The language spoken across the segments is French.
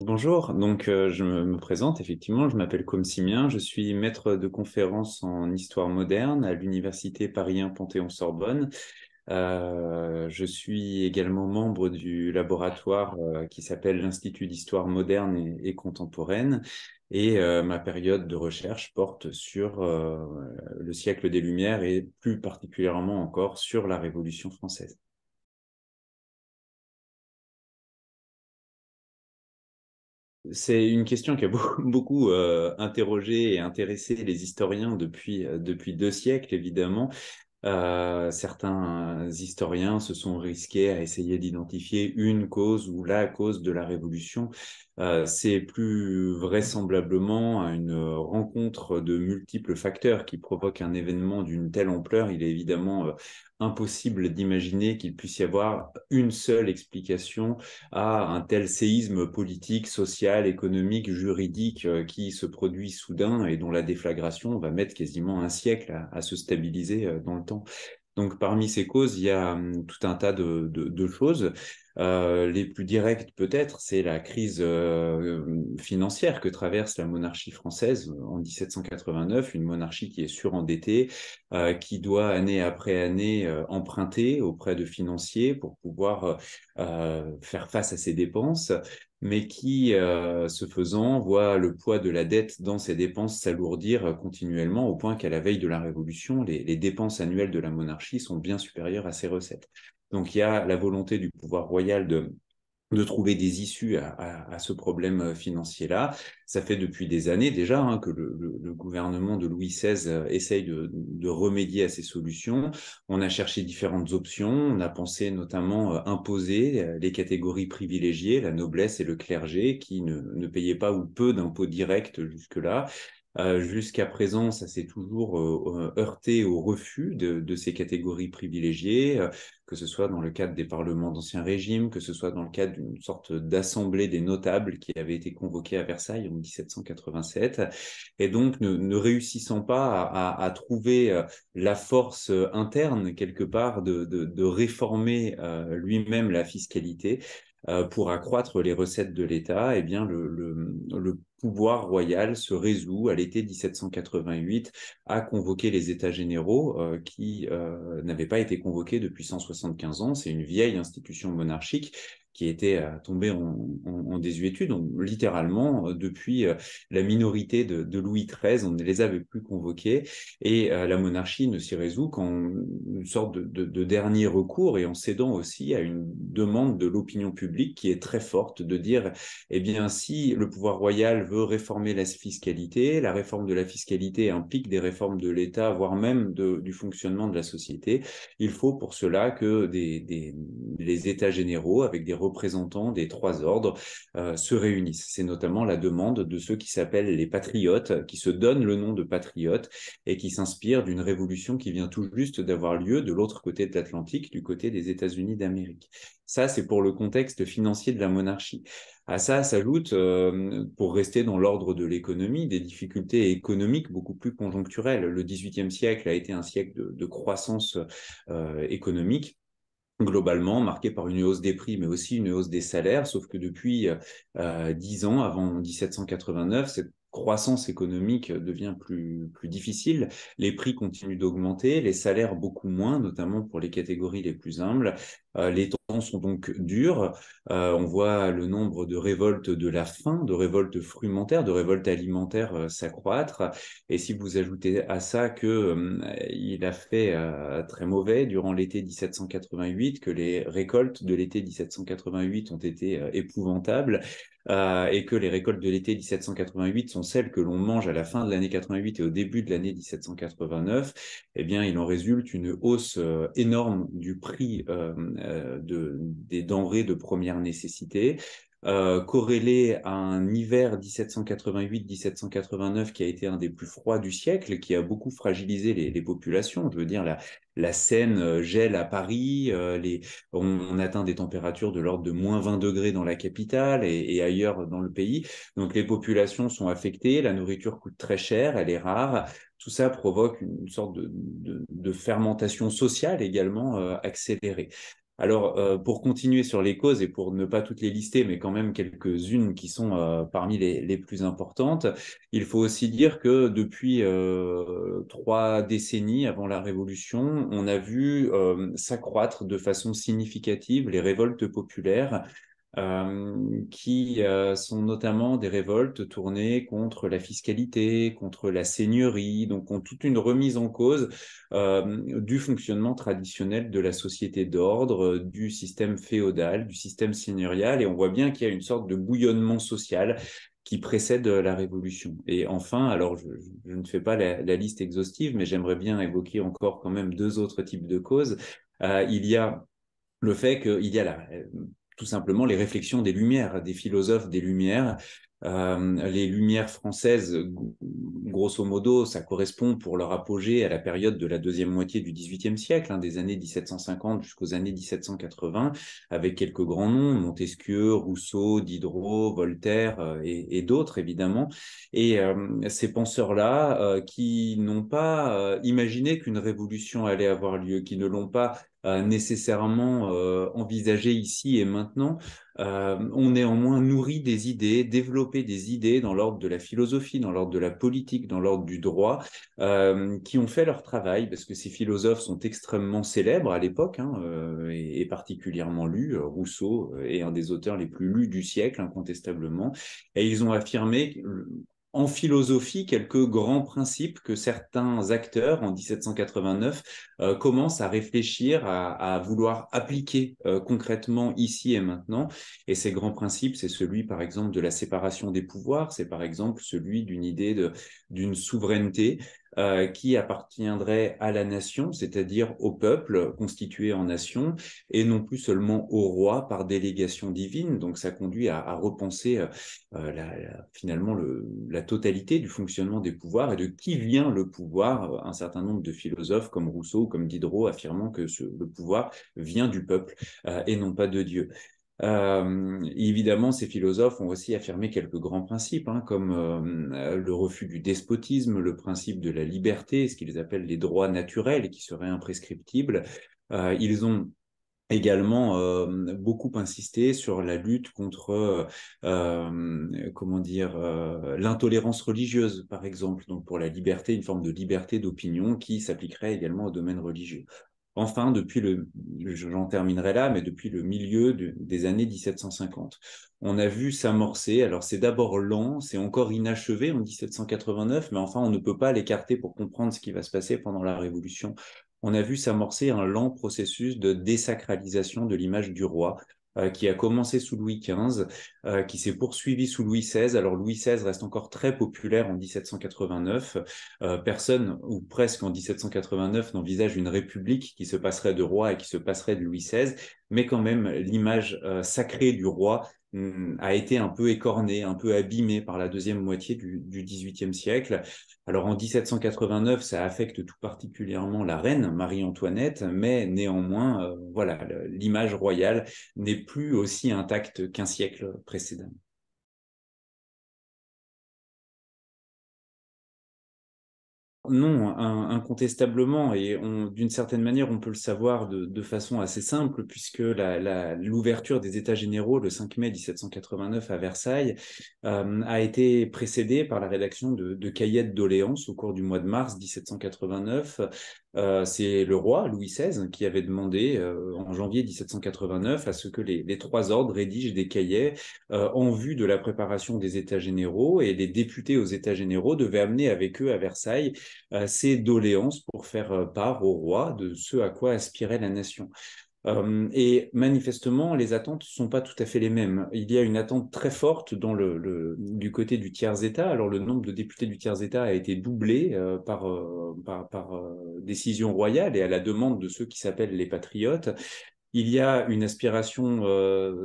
Bonjour, donc euh, je me, présente effectivement, je m'appelle Com Simien, je suis maître de conférence en histoire moderne à l'université Paris 1 Panthéon-Sorbonne. Euh, je suis également membre du laboratoire euh, qui s'appelle l'Institut d'histoire moderne et, contemporaine et ma période de recherche porte sur le siècle des Lumières et plus particulièrement encore sur la Révolution française. C'est une question qui a beaucoup, euh, interrogé et intéressé les historiens depuis, euh, depuis deux siècles, évidemment. Euh, certains historiens se sont risqués à essayer d'identifier une cause ou la cause de la révolution. Euh, c'est plus vraisemblablement une rencontre de multiples facteurs qui provoque un événement d'une telle ampleur. Il est évidemment euh, impossible d'imaginer qu'il puisse y avoir une seule explication à un tel séisme politique, social, économique, juridique euh, qui se produit soudain et dont la déflagration va mettre quasiment un siècle à, se stabiliser dans le temps. Donc parmi ces causes, il y a hum, tout un tas de choses. Euh, les plus directes, peut-être, c'est la crise euh, financière que traverse la monarchie française euh, en 1789, une monarchie qui est surendettée, qui doit année après année emprunter auprès de financiers pour pouvoir faire face à ses dépenses mais qui, ce faisant, voit le poids de la dette dans ses dépenses s'alourdir continuellement au point qu'à la veille de la Révolution, les, dépenses annuelles de la monarchie sont bien supérieures à ses recettes. Donc il y a la volonté du pouvoir royal de, de trouver des issues à, ce problème euh, financier-là. Ça fait depuis des années déjà hein, que le, gouvernement de Louis XVI euh, essaye de, de, remédier à ces solutions. On a cherché différentes options. On a pensé notamment euh, imposer les catégories privilégiées, la noblesse et le clergé, qui ne, ne payaient pas ou peu d'impôts directs jusque-là, euh, jusqu'à présent, ça s'est toujours euh, euh, heurté au refus de, ces catégories privilégiées, que ce soit dans le cadre des parlements d'ancien régime, que ce soit dans le cadre d'une sorte d'assemblée des notables qui avait été convoquée à Versailles en 1787. Et donc, ne, réussissant pas à, trouver la force interne, quelque part, de, réformer lui-même la fiscalité, pour accroître les recettes de l'État, eh bien le, pouvoir royal se résout à l'été 1788 à convoquer les États généraux euh, qui euh, n'avaient pas été convoqués depuis 175 ans. C'est une vieille institution monarchique qui était euh, tombée en, en, désuétude. Donc, littéralement, depuis la minorité de, Louis XIII, on ne les avait plus convoqués et la monarchie ne s'y résout qu'en une sorte de, de, dernier recours et en cédant aussi à une demande de l'opinion publique qui est très forte de dire, eh bien, si le pouvoir royal veut réformer la fiscalité. La réforme de la fiscalité implique des réformes de l'État, voire même du fonctionnement de la société. Il faut pour cela que des, les États généraux, avec des représentants des trois ordres, euh, se réunissent. C'est notamment la demande de ceux qui s'appellent les patriotes, qui se donnent le nom de patriotes et qui s'inspirent d'une révolution qui vient tout juste d'avoir lieu de l'autre côté de l'Atlantique, du côté des États-Unis d'Amérique. Ça, c'est pour le contexte financier de la monarchie. À ça ça euh, pour rester dans l'ordre de l'économie, des difficultés économiques beaucoup plus conjoncturelles. Le XVIIIe siècle a été un siècle de, croissance euh, économique globalement marqué par une hausse des prix, mais aussi une hausse des salaires, sauf que depuis euh, dix ans, avant 1789, cette croissance économique devient plus, difficile, les prix continuent d'augmenter, les salaires beaucoup moins, notamment pour les catégories les plus humbles, sont donc durs. Euh, on voit le nombre de révoltes de la faim, de révoltes frumentaires, de révoltes alimentaires euh, s'accroître. Et si vous ajoutez à ça que euh, il a fait très mauvais durant l'été 1788, que les récoltes de l'été 1788 ont été épouvantables, euh, et que les récoltes de l'été 1788 sont celles que l'on mange à la fin de l'année 88 et au début de l'année 1789, eh bien, il en résulte une hausse euh, énorme du prix euh, des denrées de première nécessité, euh, corrélé à un hiver 1788-1789 qui a été un des plus froids du siècle, qui a beaucoup fragilisé les, populations. Je veux dire, la, la Seine euh, gèle à Paris, euh, on, atteint des températures de l'ordre de moins 20 degrés dans la capitale et, ailleurs dans le pays. Donc les populations sont affectées, la nourriture coûte très cher, elle est rare. Tout ça provoque une sorte de, fermentation sociale également accélérée. Alors, euh, pour continuer sur les causes et pour ne pas toutes les lister, mais quand même quelques-unes qui sont euh, parmi les, les, plus importantes, il faut aussi dire que depuis euh, trois décennies avant la Révolution, on a vu s'accroître de façon significative les révoltes populaires euh, qui euh, sont notamment des révoltes tournées contre la fiscalité, contre la seigneurie, donc ont toute une remise en cause euh, du fonctionnement traditionnel de la société d'ordre, du système féodal, du système seigneurial, et on voit bien qu'il y a une sorte de bouillonnement social qui précède la Révolution. Et enfin, alors je, ne fais pas la, liste exhaustive, mais j'aimerais bien évoquer encore quand même deux autres types de causes. il y a le fait qu'il y a la, tout simplement les réflexions des Lumières, des philosophes des Lumières. Euh, les Lumières françaises, grosso modo, ça correspond pour leur apogée à la période de la deuxième moitié du XVIIIe siècle, hein, des années 1750 jusqu'aux années 1780, avec quelques grands noms, Montesquieu, Rousseau, Diderot, Voltaire euh, et, d'autres, évidemment. Et euh, ces penseurs-là, qui n'ont pas imaginé qu'une révolution allait avoir lieu, qui ne l'ont pas euh, nécessairement euh, envisagé ici et maintenant. Euh, on néanmoins nourri des idées, développé des idées dans l'ordre de la philosophie, dans l'ordre de la politique, dans l'ordre du droit, euh, qui ont fait leur travail, parce que ces philosophes sont extrêmement célèbres à l'époque, hein, et, et, particulièrement lus. Rousseau est un des auteurs les plus lus du siècle, incontestablement, et ils ont affirmé en philosophie quelques grands principes que certains acteurs en 1789 euh, commencent à réfléchir, à, vouloir appliquer euh, concrètement ici et maintenant. Et ces grands principes, c'est celui par exemple de la séparation des pouvoirs, c'est par exemple celui d'une idée d'une souveraineté, euh, qui appartiendrait à la nation, c'est-à-dire au peuple constitué en nation, et non plus seulement au roi par délégation divine. Donc ça conduit à, repenser euh, euh, finalement la totalité du fonctionnement des pouvoirs et de qui vient le pouvoir. Un certain nombre de philosophes comme Rousseau comme Diderot affirmant que le pouvoir vient du peuple et non pas de Dieu. Euh, évidemment, ces philosophes ont aussi affirmé quelques grands principes, hein, comme euh, le refus du despotisme, le principe de la liberté, ce qu'ils appellent les droits naturels qui seraient imprescriptibles. Euh, ils ont également beaucoup insisté sur la lutte contre comment dire l'intolérance religieuse par exemple donc pour la liberté une forme de liberté d'opinion qui s'appliquerait également au domaine religieux Enfin, depuis le, j'en terminerai là, mais depuis le milieu des années 1750, on a vu s'amorcer. Alors, c'est d'abord lent, c'est encore inachevé en 1789, mais enfin, on ne peut pas l'écarter pour comprendre ce qui va se passer pendant la Révolution. On a vu s'amorcer un lent processus de désacralisation de l'image du roi, euh, qui a commencé sous Louis XV, euh, qui s'est poursuivi sous Louis XVI. Alors Louis XVI reste encore très populaire en 1789. Euh, personne, ou presque en 1789, n'envisage une république qui se passerait de roi et qui se passerait de Louis XVI, mais quand même l'image sacrée du roi Hum, a été un peu écorné, un peu abîmé par la deuxième moitié du, XVIIIe siècle. Alors en 1789, ça affecte tout particulièrement la reine Marie-Antoinette, mais néanmoins, euh, voilà, l'image royale n'est plus aussi intacte qu'un siècle précédent. Non, incontestablement, et d'une certaine manière, on peut le savoir de, façon assez simple, puisque l'ouverture des États généraux le 5 mai 1789 à Versailles euh, a été précédée par la rédaction de, de cahiers de doléances au cours du mois de mars 1789, euh, c'est le roi Louis XVI qui avait demandé euh, en janvier 1789 à ce que les, trois ordres rédigent des cahiers euh, en vue de la préparation des États généraux et les députés aux États généraux devaient amener avec eux à Versailles ces doléances pour faire part au roi de ce à quoi aspirait la nation. Euh, et manifestement, les attentes ne sont pas tout à fait les mêmes. Il y a une attente très forte dans le, du côté du tiers-État. Alors, le nombre de députés du tiers-État a été doublé euh, euh, par, par, décision royale et à la demande de ceux qui s'appellent les patriotes. Il y a une aspiration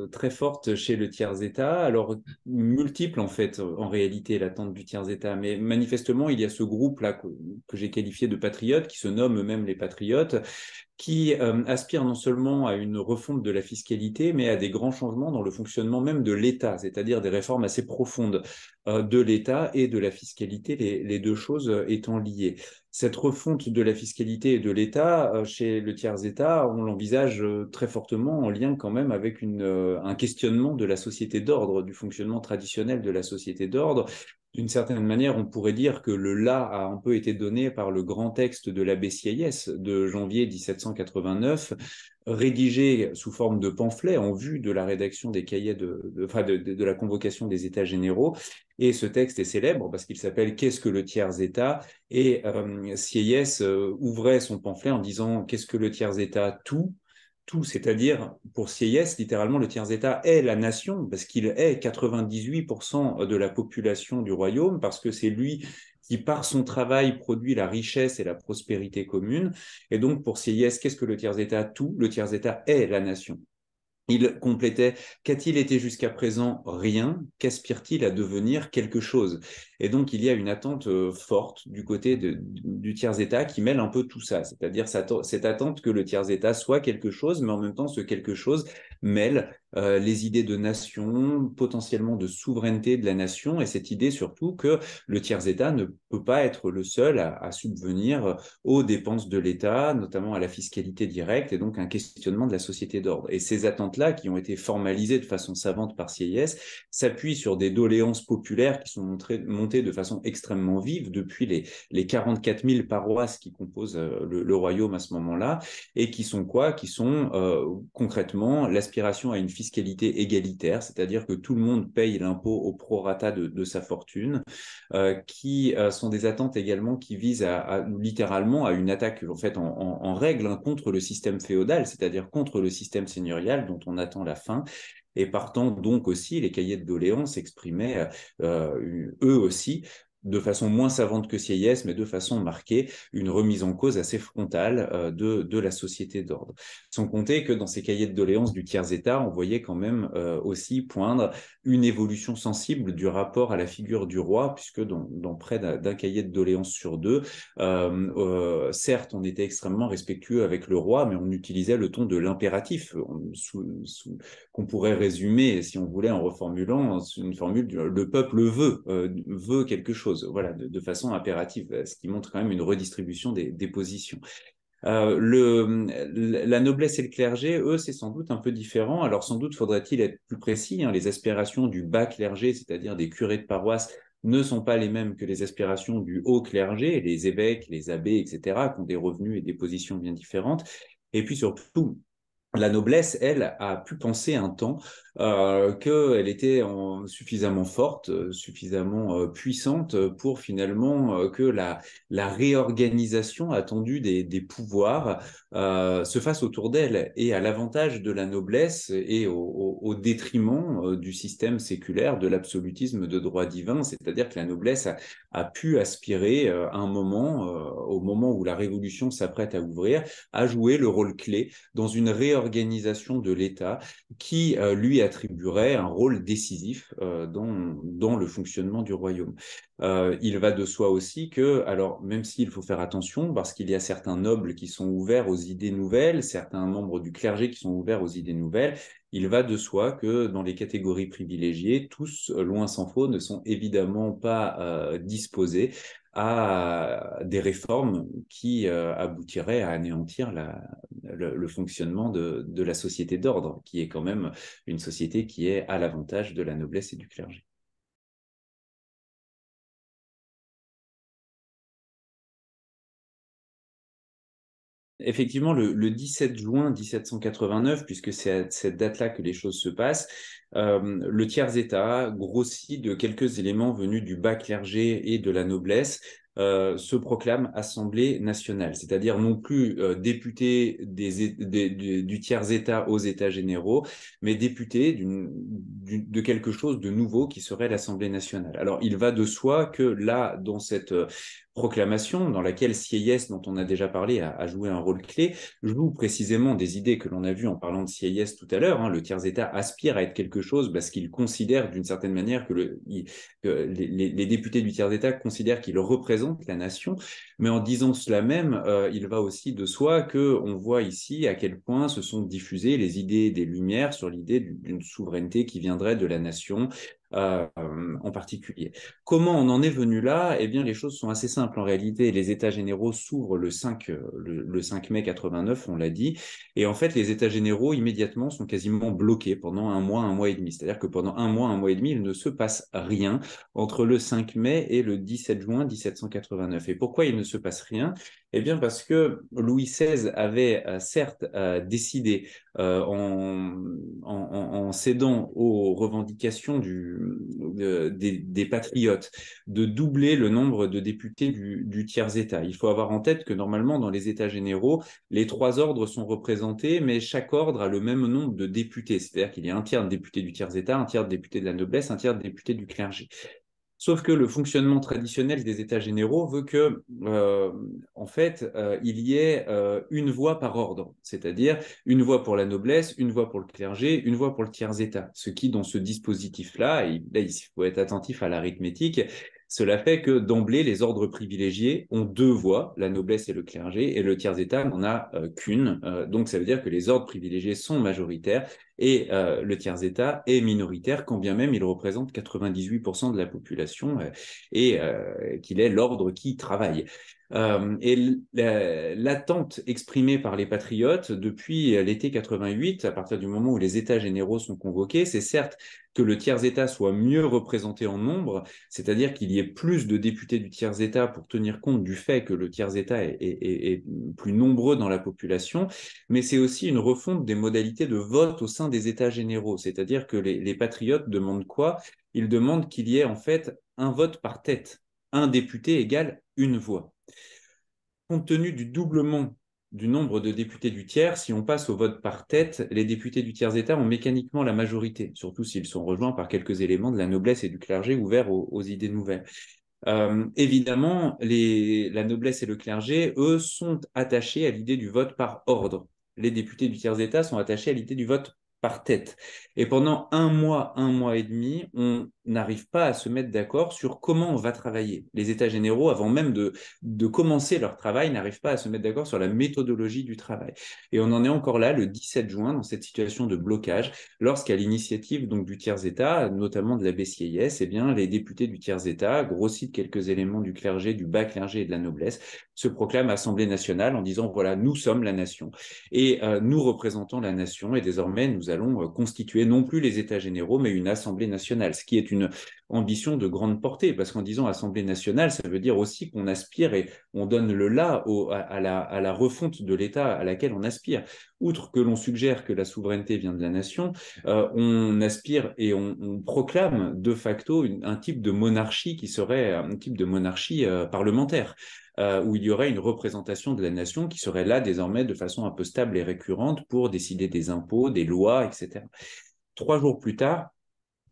très forte chez le tiers-État, alors multiple en fait, en réalité, l'attente du tiers-État. Mais manifestement, il y a ce groupe-là que, que j'ai qualifié de patriotes, qui se nomment eux-mêmes les patriotes, qui aspirent euh, aspire non seulement à une refonte de la fiscalité, mais à des grands changements dans le fonctionnement même de l'État, c'est-à-dire des réformes assez profondes euh, de l'État et de la fiscalité, les, deux choses euh, étant liées. Cette refonte de la fiscalité et de l'État, chez le tiers-État, on l'envisage très fortement en lien quand même avec un questionnement de la société d'ordre, du fonctionnement traditionnel de la société d'ordre, d'une certaine manière, on pourrait dire que le là a un peu été donné par le grand texte de l'abbé Sieyès de janvier 1789, rédigé sous forme de pamphlet en vue de la rédaction des cahiers de, de, la convocation des États généraux. Et ce texte est célèbre parce qu'il s'appelle Qu'est-ce que le tiers-État Et euh, Sieyès euh, ouvrait son pamphlet en disant Qu'est-ce que le tiers-État Tout tout, c'est-à-dire pour Sieyès, littéralement, le tiers-État est la nation, parce qu'il est 98% de la population du royaume, parce que c'est lui qui, par son travail, produit la richesse et la prospérité commune. Et donc, pour Sieyès, qu'est-ce que le tiers-État Tout, le tiers-État est la nation. Il complétait Qu'a-t-il été jusqu'à présent rien Qu'aspire-t-il à devenir quelque chose Et donc, il y a une attente euh, forte du côté du tiers-État qui mêle un peu tout ça, c'est-à-dire cette attente que le tiers-État soit quelque chose, mais en même temps, ce quelque chose mêle euh, les idées de nation, potentiellement de souveraineté de la nation, et cette idée surtout que le tiers-État ne peut pas être le seul à, subvenir euh, aux dépenses de l'État, notamment à la fiscalité directe, et donc un questionnement de la société d'ordre. Et ces attentes-là, qui ont été formalisées de façon savante par Sieyès, s'appuient sur des doléances populaires qui sont montées de façon extrêmement vive depuis les, les 44 000 paroisses qui composent euh, le, royaume à ce moment-là, et qui sont quoi Qui sont concrètement l'aspect à une fiscalité égalitaire, c'est-à-dire que tout le monde paye l'impôt au prorata de, sa fortune, euh, qui euh, sont des attentes également qui visent à, littéralement à une attaque en règle hein, contre le système féodal, c'est-à-dire contre le système seigneurial dont on attend la fin et partant donc aussi, les cahiers de doléances exprimaient euh, eux aussi de façon moins savante que Sieyès, mais de façon marquée, une remise en cause assez frontale euh, de, de, la société d'ordre. Sans compter que dans ces cahiers de doléances du tiers-État, on voyait quand même euh, aussi poindre une évolution sensible du rapport à la figure du roi, puisque dans, près d'un cahier de doléances sur deux, euh, certes, on était extrêmement respectueux avec le roi, mais on utilisait le ton de l'impératif, qu'on pourrait résumer, si on voulait, en reformulant hein, une formule, le peuple veut, veut quelque chose voilà, de, façon impérative, euh, ce qui montre quand même une redistribution des, positions. Euh, le, la noblesse et le clergé, eux, c'est sans doute un peu différent. Alors sans doute faudrait-il être plus précis. Hein. les aspirations du bas clergé, c'est-à-dire des curés de paroisse, ne sont pas les mêmes que les aspirations du haut clergé, les évêques, les abbés, etc., qui ont des revenus et des positions bien différentes. Et puis surtout, la noblesse, elle, a pu penser un temps que euh, qu'elle était en, suffisamment forte, euh, suffisamment euh, puissante pour finalement que la, la, réorganisation attendue des, pouvoirs se fasse autour d'elle et à l'avantage de la noblesse et au, détriment du système séculaire, de l'absolutisme de droit divin, c'est-à-dire que la noblesse a, a pu aspirer à un moment, au moment où la révolution s'apprête à ouvrir, à jouer le rôle clé dans une réorganisation de l'État qui lui attribuerait un rôle décisif euh, dans, dans, le fonctionnement du royaume. Euh, il va de soi aussi que, alors même s'il faut faire attention, parce qu'il y a certains nobles qui sont ouverts aux idées nouvelles, certains membres du clergé qui sont ouverts aux idées nouvelles, il va de soi que dans les catégories privilégiées, tous, loin sans faut, ne sont évidemment pas euh, disposés à des réformes qui euh, aboutiraient à anéantir le, fonctionnement de, de la société d'ordre, qui est quand même une société qui est à l'avantage de la noblesse et du clergé. effectivement, le, 17 juin 1789, puisque c'est à cette date-là que les choses se passent, euh, le tiers-État, grossi de quelques éléments venus du bas clergé et de la noblesse, euh, se proclame Assemblée nationale, c'est-à-dire non plus euh, député du, tiers-État aux États généraux, mais député de quelque chose de nouveau qui serait l'Assemblée nationale. Alors il va de soi que là, dans cette proclamation dans laquelle CIS, dont on a déjà parlé, a, joué un rôle clé, joue précisément des idées que l'on a vues en parlant de CIS tout à l'heure. Hein. Le tiers-État aspire à être quelque chose parce qu'il considère d'une certaine manière que, les, députés du tiers-État considèrent qu'il représente la nation, mais en disant cela même, euh, il va aussi de soi qu'on voit ici à quel point se sont diffusées les idées des Lumières sur l'idée d'une souveraineté qui viendrait de la nation, euh, en particulier. Comment on en est venu là Eh bien, les choses sont assez simples en réalité. Les États généraux s'ouvrent le 5, euh, le, 5 mai 89, on l'a dit. Et en fait, les États généraux, immédiatement, sont quasiment bloqués pendant un mois, un mois et demi. C'est-à-dire que pendant un mois, un mois et demi, il ne se passe rien entre le 5 mai et le 17 juin 1789. Et pourquoi il ne se passe rien eh bien, parce que Louis XVI avait euh, certes euh, décidé, euh, en, cédant aux revendications des, patriotes, de doubler le nombre de députés du, du tiers-État. Il faut avoir en tête que normalement, dans les États généraux, les trois ordres sont représentés, mais chaque ordre a le même nombre de députés. C'est-à-dire qu'il y a un tiers de députés du tiers-État, un tiers de députés de la noblesse, un tiers de députés du clergé. Sauf que le fonctionnement traditionnel des États généraux veut que, euh, en fait, euh, il y ait euh, une voix par ordre, c'est-à-dire une voix pour la noblesse, une voix pour le clergé, une voix pour le tiers-État. Ce qui, dans ce dispositif-là, et là, il faut être attentif à l'arithmétique, cela fait que d'emblée, les ordres privilégiés ont deux voix, la noblesse et le clergé, et le tiers-état n'en a euh, qu'une. Euh, donc ça veut dire que les ordres privilégiés sont majoritaires et euh, le tiers-état est minoritaire, quand bien même il représente 98% de la population et qu'il est l'ordre qui travaille. Euh, et l'attente exprimée par les patriotes depuis l'été 88, à partir du moment où les États généraux sont convoqués, c'est certes que le tiers-État soit mieux représenté en nombre, c'est-à-dire qu'il y ait plus de députés du tiers-État pour tenir compte du fait que le tiers-État est, plus nombreux dans la population, mais c'est aussi une refonte des modalités de vote au sein des États généraux, c'est-à-dire que les, les patriotes demandent quoi Ils demandent qu'il y ait en fait un vote par tête, un député égale une voix. Compte tenu du doublement du nombre de députés du tiers, si on passe au vote par tête, les députés du tiers État ont mécaniquement la majorité, surtout s'ils sont rejoints par quelques éléments de la noblesse et du clergé ouverts aux, idées nouvelles. Euh, évidemment, les, la noblesse et le clergé, eux, sont attachés à l'idée du vote par ordre. Les députés du tiers État sont attachés à l'idée du vote par tête. Et pendant un mois, un mois et demi, on n'arrivent pas à se mettre d'accord sur comment on va travailler. Les États généraux, avant même de, de commencer leur travail, n'arrivent pas à se mettre d'accord sur la méthodologie du travail. Et on en est encore là le 17 juin dans cette situation de blocage, lorsqu'à l'initiative donc du tiers État, notamment de la BCIS, et eh bien les députés du tiers État, grossis de quelques éléments du clergé, du bas clergé et de la noblesse, se proclament Assemblée nationale en disant voilà nous sommes la nation et euh, nous représentons la nation et désormais nous allons euh, constituer non plus les États généraux mais une Assemblée nationale, ce qui est une ambition de grande portée, parce qu'en disant Assemblée nationale, ça veut dire aussi qu'on aspire et on donne le là à, la, à, la, refonte de l'État à laquelle on aspire. Outre que l'on suggère que la souveraineté vient de la nation, euh, on aspire et on, proclame de facto un type de monarchie qui serait euh, un type de monarchie euh, parlementaire. où il y aurait une représentation de la nation qui serait là désormais de façon un peu stable et récurrente pour décider des impôts, des lois, etc. Trois jours plus tard,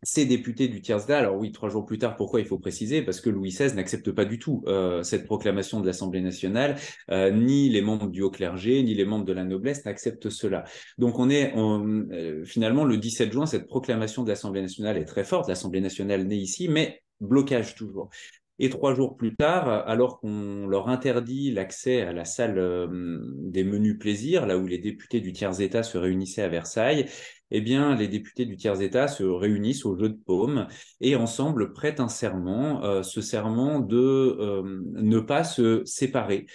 ces députés du Tiers-État, alors oui, trois jours plus tard, pourquoi il faut préciser Parce que Louis XVI n'accepte pas du tout euh, cette proclamation de l'Assemblée nationale, euh, ni les membres du haut clergé, ni les membres de la noblesse n'acceptent cela. Donc on est euh, finalement le 17 juin, cette proclamation de l'Assemblée nationale est très forte, l'Assemblée nationale naît ici, mais blocage toujours. Et trois jours plus tard, alors qu'on leur interdit l'accès à la salle des menus plaisirs, là où les députés du tiers-État se réunissaient à Versailles, eh bien, les députés du tiers-État se réunissent au jeu de paume et ensemble prêtent un serment, euh, ce serment de euh, ne pas se séparer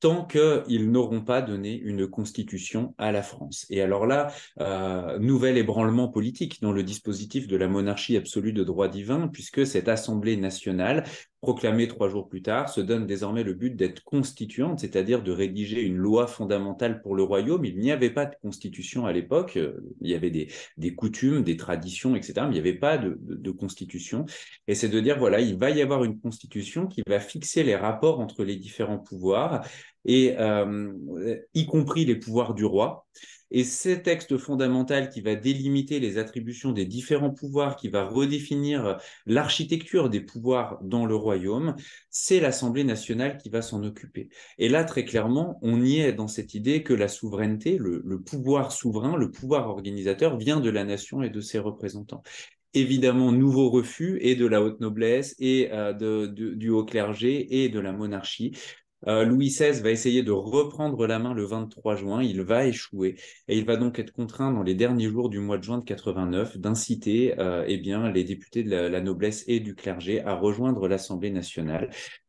tant qu'ils n'auront pas donné une constitution à la France. Et alors là, euh, nouvel ébranlement politique dans le dispositif de la monarchie absolue de droit divin, puisque cette Assemblée nationale proclamée trois jours plus tard, se donne désormais le but d'être constituante, c'est-à-dire de rédiger une loi fondamentale pour le royaume. Il n'y avait pas de constitution à l'époque, il y avait des, coutumes, des traditions, etc., mais il n'y avait pas de constitution. Et c'est de dire, voilà, il va y avoir une constitution qui va fixer les rapports entre les différents pouvoirs, et euh, y compris les pouvoirs du roi. Et ce texte fondamental qui va délimiter les attributions des différents pouvoirs, qui va redéfinir euh, l'architecture des pouvoirs dans le royaume, c'est l'Assemblée nationale qui va s'en occuper. Et là, très clairement, on y est dans cette idée que la souveraineté, le, pouvoir souverain, le pouvoir organisateur vient de la nation et de ses représentants évidemment nouveau refus et de la haute noblesse et euh, de, du haut clergé et de la monarchie euh, Louis XVI va essayer de reprendre la main le 23 juin, il va échouer et il va donc être contraint dans les derniers jours du mois de juin de 89 d'inciter euh, eh bien les députés de la, noblesse et du clergé à rejoindre l'Assemblée nationale.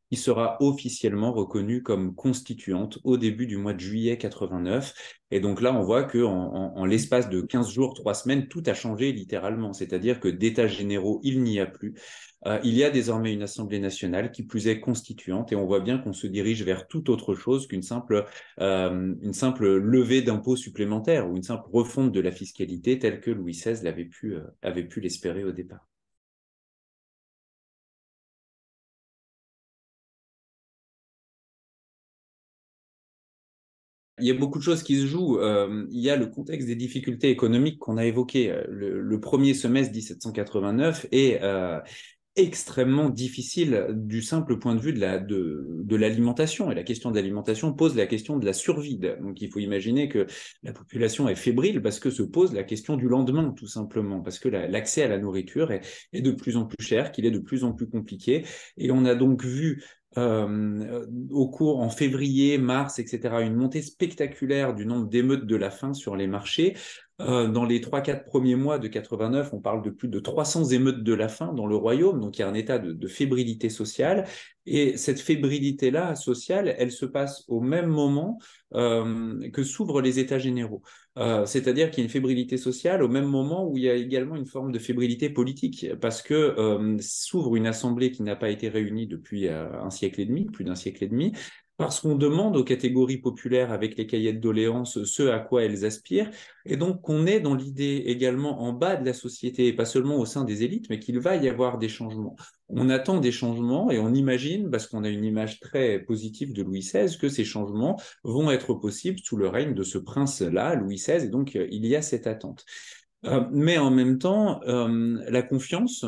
qui sera officiellement reconnue comme constituante au début du mois de juillet 89. Et donc là, on voit que en, l'espace de 15 jours, 3 semaines, tout a changé littéralement. C'est-à-dire que d'états généraux, il n'y a plus. Euh, il y a désormais une Assemblée nationale qui plus est constituante et on voit bien qu'on se dirige vers toute autre chose qu'une simple, euh, simple levée d'impôts supplémentaires ou une simple refonte de la fiscalité telle que Louis XVI pu, euh, avait pu l'espérer au départ. il y a beaucoup de choses qui se jouent. il y a le contexte des difficultés économiques qu'on a évoquées. Le, premier semestre 1789 et extrêmement difficile du simple point de vue de la de, l'alimentation et la question de l'alimentation pose la question de la survie donc il faut imaginer que la population est fébrile parce que se pose la question du lendemain tout simplement parce que l'accès à la nourriture est, de plus en plus cher qu'il est de plus en plus compliqué et on a donc vu euh, au cours en février, mars, etc., une montée spectaculaire du nombre d'émeutes de la faim sur les marchés. Euh, dans les 3-4 premiers mois de 89, on parle de plus de 300 émeutes de la faim dans le royaume, donc il y a un état de, fébrilité sociale. Et cette fébrilité-là sociale, elle se passe au même moment euh, que s'ouvrent les états généraux. Euh, c'est-à-dire qu'il y a une fébrilité sociale au même moment où il y a également une forme de fébrilité politique, parce que s'ouvre une assemblée qui n'a pas été réunie depuis un siècle et demi, plus d'un siècle et demi, parce qu'on demande aux catégories populaires avec les cahiers de doléances ce à quoi elles aspirent, et donc qu'on est dans l'idée également en bas de la société, et pas seulement au sein des élites, mais qu'il va y avoir des changements. On attend des changements et on imagine, parce qu'on a une image très positive de Louis XVI, que ces changements vont être possibles sous le règne de ce prince-là, Louis XVI, et donc euh, il y a cette attente. Euh, mais en même temps, euh, la confiance,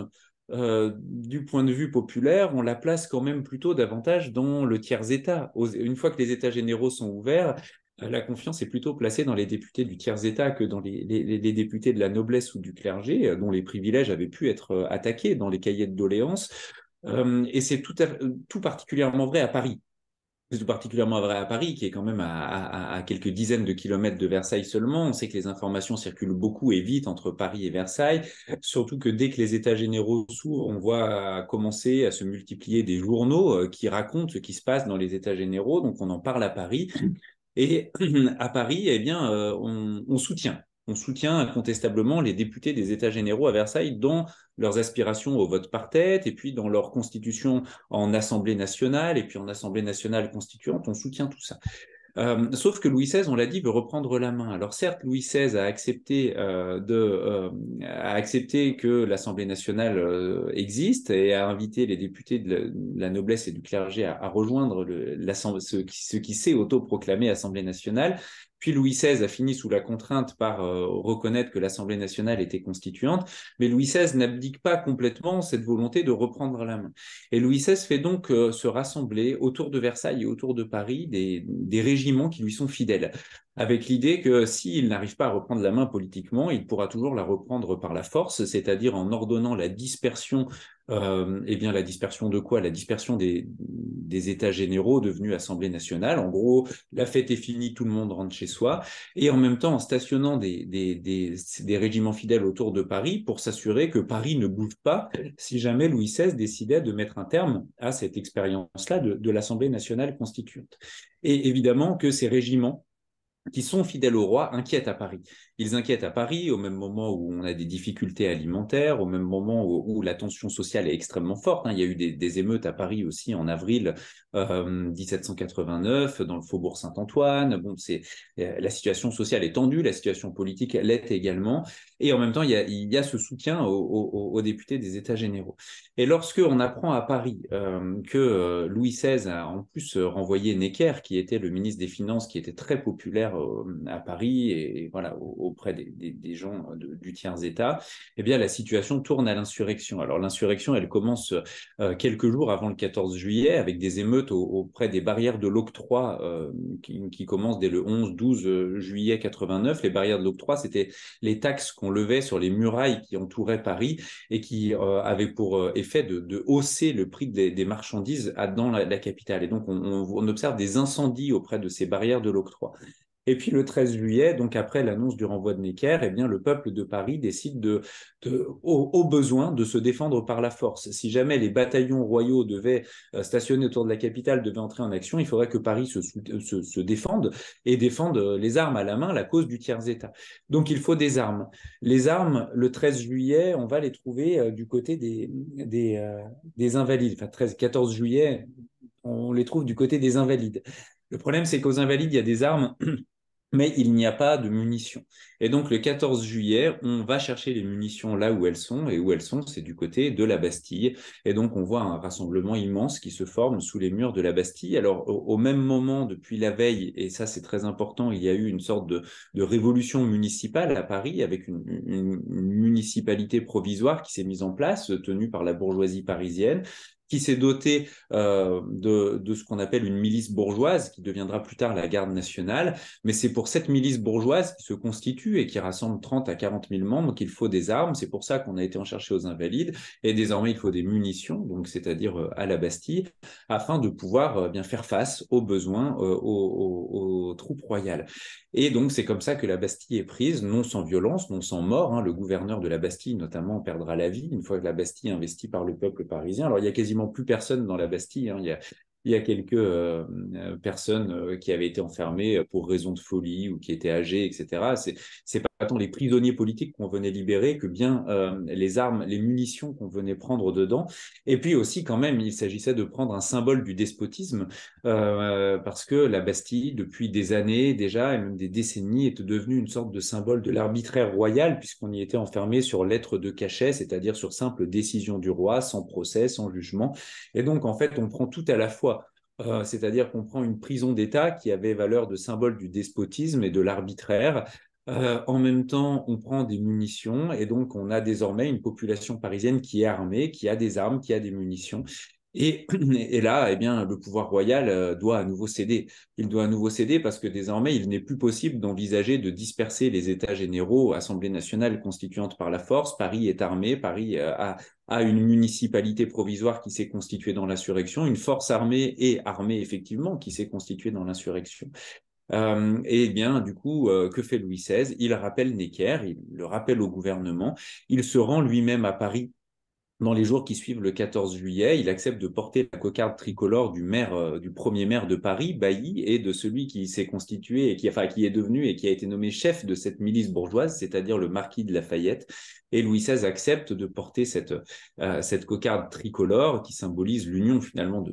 euh, du point de vue populaire, on la place quand même plutôt davantage dans le tiers-État. Une fois que les États généraux sont ouverts, euh, la confiance est plutôt placée dans les députés du tiers-État que dans les, députés de la noblesse ou du clergé, euh, dont les privilèges avaient pu être attaqués dans les cahiers de doléances. et c'est tout particulièrement vrai à Paris tout particulièrement vrai à Paris, qui est quand même à, quelques dizaines de kilomètres de Versailles seulement. On sait que les informations circulent beaucoup et vite entre Paris et Versailles, surtout que dès que les États généraux s'ouvrent, on voit commencer à se multiplier des journaux euh, qui racontent ce qui se passe dans les États généraux, donc on en parle à Paris. Mmh. Et à Paris, eh bien, euh, on soutient on soutient incontestablement les députés des États généraux à Versailles dans leurs aspirations au vote par tête, et puis dans leur constitution en Assemblée nationale, et puis en Assemblée nationale constituante, on soutient tout ça. Euh, sauf que Louis XVI, on l'a dit, veut reprendre la main. Alors certes, Louis XVI a accepté, euh, de, euh, que l'Assemblée nationale existe et a invité les députés de la, noblesse et du clergé à, rejoindre le, qui, ce qui s'est autoproclamé Assemblée nationale, puis Louis XVI a fini sous la contrainte par euh, reconnaître que l'Assemblée nationale était constituante, mais Louis XVI n'abdique pas complètement cette volonté de reprendre la main. Et Louis XVI fait donc euh, se rassembler autour de Versailles et autour de Paris des régiments qui lui sont fidèles avec l'idée que s'il n'arrive pas à reprendre la main politiquement, il pourra toujours la reprendre par la force, c'est-à-dire en ordonnant la dispersion, euh, eh bien la dispersion de quoi La dispersion des, États généraux devenus Assemblée nationale. En gros, la fête est finie, tout le monde rentre chez soi, et en même temps en stationnant des, régiments fidèles autour de Paris pour s'assurer que Paris ne bouge pas si jamais Louis XVI décidait de mettre un terme à cette expérience-là de l'Assemblée nationale constituante. Et évidemment que ces régiments qui sont fidèles au roi inquiètent à Paris. Ils inquiètent à Paris au même moment où on a des difficultés alimentaires, au même moment où, la tension sociale est extrêmement forte. Hein. Il y a eu des, émeutes à Paris aussi en avril 1789 euh, dans le faubourg Saint-Antoine. Bon, c'est euh, la situation sociale est tendue, la situation politique l'est également, et en même temps il y a, ce soutien aux, députés des États généraux. Et lorsque on apprend à Paris euh, que Louis XVI a en plus renvoyé Necker, qui était le ministre des Finances, qui était très populaire à Paris et, voilà au, auprès des, gens euh, du tiers-État, eh bien, la situation tourne à l'insurrection. Alors, l'insurrection, elle commence euh, quelques jours avant le 14 juillet avec des émeutes auprès des barrières de l'octroi euh, qui, commencent dès le 11-12 juillet 89. Les barrières de l'octroi, c'était les taxes qu'on levait sur les murailles qui entouraient Paris et qui avaient pour effet de, hausser le prix des, marchandises dans la, capitale. Et donc, on observe des incendies auprès de ces barrières de l'octroi. Et puis le 13 juillet, donc après l'annonce du renvoi de Necker, eh bien le peuple de Paris décide au, besoin de se défendre par la force. Si jamais les bataillons royaux devaient euh, stationner autour de la capitale, devaient entrer en action, il faudrait que Paris se, euh, se, défende et défende euh, les armes à la main, la cause du tiers-État. Donc il faut des armes. Les armes, le 13 juillet, on va les trouver du côté des, des invalides. Enfin, 13, 14 juillet, on les trouve du côté des invalides. Le problème, c'est qu'aux invalides, il y a des armes mais il n'y a pas de munitions. Et donc le 14 juillet, on va chercher les munitions là où elles sont, et où elles sont, c'est du côté de la Bastille. Et donc on voit un rassemblement immense qui se forme sous les murs de la Bastille. Alors au, même moment, depuis la veille, et ça c'est très important, il y a eu une sorte de, révolution municipale à Paris, avec une municipalité provisoire qui s'est mise en place, tenue par la bourgeoisie parisienne, qui s'est doté euh, de, ce qu'on appelle une milice bourgeoise, qui deviendra plus tard la garde nationale. Mais c'est pour cette milice bourgeoise qui se constitue et qui rassemble 30 à 40 000 membres qu'il faut des armes. C'est pour ça qu'on a été en chercher aux invalides. Et désormais, il faut des munitions, donc c'est-à-dire euh, à la Bastille, afin de pouvoir euh, bien faire face aux besoins aux, troupes royales. Et donc, c'est comme ça que la Bastille est prise, non sans violence, non sans mort. Hein. Le gouverneur de la Bastille, notamment, perdra la vie une fois que la Bastille est investie par le peuple parisien. Alors, il y a quasiment plus personne dans la Bastille. Hein. Il y a il y a quelques euh, personnes euh, qui avaient été enfermées euh, pour raison de folie ou qui étaient âgées, etc. C'est, c'est pas tant les prisonniers politiques qu'on venait libérer que bien les armes, les munitions qu'on venait prendre dedans. Et puis aussi, quand même, il s'agissait de prendre un symbole du despotisme parce que la Bastille, depuis des années déjà et même des décennies, est devenue une sorte de symbole de l'arbitraire royal puisqu'on y était enfermé sur lettre de cachet, c'est-à-dire sur simple décision du roi, sans procès, sans jugement. Et donc, en fait, on prend tout à la fois euh, c'est-à-dire qu'on prend une prison d'État qui avait valeur de symbole du despotisme et de l'arbitraire. Euh, en même temps, on prend des munitions et donc on a désormais une population parisienne qui est armée, qui a des armes, qui a des munitions et, là, eh bien, le pouvoir royal euh, doit à nouveau céder. Il doit à nouveau céder parce que désormais, il n'est plus possible d'envisager de disperser les États généraux, Assemblée nationale constituante par la force. Paris est armé, Paris euh, a, a une municipalité provisoire qui s'est constituée dans l'insurrection, une force armée et armée effectivement qui s'est constituée dans l'insurrection. Euh, et bien, du coup, euh, que fait Louis XVI Il rappelle Necker, il le rappelle au gouvernement, il se rend lui-même à Paris dans les jours qui suivent le 14 juillet, il accepte de porter la cocarde tricolore du maire, euh, du premier maire de Paris, Bailly, et de celui qui s'est constitué et qui, enfin, qui est devenu et qui a été nommé chef de cette milice bourgeoise, c'est-à-dire le marquis de Lafayette. Et Louis XVI accepte de porter cette, euh, cette cocarde tricolore qui symbolise l'union finalement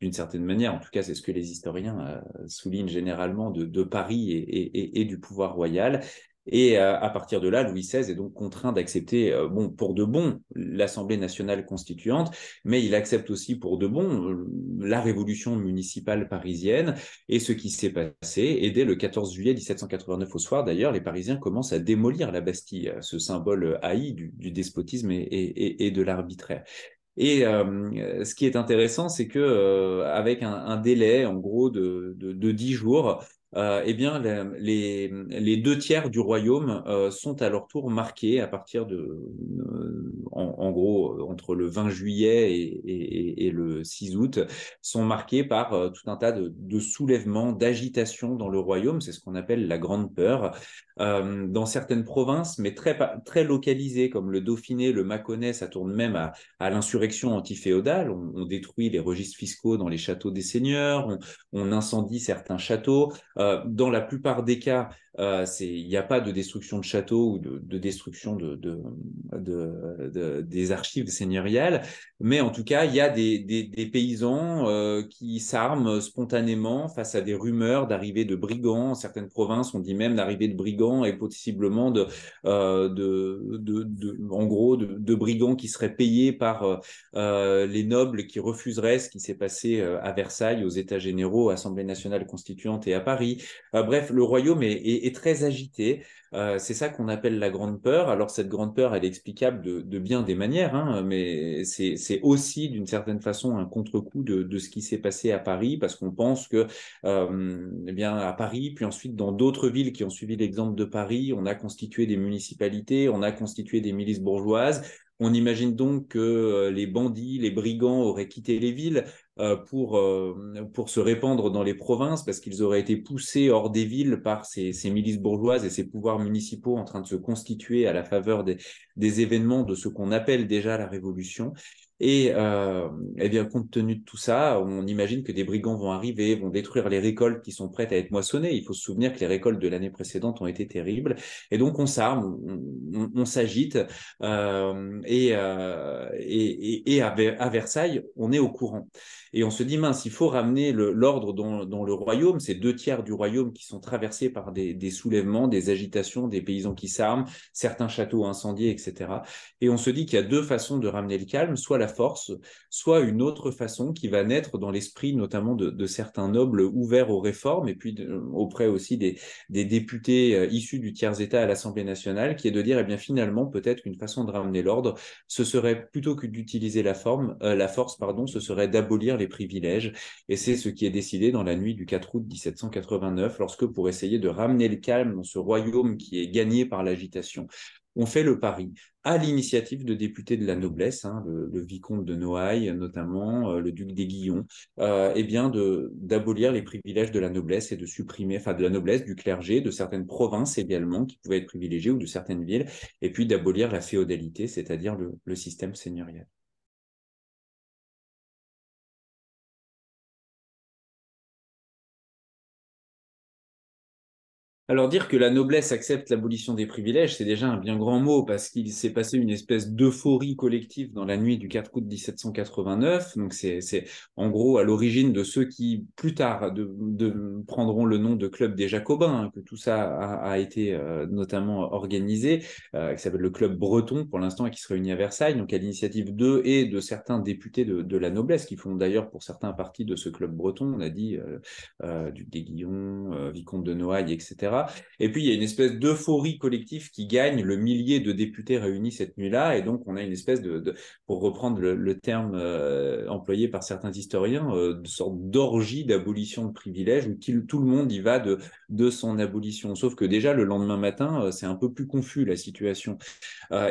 d'une certaine manière. En tout cas, c'est ce que les historiens euh, soulignent généralement de, Paris et du pouvoir royal. Et euh, à partir de là, Louis XVI est donc contraint d'accepter, euh, bon, pour de bon, l'Assemblée nationale constituante, mais il accepte aussi pour de bon euh, la révolution municipale parisienne et ce qui s'est passé. Et dès le 14 juillet 1789 au soir, d'ailleurs, les Parisiens commencent à démolir la Bastille, ce symbole haï du, despotisme et, de l'arbitraire. Et ce qui est intéressant, c'est que avec un, délai, en gros, de, dix de jours, euh, eh bien, les, deux tiers du royaume euh, sont à leur tour marqués à partir de, euh, en, gros, entre le 20 juillet et, le 6 août, sont marqués par tout un tas de, soulèvements, d'agitations dans le royaume. C'est ce qu'on appelle la grande peur. dans certaines provinces, mais très, très localisées, comme le Dauphiné, le Mâconnais, ça tourne même à, l'insurrection antiféodale. On, on, détruit les registres fiscaux dans les châteaux des seigneurs, on incendie certains châteaux. Euh, dans la plupart des cas, euh, il n'y a pas de destruction de châteaux ou de, destruction de, des archives seigneuriales, mais en tout cas, il y a des, paysans euh, qui s'arment spontanément face à des rumeurs d'arrivée de brigands. certaines provinces, on dit même d'arrivée de brigands et possiblement de, euh, en gros, de, brigands qui seraient payés par les nobles qui refuseraient ce qui s'est passé à Versailles, aux États généraux, Assemblée nationale constituante et à Paris. bref, le royaume est très agité. Euh, c'est ça qu'on appelle la grande peur. Alors cette grande peur, elle est explicable de, bien des manières, hein, mais c'est aussi d'une certaine façon un contre-coup de, ce qui s'est passé à Paris, parce qu'on pense que, euh, eh bien, à Paris, puis ensuite dans d'autres villes qui ont suivi l'exemple de Paris, on a constitué des municipalités, on a constitué des milices bourgeoises, on imagine donc que euh, les bandits, les brigands auraient quitté les villes. Euh, pour, euh, pour se répandre dans les provinces parce qu'ils auraient été poussés hors des villes par ces, ces, milices bourgeoises et ces pouvoirs municipaux en train de se constituer à la faveur des, des événements de ce qu'on appelle déjà la révolution. Et euh, eh bien, compte tenu de tout ça, on imagine que des brigands vont arriver, vont détruire les récoltes qui sont prêtes à être moissonnées. Il faut se souvenir que les récoltes de l'année précédente ont été terribles. Et donc, on s'arme, on, s'agite. Euh, et, euh, et, et, à, Versailles, on est au courant. Et on se dit, mince, il faut ramener l'ordre dans, dans, le royaume. ces deux tiers du royaume qui sont traversés par des, des soulèvements, des agitations, des paysans qui s'arment, certains châteaux incendiés, etc. Et on se dit qu'il y a deux façons de ramener le calme, soit force, soit une autre façon qui va naître dans l'esprit notamment de, certains nobles ouverts aux réformes et puis auprès aussi des, députés euh, issus du tiers-État à l'Assemblée nationale, qui est de dire, et eh bien finalement, peut-être une façon de ramener l'ordre, ce serait plutôt que d'utiliser la, forme, euh, la force, pardon, ce serait d'abolir les privilèges. Et c'est ce qui est décidé dans la nuit du 4 août 1789, lorsque pour essayer de ramener le calme dans ce royaume qui est gagné par l'agitation, on fait le pari, à l'initiative de députés de la noblesse, hein, le, vicomte de Noailles notamment, euh, le duc d'Aiguillon, euh, eh bien d'abolir les privilèges de la noblesse et de supprimer, enfin de la noblesse, du clergé, de certaines provinces également qui pouvaient être privilégiées ou de certaines villes, et puis d'abolir la féodalité, c'est-à-dire le système seigneurial. Alors dire que la noblesse accepte l'abolition des privilèges, c'est déjà un bien grand mot parce qu'il s'est passé une espèce d'euphorie collective dans la nuit du 4 août 1789. Donc c'est en gros à l'origine de ceux qui plus tard de, prendront le nom de club des Jacobins, hein, que tout ça a, été euh, notamment organisé, euh, qui s'appelle le club breton pour l'instant et qui se réunit à Versailles, donc à l'initiative d'eux et de certains députés de, la noblesse qui font d'ailleurs pour certains partie de ce club breton, on a dit euh, euh du Vicomte de Noailles, etc. Et puis, il y a une espèce d'euphorie collective qui gagne le millier de députés réunis cette nuit-là. Et donc, on a une espèce de, pour reprendre le, terme euh, employé par certains historiens, une euh, de sorte d'orgie d'abolition de privilèges où tout le monde y va de, son abolition. Sauf que déjà, le lendemain matin, euh, c'est un peu plus confus la situation.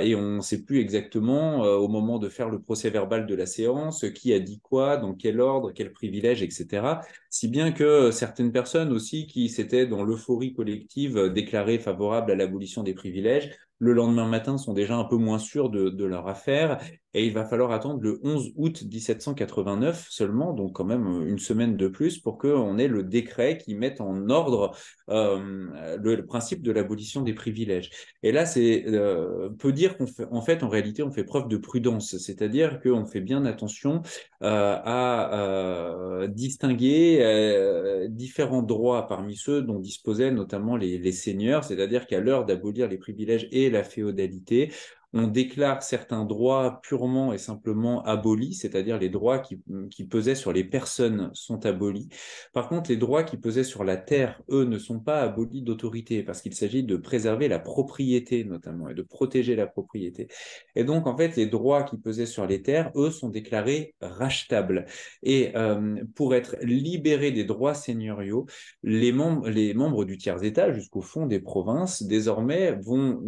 et on ne sait plus exactement au moment de faire le procès verbal de la séance qui a dit quoi, dans quel ordre, quel privilège, etc. Si bien que certaines personnes aussi qui s'étaient dans l'euphorie collective déclarées favorables à l'abolition des privilèges le lendemain matin sont déjà un peu moins sûrs de, leur affaire. Et il va falloir attendre le 11 août 1789 seulement, donc quand même euh, une semaine de plus, pour qu'on ait le décret qui mette en ordre euh, le, principe de l'abolition des privilèges. Et là, c'est euh, peut dire qu'on fait, en fait, en réalité, on fait preuve de prudence, c'est-à-dire qu'on fait bien attention à distinguer différents droits parmi ceux dont disposaient notamment les, les seigneurs, c'est-à-dire qu'à l'heure d'abolir les privilèges et la féodalité on déclare certains droits purement et simplement abolis, c'est-à-dire les droits qui, pesaient sur les personnes sont abolis. Par contre, les droits qui pesaient sur la terre, eux, ne sont pas abolis d'autorité, parce qu'il s'agit de préserver la propriété notamment, et de protéger la propriété. Et donc, en fait, les droits qui pesaient sur les terres, eux, sont déclarés rachetables. Et euh, pour être libérés des droits seigneuriaux, les, membres les membres du tiers-État, jusqu'au fond des provinces, désormais vont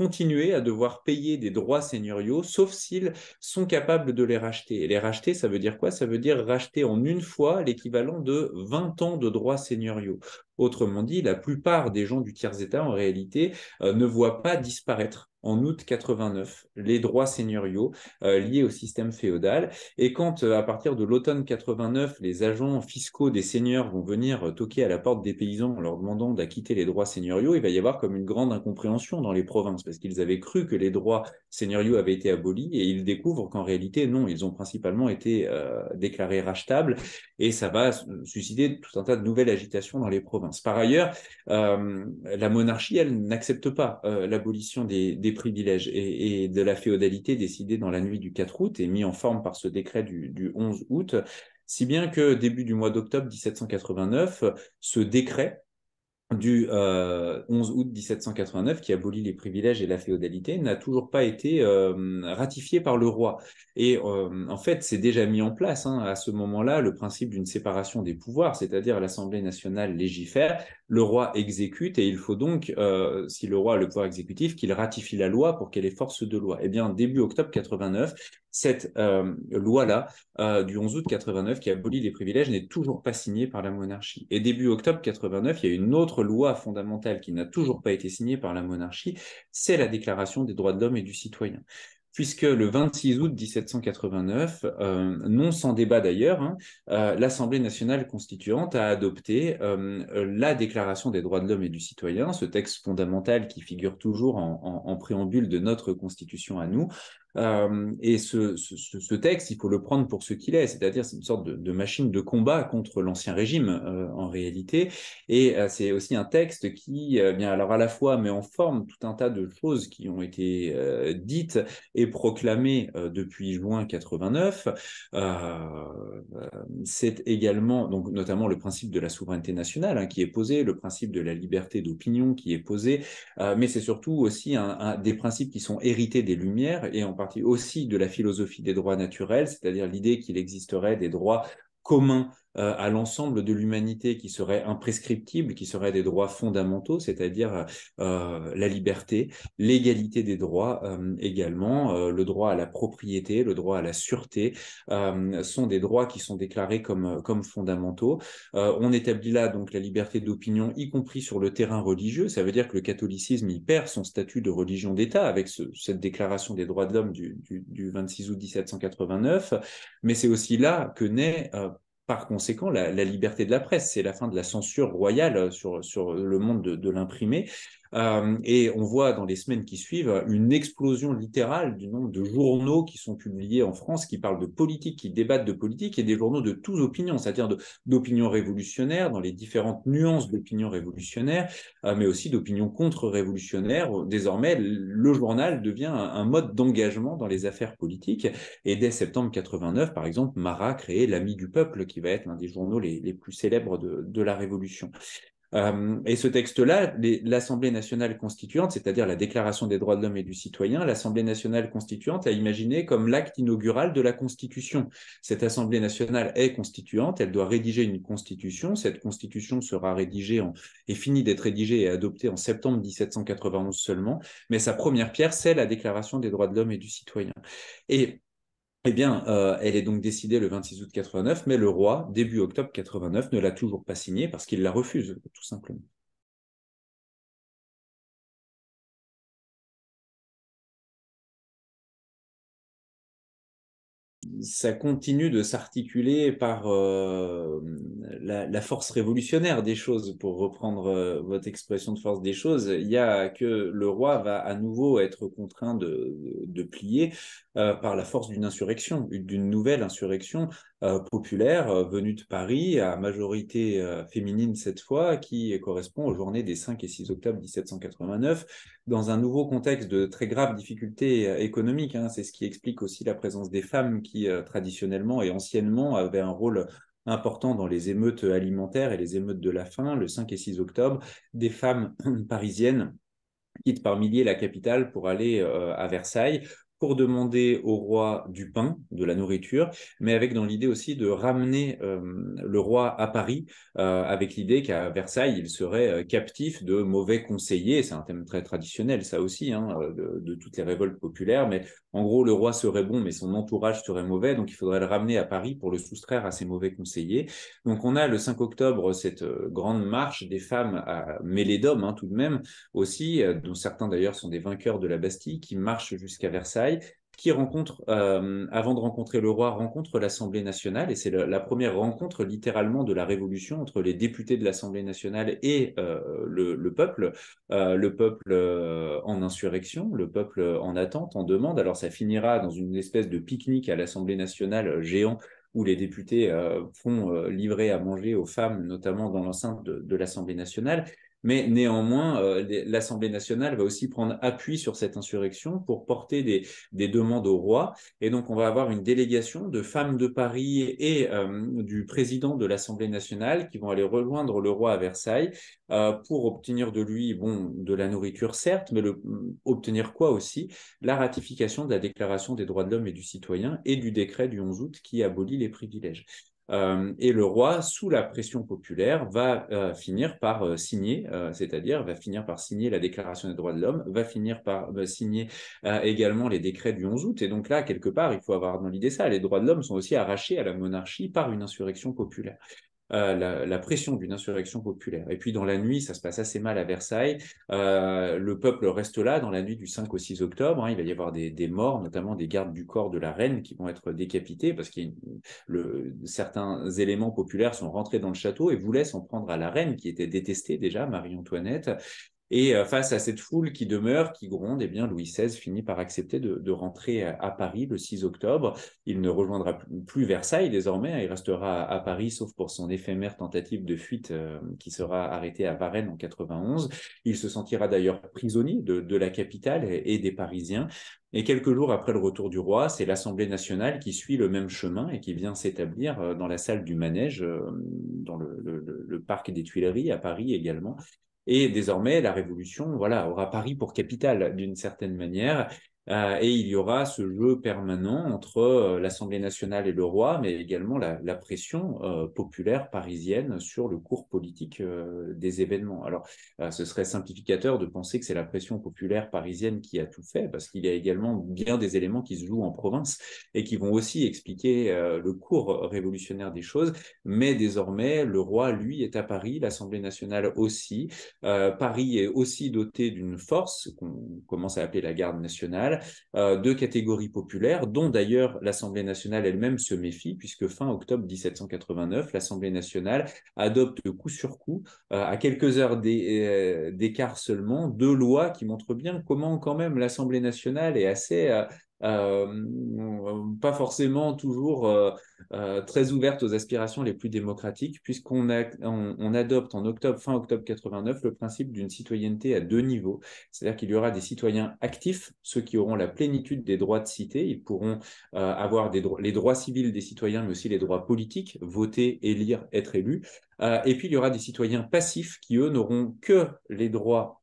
continuer à devoir payer des droits seigneuriaux, sauf s'ils sont capables de les racheter. Et les racheter, ça veut dire quoi Ça veut dire racheter en une fois l'équivalent de 20 ans de droits seigneuriaux. Autrement dit, la plupart des gens du tiers-État, en réalité, euh, ne voient pas disparaître en août 89 les droits seigneuriaux euh, liés au système féodal. Et quand, euh, à partir de l'automne 89, les agents fiscaux des seigneurs vont venir toquer à la porte des paysans en leur demandant d'acquitter les droits seigneuriaux, il va y avoir comme une grande incompréhension dans les provinces, parce qu'ils avaient cru que les droits seigneuriaux avaient été abolis, et ils découvrent qu'en réalité, non, ils ont principalement été déclarés rachetables, et ça va susciter tout un tas de nouvelles agitations dans les provinces. Par ailleurs, euh, la monarchie, elle n'accepte pas euh, l'abolition des, privilèges et, de la féodalité décidée dans la nuit du 4 août et mis en forme par ce décret du, du 11 août, si bien que début du mois d'octobre 1789, ce décret du 11 euh, août 1789 qui abolit les privilèges et la féodalité n'a toujours pas été euh, ratifié par le roi. Et euh, en fait, c'est déjà mis en place hein, à ce moment-là le principe d'une séparation des pouvoirs, c'est-à-dire l'Assemblée nationale légifère, le roi exécute et il faut donc, si le roi a le pouvoir exécutif, qu'il ratifie la loi pour qu'elle ait force de loi. Eh bien, début octobre 89, cette euh, loi-là euh, du 11 août 89 qui abolit les privilèges n'est toujours pas signée par la monarchie. Et début octobre 89, il y a une autre loi fondamentale qui n'a toujours pas été signée par la monarchie, c'est la Déclaration des droits de l'homme et du citoyen puisque le 26 août 1789, euh, non sans débat d'ailleurs, hein, l'Assemblée nationale constituante a adopté la Déclaration des droits de l'homme et du citoyen, ce texte fondamental qui figure toujours en préambule de notre Constitution à nous, euh, et ce, texte, il faut le prendre pour ce qu'il est, c'est-à-dire c'est une sorte de, machine de combat contre l'ancien régime euh, en réalité. Et euh, c'est aussi un texte qui, bien alors à la fois met en forme tout un tas de choses qui ont été dites et proclamées depuis juin 89. c'est également donc notamment le principe de la souveraineté nationale hein, qui est posé, le principe de la liberté d'opinion qui est posé, mais c'est surtout aussi des principes qui sont hérités des Lumières et en partie aussi de la philosophie des droits naturels, c'est-à-dire l'idée qu'il existerait des droits communs euh, à l'ensemble de l'humanité qui serait imprescriptible, qui serait des droits fondamentaux, c'est-à-dire euh, la liberté, l'égalité des droits euh, également, le droit à la propriété, le droit à la sûreté, sont des droits qui sont déclarés comme, comme fondamentaux. on établit là donc la liberté d'opinion, y compris sur le terrain religieux. Ça veut dire que le catholicisme il perd son statut de religion d'État avec cette déclaration des droits de l'homme du, du, 26 août 1789, mais c'est aussi là que naît par conséquent la, liberté de la presse. C'est la fin de la censure royale euh, sur, sur le monde de, de l'imprimé. Euh, et on voit dans les semaines qui suivent une explosion littérale du nombre de journaux qui sont publiés en France, qui parlent de politique, qui débattent de politique, et des journaux de tous opinions, c'est-à-dire d'opinions révolutionnaires, dans les différentes nuances d'opinions révolutionnaires, euh, mais aussi d'opinions contre-révolutionnaires. Désormais, le journal devient un, mode d'engagement dans les affaires politiques. Et dès septembre 89, par exemple, Marat crée l'Ami du peuple, qui va être l'un des journaux les, plus célèbres de, de la Révolution. Euh, et ce texte-là, l'Assemblée nationale constituante, c'est-à-dire la Déclaration des droits de l'homme et du citoyen, l'Assemblée nationale constituante l'a imaginé comme l'acte inaugural de la Constitution. Cette Assemblée nationale est constituante, elle doit rédiger une Constitution. Cette Constitution sera rédigée et finit d'être rédigée et adoptée en septembre 1791 seulement. Mais sa première pierre, c'est la Déclaration des droits de l'homme et du citoyen. Et eh bien, euh, elle est donc décidée le 26 août 89, mais le roi, début octobre 89, ne l'a toujours pas signée parce qu'il la refuse, tout simplement. ça continue de s'articuler par euh, la, force révolutionnaire des choses, pour reprendre euh, votre expression de force des choses. Il y a que le roi va à nouveau être contraint de, plier euh, par la force d'une insurrection, d'une nouvelle insurrection, euh, populaire euh, venue de Paris, à majorité euh, féminine cette fois, qui correspond aux journées des 5 et 6 octobre 1789, dans un nouveau contexte de très graves difficultés économiques. Hein. C'est ce qui explique aussi la présence des femmes qui, traditionnellement et anciennement, avaient un rôle important dans les émeutes alimentaires et les émeutes de la faim, le 5 et 6 octobre, des femmes parisiennes quittent par milliers la capitale pour aller à Versailles pour demander au roi du pain, de la nourriture, mais avec dans l'idée aussi de ramener euh, le roi à Paris, euh, avec l'idée qu'à Versailles, il serait euh, captif de mauvais conseillers. C'est un thème très traditionnel, ça aussi, hein, de, toutes les révoltes populaires. Mais en gros, le roi serait bon, mais son entourage serait mauvais, donc il faudrait le ramener à Paris pour le soustraire à ses mauvais conseillers. Donc on a le 5 octobre cette grande marche des femmes, à, mêlées d'hommes hein, tout de même aussi, dont certains d'ailleurs sont des vainqueurs de la Bastille, qui marchent jusqu'à Versailles qui rencontre, euh, avant de rencontrer le roi, rencontre l'Assemblée nationale, et c'est la, première rencontre littéralement de la Révolution entre les députés de l'Assemblée nationale et euh, le, peuple, euh, le peuple en insurrection, le peuple en attente, en demande. Alors ça finira dans une espèce de pique-nique à l'Assemblée nationale géant où les députés font livrer à manger aux femmes, notamment dans l'enceinte de l'Assemblée nationale. Mais néanmoins, euh, l'Assemblée nationale va aussi prendre appui sur cette insurrection pour porter des, demandes au roi. Et donc, on va avoir une délégation de femmes de Paris et euh, du président de l'Assemblée nationale qui vont aller rejoindre le roi à Versailles euh, pour obtenir de lui, bon, de la nourriture certes, mais obtenir quoi aussi La ratification de la Déclaration des droits de l'homme et du citoyen et du décret du 11 août qui abolit les privilèges. Euh, et le roi, sous la pression populaire, va euh, finir par euh, signer, c'est-à-dire va finir par signer la Déclaration des droits de l'homme, va finir par signer également les décrets du 11 août. Et donc là, quelque part, il faut avoir dans l'idée ça, les droits de l'homme sont aussi arrachés à la monarchie par une insurrection populaire. Euh, la, pression d'une insurrection populaire. Et puis dans la nuit, ça se passe assez mal à Versailles. Euh, le peuple reste là dans la nuit du 5 au 6 octobre. Hein. il va y avoir des, morts, notamment des gardes du corps de la reine qui vont être décapités parce que le, certains éléments populaires sont rentrés dans le château et voulaient s'en prendre à la reine qui était détestée déjà, Marie-Antoinette. Et euh, face à cette foule qui demeure, qui gronde, eh bien Louis XVI finit par accepter de, rentrer à Paris le 6 octobre. Il ne rejoindra plus Versailles désormais, hein. il restera à Paris, sauf pour son éphémère tentative de fuite euh, qui sera arrêtée à Varennes en 91. Il se sentira d'ailleurs prisonnier de, la capitale et, des Parisiens. Et quelques jours après le retour du roi, c'est l'Assemblée nationale qui suit le même chemin et qui vient s'établir euh, dans la salle du manège, dans le parc des Tuileries à Paris également, et désormais, la Révolution voilà, aura Paris pour capitale d'une certaine manière. Euh, et il y aura ce jeu permanent entre euh, l'Assemblée nationale et le roi, mais également la, pression euh, populaire parisienne sur le cours politique des événements. Alors, ce serait simplificateur de penser que c'est la pression populaire parisienne qui a tout fait, parce qu'il y a également bien des éléments qui se jouent en province et qui vont aussi expliquer le cours révolutionnaire des choses. Mais désormais, le roi, lui, est à Paris, l'Assemblée nationale aussi. Paris est aussi doté d'une force qu'on commence à appeler la garde nationale euh, de deux catégories populaires, dont d'ailleurs l'Assemblée nationale elle-même se méfie, puisque fin octobre 1789, l'Assemblée nationale adopte coup sur coup, euh, à quelques heures euh, d'écart seulement, deux lois qui montrent bien comment quand même l'Assemblée nationale est assez euh, pas forcément toujours euh, euh, très ouverte aux aspirations les plus démocratiques, puisqu'on adopte en octobre, fin octobre 89 le principe d'une citoyenneté à deux niveaux, c'est-à-dire qu'il y aura des citoyens actifs, ceux qui auront la plénitude des droits de cité, ils pourront avoir les droits civils des citoyens, mais aussi les droits politiques, voter, élire, être élu, et puis il y aura des citoyens passifs qui, eux, n'auront que les droits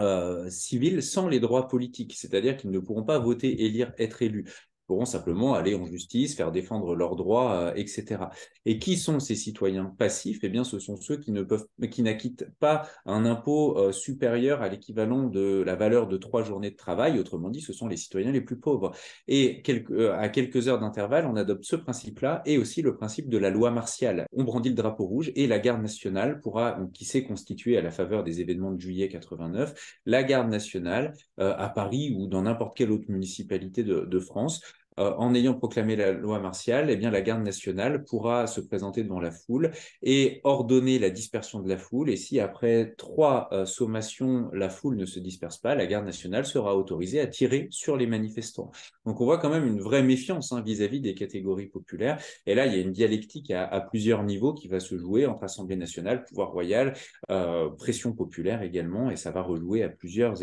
euh, civils sans les droits politiques, c'est-à-dire qu'ils ne pourront pas voter, élire, être élus pourront simplement aller en justice, faire défendre leurs droits, euh, etc. Et qui sont ces citoyens passifs Eh bien, ce sont ceux qui ne peuvent, qui n'acquittent pas un impôt euh, supérieur à l'équivalent de la valeur de trois journées de travail. Autrement dit, ce sont les citoyens les plus pauvres. Et euh, à quelques heures d'intervalle, on adopte ce principe-là et aussi le principe de la loi martiale. On brandit le drapeau rouge et la garde nationale pourra, qui s'est constituée à la faveur des événements de juillet 89, la garde nationale à Paris ou dans n'importe quelle autre municipalité de, de France euh, en ayant proclamé la loi martiale, eh bien, la garde nationale pourra se présenter devant la foule et ordonner la dispersion de la foule. Et si après trois euh, sommations, la foule ne se disperse pas, la garde nationale sera autorisée à tirer sur les manifestants. Donc on voit quand même une vraie méfiance hein, vis-à-vis des catégories populaires. Et là, il y a une dialectique à, plusieurs niveaux qui va se jouer entre Assemblée nationale, pouvoir royal, euh, pression populaire également, et ça va relouer à plusieurs,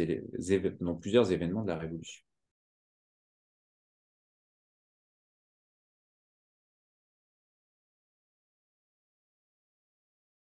plusieurs événements de la Révolution.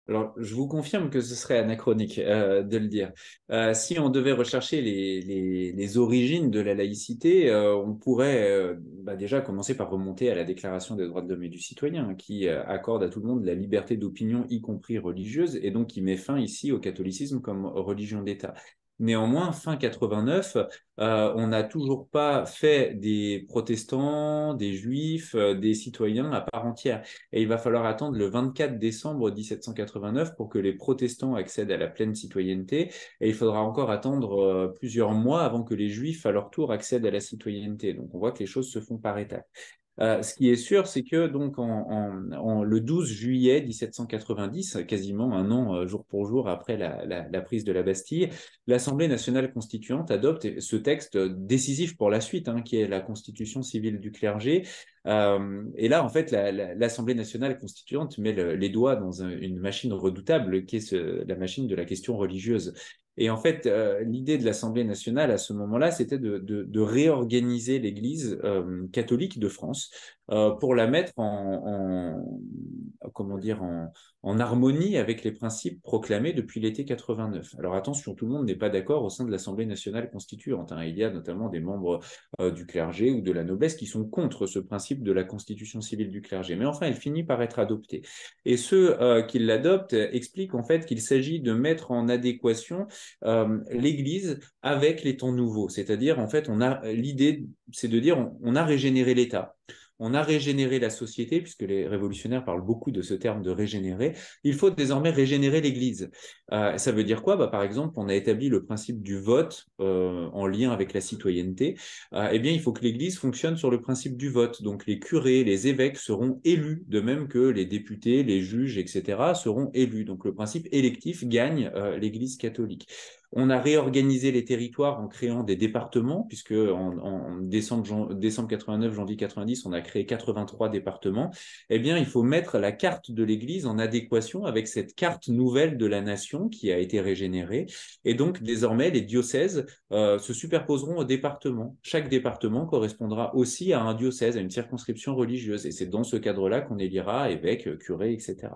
Alors, je vous confirme que ce serait anachronique euh, de le dire. Euh, si on devait rechercher les, origines de la laïcité, euh, on pourrait bah, déjà commencer par remonter à la Déclaration des droits de l'homme et du citoyen, qui accorde à tout le monde la liberté d'opinion, y compris religieuse, et donc qui met fin ici au catholicisme comme religion d'État. Néanmoins, fin 89, euh, on n'a toujours pas fait des protestants, des juifs, euh, des citoyens à part entière. Et il va falloir attendre le 24 décembre 1789 pour que les protestants accèdent à la pleine citoyenneté. Et il faudra encore attendre euh, plusieurs mois avant que les juifs, à leur tour, accèdent à la citoyenneté. Donc on voit que les choses se font par étapes. Euh, ce qui est sûr, c'est que donc le 12 juillet 1790, quasiment un an euh, jour pour jour après la, prise de la Bastille, l'Assemblée nationale constituante adopte ce texte décisif pour la suite, hein, qui est la Constitution civile du clergé. Euh, et là, en fait, l'Assemblée nationale constituante met les doigts dans une machine redoutable, qui est la machine de la question religieuse. Et en fait, euh, l'idée de l'Assemblée nationale à ce moment-là, c'était de, réorganiser l'Église euh, catholique de France euh, pour la mettre en, comment dire en, harmonie avec les principes proclamés depuis l'été 89. Alors attention, tout le monde n'est pas d'accord au sein de l'Assemblée nationale constituante. Hein. Il y a notamment des membres euh, du clergé ou de la noblesse qui sont contre ce principe de la constitution civile du clergé. Mais enfin, elle finit par être adoptée. Et ceux euh, qui l'adoptent expliquent en fait qu'il s'agit de mettre en adéquation l'Église avec les temps nouveaux. C'est-à-dire, en fait, on a l'idée, c'est de dire, qu'on on a régénéré l'État on a régénéré la société, puisque les révolutionnaires parlent beaucoup de ce terme de régénérer, il faut désormais régénérer l'Église. Euh, ça veut dire quoi bah, Par exemple, on a établi le principe du vote euh, en lien avec la citoyenneté. Euh, eh bien, il faut que l'Église fonctionne sur le principe du vote. Donc, les curés, les évêques seront élus, de même que les députés, les juges, etc., seront élus. Donc, le principe électif gagne l'Église catholique. On a réorganisé les territoires en créant des départements, puisque en, décembre, 89, janvier 90, on a créé 83 départements. Eh bien, il faut mettre la carte de l'Église en adéquation avec cette carte nouvelle de la nation qui a été régénérée. Et donc, désormais, les diocèses euh, se superposeront aux départements. Chaque département correspondra aussi à un diocèse, à une circonscription religieuse. Et c'est dans ce cadre-là qu'on élira évêque, curé, etc.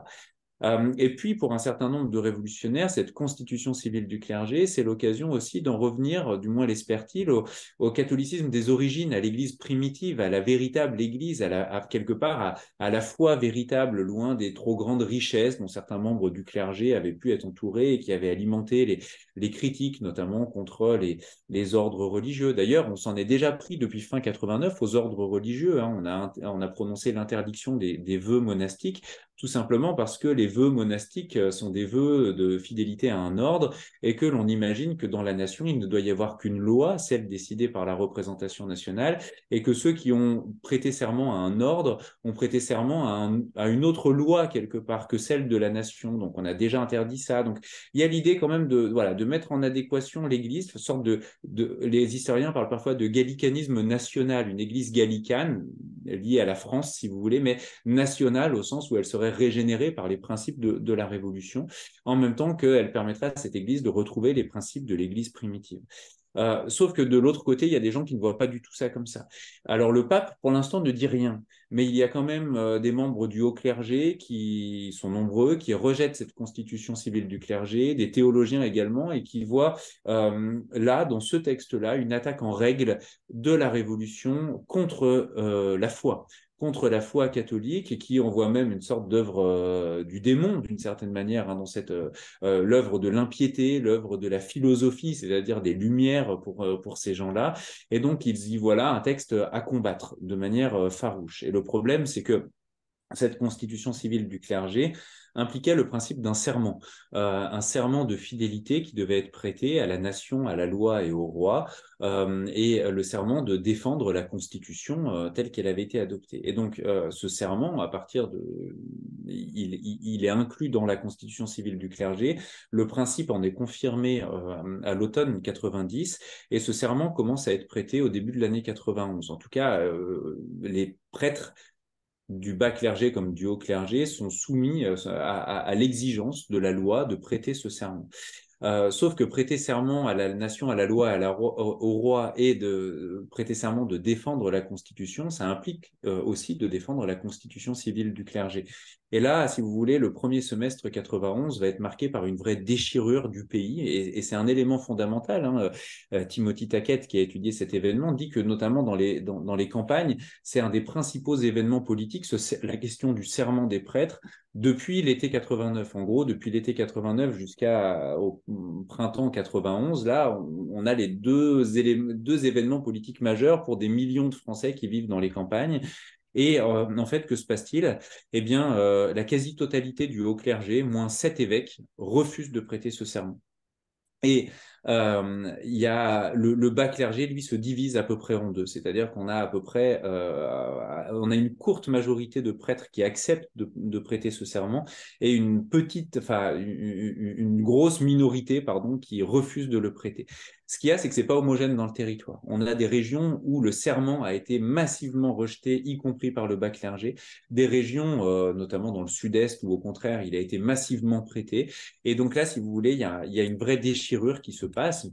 Euh, et puis, pour un certain nombre de révolutionnaires, cette constitution civile du clergé, c'est l'occasion aussi d'en revenir, du moins l'espère-t-il, au, catholicisme des origines, à l'Église primitive, à la véritable Église, à, la, quelque part à, la foi véritable, loin des trop grandes richesses dont certains membres du clergé avaient pu être entourés et qui avaient alimenté les, critiques, notamment contre les, les ordres religieux. D'ailleurs, on s'en est déjà pris depuis fin 89 aux ordres religieux. Hein. On, a, prononcé l'interdiction des, des vœux monastiques tout simplement parce que les vœux monastiques euh, sont des vœux de fidélité à un ordre et que l'on imagine que dans la nation, il ne doit y avoir qu'une loi, celle décidée par la représentation nationale, et que ceux qui ont prêté serment à un ordre ont prêté serment à, une autre loi quelque part que celle de la nation. Donc on a déjà interdit ça. Donc il y a l'idée quand même de, voilà, de mettre en adéquation l'Église, sorte de, les historiens parlent parfois de gallicanisme national, une Église gallicane liée à la France si vous voulez, mais nationale au sens où elle serait régénérée par les principes de, la Révolution, en même temps qu'elle permettra à cette Église de retrouver les principes de l'Église primitive. Euh, sauf que de l'autre côté, il y a des gens qui ne voient pas du tout ça comme ça. Alors le pape, pour l'instant, ne dit rien, mais il y a quand même euh, des membres du haut clergé qui sont nombreux, qui rejettent cette constitution civile du clergé, des théologiens également, et qui voient euh, là, dans ce texte-là, une attaque en règle de la Révolution contre la foi, contre la foi catholique et qui envoie même une sorte d'œuvre euh, du démon d'une certaine manière hein, dans cette euh, euh, l'œuvre de l'impiété, l'œuvre de la philosophie, c'est-à-dire des lumières pour pour ces gens-là. Et donc ils y voient là un texte à combattre de manière farouche. Et le problème c'est que cette constitution civile du clergé impliquait le principe d'un serment, euh, un serment de fidélité qui devait être prêté à la nation, à la loi et au roi, euh, et le serment de défendre la Constitution euh, telle qu'elle avait été adoptée. Et donc ce serment, à partir de, il, il, est inclus dans la Constitution civile du clergé. Le principe en est confirmé à l'automne 90, et ce serment commence à être prêté au début de l'année 91. En tout cas, les prêtres du bas clergé comme du haut clergé sont soumis euh, à, l'exigence de la loi de prêter ce serment. Euh, sauf que prêter serment à la nation, à la loi, au roi et de euh, prêter serment de défendre la Constitution, ça implique aussi de défendre la Constitution civile du clergé. Et là, si vous voulez, le premier semestre 91 va être marqué par une vraie déchirure du pays, et, c'est un élément fondamental. Hein. Euh, Timothy Taquette, qui a étudié cet événement, dit que notamment dans les, campagnes, c'est un des principaux événements politiques, la question du serment des prêtres, depuis l'été 89. En gros, depuis l'été 89 jusqu'au mm, printemps 91, là, on, a les deux événements politiques majeurs pour des millions de Français qui vivent dans les campagnes. Et euh, en fait, que se passe-t-il Eh bien, euh, la quasi-totalité du haut clergé, moins sept évêques, refusent de prêter ce serment. Et euh, y a le, bas clergé, lui, se divise à peu près en deux. C'est-à-dire qu'on a à peu près, on a une courte majorité de prêtres qui acceptent de, prêter ce serment et une petite, enfin une grosse minorité, pardon, qui refuse de le prêter. Ce qu'il y a, c'est que c'est pas homogène dans le territoire. On a des régions où le serment a été massivement rejeté, y compris par le bas clergé, des régions, euh, notamment dans le sud-est, où au contraire, il a été massivement prêté. Et donc là, si vous voulez, il y a, une vraie déchirure qui se passe.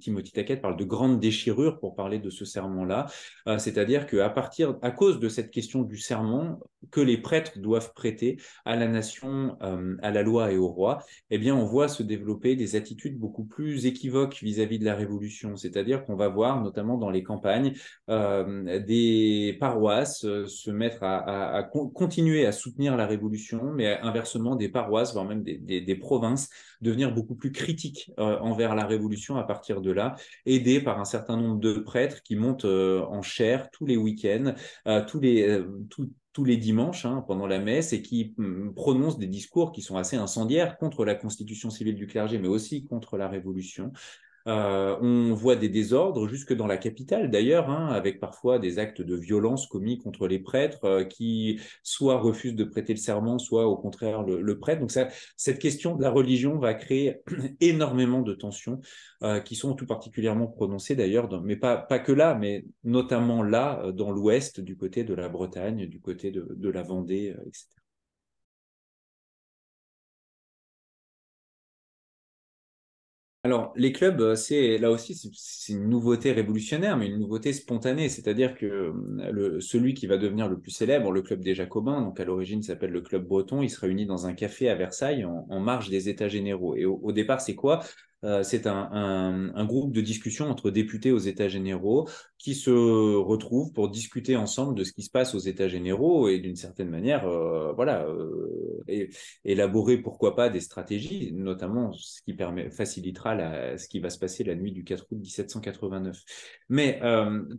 Timothy Taquette parle de grande déchirure pour parler de ce serment-là. Euh, c'est-à-dire qu'à partir, à cause de cette question du serment que les prêtres doivent prêter à la nation, euh, à la loi et au roi, eh bien, on voit se développer des attitudes beaucoup plus équivoques vis-à-vis de la Révolution, c'est-à-dire qu'on va voir, notamment dans les campagnes, euh, des paroisses euh, se mettre à, continuer à soutenir la Révolution, mais inversement, des paroisses, voire même des, provinces, devenir beaucoup plus critiques euh, envers la Révolution à partir de là, aidées par un certain nombre de prêtres qui montent en chair tous les week-ends, tous les... tous les dimanches hein, pendant la messe et qui mm, prononcent des discours qui sont assez incendiaires contre la constitution civile du clergé, mais aussi contre la révolution. Euh, on voit des désordres jusque dans la capitale d'ailleurs, hein, avec parfois des actes de violence commis contre les prêtres euh, qui soit refusent de prêter le serment, soit au contraire le, le prêtent. Donc ça, cette question de la religion va créer énormément de tensions euh, qui sont tout particulièrement prononcées d'ailleurs, mais pas, pas que là, mais notamment là, dans l'ouest, du côté de la Bretagne, du côté de la Vendée, etc. Alors, les clubs, euh, c'est là aussi, c'est une nouveauté révolutionnaire, mais une nouveauté spontanée. C'est-à-dire que euh, celui qui va devenir le plus célèbre, le club des Jacobins, donc à l'origine s'appelle le club breton, il se réunit dans un café à Versailles en, marge des États généraux. Et au départ, c'est quoi euh, c'est un, groupe de discussion entre députés aux États généraux qui se retrouvent pour discuter ensemble de ce qui se passe aux États généraux et d'une certaine manière, euh, voilà, et, euh, élaborer pourquoi pas des stratégies, notamment ce qui facilitera ce qui va se passer la nuit du 4 août 1789. Mais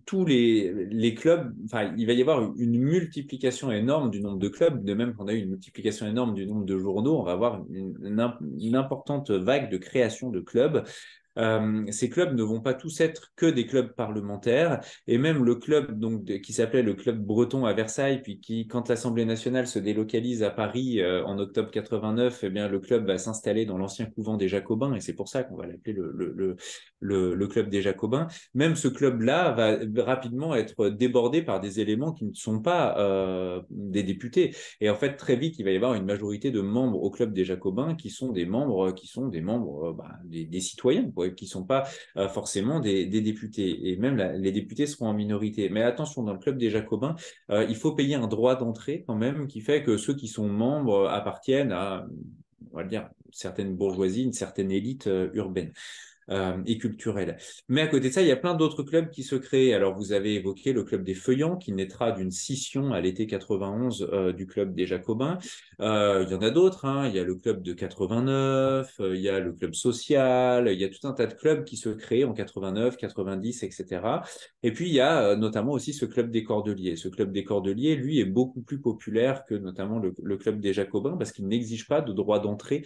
tous les, les clubs, il va y avoir une multiplication énorme du nombre de clubs, de même qu'on a eu une multiplication énorme du nombre de journaux, on va avoir une importante vague de création de club. Euh, ces clubs ne vont pas tous être que des clubs parlementaires. Et même le club donc, qui s'appelait le club breton à Versailles, puis qui, quand l'Assemblée nationale se délocalise à Paris euh, en octobre 89, eh bien, le club va s'installer dans l'ancien couvent des Jacobins. Et c'est pour ça qu'on va l'appeler le, le, club des Jacobins. Même ce club-là va rapidement être débordé par des éléments qui ne sont pas euh, des députés. Et en fait, très vite, il va y avoir une majorité de membres au club des Jacobins qui sont des membres qui sont des membres bah, des, citoyens. Euh, qui ne sont pas euh, forcément des, députés. Et même les députés seront en minorité. Mais attention, dans le club des Jacobins, euh, il faut payer un droit d'entrée quand même qui fait que ceux qui sont membres appartiennent à, on va dire, certaines bourgeoisies, une certaine élite urbaine. Euh, et culturelle. Mais à côté de ça, il y a plein d'autres clubs qui se créent. Alors, vous avez évoqué le club des Feuillants, qui naîtra d'une scission à l'été 91 euh, du club des Jacobins. Euh, il y en a d'autres. Hein. Il y a le club de 89, il y a le club social, il y a tout un tas de clubs qui se créent en 89, 90, etc. Et puis, il y a notamment aussi ce club des Cordeliers. Ce club des Cordeliers, lui, est beaucoup plus populaire que notamment le, le club des Jacobins, parce qu'il n'exige pas de droit d'entrée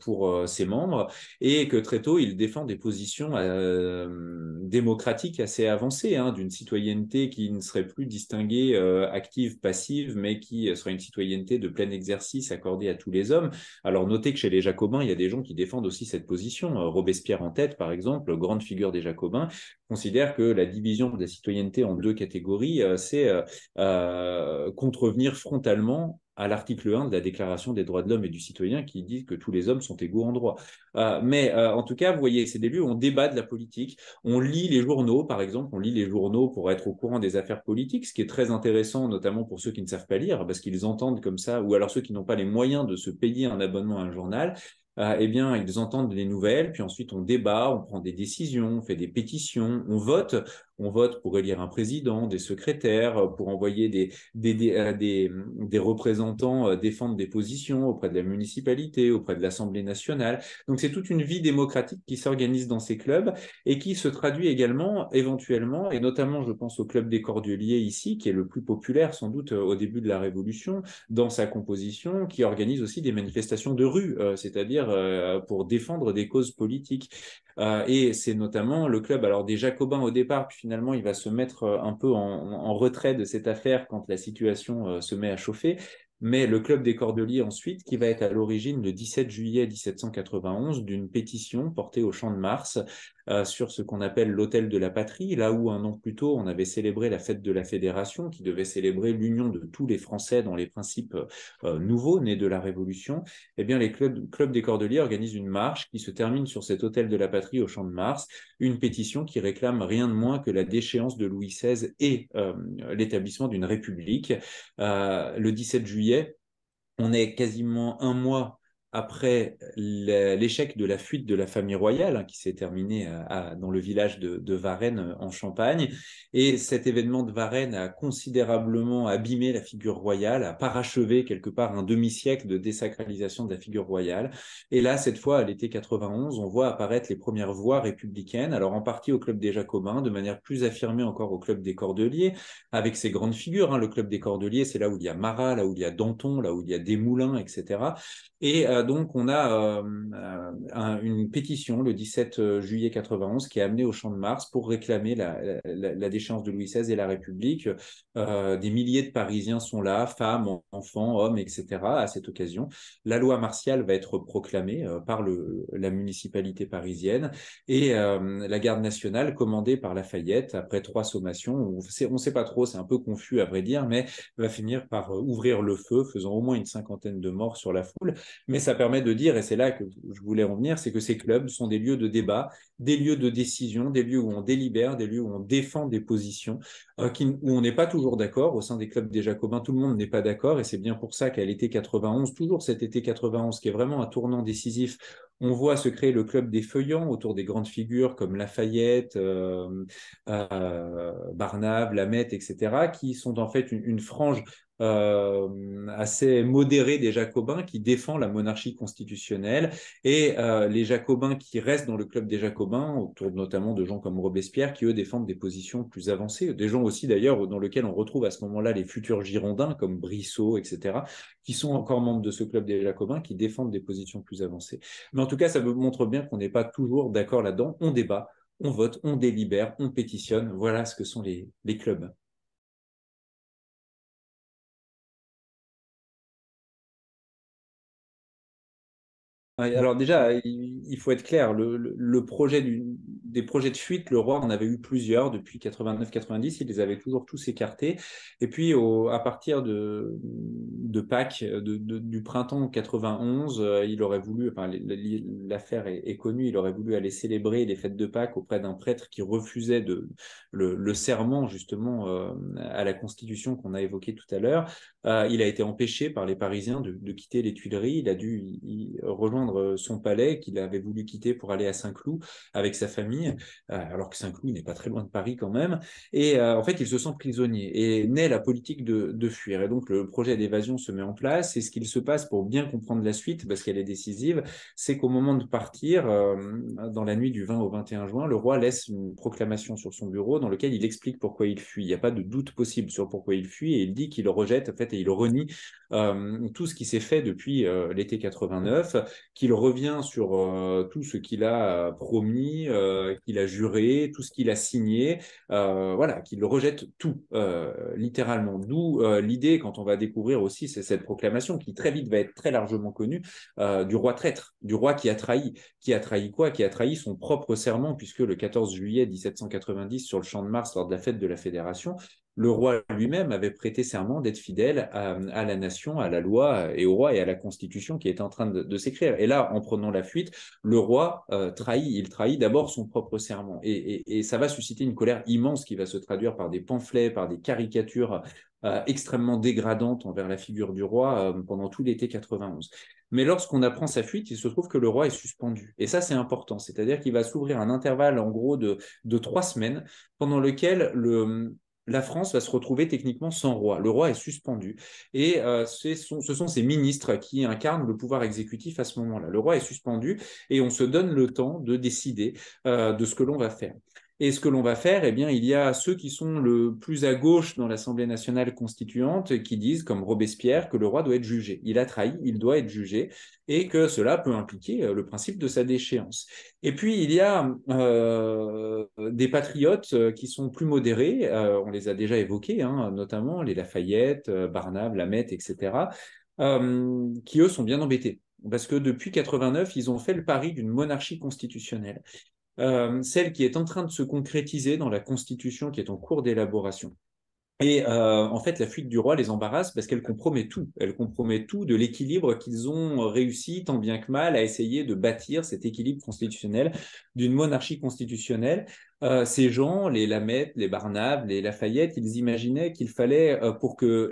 pour ses membres et que très tôt, il défend des positions euh, démocratiques assez avancées, hein, d'une citoyenneté qui ne serait plus distinguée euh, active-passive, mais qui serait une citoyenneté de plein exercice accordée à tous les hommes. Alors notez que chez les Jacobins, il y a des gens qui défendent aussi cette position. Euh, Robespierre en tête, par exemple, grande figure des Jacobins, considère que la division de la citoyenneté en deux catégories, c'est contrevenir frontalement à l'article 1 de la Déclaration des droits de l'homme et du citoyen qui dit que tous les hommes sont égaux en droit. Euh, mais euh, en tout cas, vous voyez, c'est des lieux où on débat de la politique, on lit les journaux, par exemple, on lit les journaux pour être au courant des affaires politiques, ce qui est très intéressant, notamment pour ceux qui ne savent pas lire, parce qu'ils entendent comme ça, ou alors ceux qui n'ont pas les moyens de se payer un abonnement à un journal, euh, eh bien, ils entendent les nouvelles, puis ensuite on débat, on prend des décisions, on fait des pétitions, on vote, on vote pour élire un président, des secrétaires, euh, pour envoyer des, des, euh, mm, représentants euh, défendre des positions auprès de la municipalité, auprès de l'Assemblée nationale. Donc c'est toute une vie démocratique qui s'organise dans ces clubs et qui se traduit également éventuellement, et notamment je pense au Club des Cordeliers ici, qui est le plus populaire sans doute au début de la Révolution, dans sa composition, qui organise aussi des manifestations de rue, c'est-à-dire pour défendre des causes politiques. Euh, et c'est notamment le club, alors des Jacobins au départ, puis finalement il va se mettre euh, un peu en, retrait de cette affaire quand la situation euh, se met à chauffer mais le club des Cordeliers ensuite, qui va être à l'origine le 17 juillet 1791 d'une pétition portée au Champ de Mars euh, sur ce qu'on appelle l'hôtel de la patrie, là où un an plus tôt on avait célébré la fête de la Fédération, qui devait célébrer l'union de tous les Français dans les principes euh, nouveaux nés de la Révolution. Eh bien, les clubs, des Cordeliers organisent une marche qui se termine sur cet hôtel de la patrie au Champ de Mars, une pétition qui réclame rien de moins que la déchéance de Louis XVI et euh, l'établissement d'une république. le 17 juillet on est quasiment un mois après l'échec de la fuite de la famille royale hein, qui s'est terminée euh, dans le village de, Varennes euh, en Champagne. Et cet événement de Varennes a considérablement abîmé la figure royale, a parachevé quelque part un demi-siècle de désacralisation de la figure royale. Et là, cette fois, à l'été 91, on voit apparaître les premières voix républicaines, alors en partie au Club des Jacobins, de manière plus affirmée encore au Club des Cordeliers, avec ses grandes figures. Hein. Le Club des Cordeliers, c'est là où il y a Marat, là où il y a Danton, là où il y a Desmoulins, etc. Et donc on a euh, une pétition le 17 euh, juillet 91 qui est amenée au Champ de Mars pour réclamer la, la, déchéance de Louis XVI et la République. Euh, des milliers de Parisiens sont là, femmes, enfants, hommes, etc. À cette occasion, la loi martiale va être proclamée par le, la municipalité parisienne et la garde nationale commandée par Lafayette après trois sommations. On ne sait pas trop, c'est un peu confus à vrai dire, mais va finir par ouvrir le feu, faisant au moins une cinquantaine de morts sur la foule. Mais ça ça permet de dire, et c'est là que je voulais en venir, c'est que ces clubs sont des lieux de débat des lieux de décision, des lieux où on délibère, des lieux où on défend des positions, euh, où on n'est pas toujours d'accord. Au sein des clubs des Jacobins, tout le monde n'est pas d'accord, et c'est bien pour ça qu'à l'été 91, toujours cet été 91, qui est vraiment un tournant décisif, on voit se créer le club des feuillants autour des grandes figures comme Lafayette, Barnab euh, euh, Barnave, Lamette, etc., qui sont en fait une, frange assez modérée des Jacobins qui défend la monarchie constitutionnelle et les Jacobins qui restent dans le club des Jacobins autour notamment de gens comme Robespierre, qui eux défendent des positions plus avancées, des gens aussi d'ailleurs dans lesquels on retrouve à ce moment-là les futurs Girondins, comme Brissot, etc., qui sont encore membres de ce club des Jacobins, qui défendent des positions plus avancées. Mais en tout cas, ça me montre bien qu'on n'est pas toujours d'accord là-dedans, on débat, on vote, on délibère, on pétitionne, voilà ce que sont les clubs. Alors déjà, il faut être clair, le, projet des projets de fuite, le roi en avait eu plusieurs depuis 89-90, il les avait toujours tous écartés. Et puis à partir de, de Pâques, du printemps 91, euh, il aurait voulu, enfin l'affaire est, connue, il aurait voulu aller célébrer les fêtes de Pâques auprès d'un prêtre qui refusait le, serment justement euh, à la Constitution qu'on a évoqué tout à l'heure. Euh, il a été empêché par les Parisiens de, quitter les Tuileries, il a dû y rejoindre euh, son palais qu'il avait voulu quitter pour aller à Saint-Cloud avec sa famille, euh, alors que Saint-Cloud n'est pas très loin de Paris quand même. Et euh, en fait, il se sent prisonnier et naît la politique de, fuir. Et donc, le projet d'évasion se met en place. Et ce qu'il se passe pour bien comprendre la suite, parce qu'elle est décisive, c'est qu'au moment de partir, dans la nuit du 20 au 21 juin, le roi laisse une proclamation sur son bureau dans lequel il explique pourquoi il fuit. Il n'y a pas de doute possible sur pourquoi il fuit et il dit qu'il rejette en fait et il renie euh, tout ce qui s'est fait depuis euh, l'été 89, qu'il revient sur euh, tout ce qu'il a promis, qu'il a juré, tout ce qu'il a signé, voilà, qu'il rejette tout, littéralement. D'où l'idée, quand on va découvrir aussi cette proclamation, qui très vite va être très largement connue, du roi traître, du roi qui a trahi. Qui a trahi quoi Qui a trahi son propre serment, puisque le 14 juillet 1790, sur le champ de Mars, lors de la fête de la Fédération, le roi lui-même avait prêté serment d'être fidèle à, la nation, à la loi et au roi et à la constitution qui était en train de, s'écrire. Et là, en prenant la fuite, le roi euh, trahit. Il trahit d'abord son propre serment. Et, ça va susciter une colère immense qui va se traduire par des pamphlets, par des caricatures euh, extrêmement dégradantes envers la figure du roi euh, pendant tout l'été 91. Mais lorsqu'on apprend sa fuite, il se trouve que le roi est suspendu. Et ça, c'est important. C'est-à-dire qu'il va s'ouvrir un intervalle, en gros, de trois semaines pendant lequel le, la France va se retrouver techniquement sans roi. Le roi est suspendu. Et euh, ce, sont, ses ministres qui incarnent le pouvoir exécutif à ce moment-là. Le roi est suspendu et on se donne le temps de décider euh, de ce que l'on va faire. Et ce que l'on va faire, eh bien, il y a ceux qui sont le plus à gauche dans l'Assemblée nationale constituante qui disent, comme Robespierre, que le roi doit être jugé. Il a trahi, il doit être jugé, et que cela peut impliquer euh, le principe de sa déchéance. Et puis, il y a euh, des patriotes euh, qui sont plus modérés, on les a déjà évoqués, hein, notamment les Lafayette, Barnab, Lamette, etc., qui, eux, sont bien embêtés parce que depuis 89, ils ont fait le pari d'une monarchie constitutionnelle. Euh, celle qui est en train de se concrétiser dans la Constitution qui est en cours d'élaboration. Et euh, en fait, la fuite du roi les embarrasse parce qu'elle compromet tout. Elle compromet tout de l'équilibre qu'ils ont réussi, tant bien que mal, à essayer de bâtir cet équilibre constitutionnel d'une monarchie constitutionnelle. Euh, ces gens, les Lamette, les Barnabes, les Lafayette, ils imaginaient qu'il fallait, euh, pour que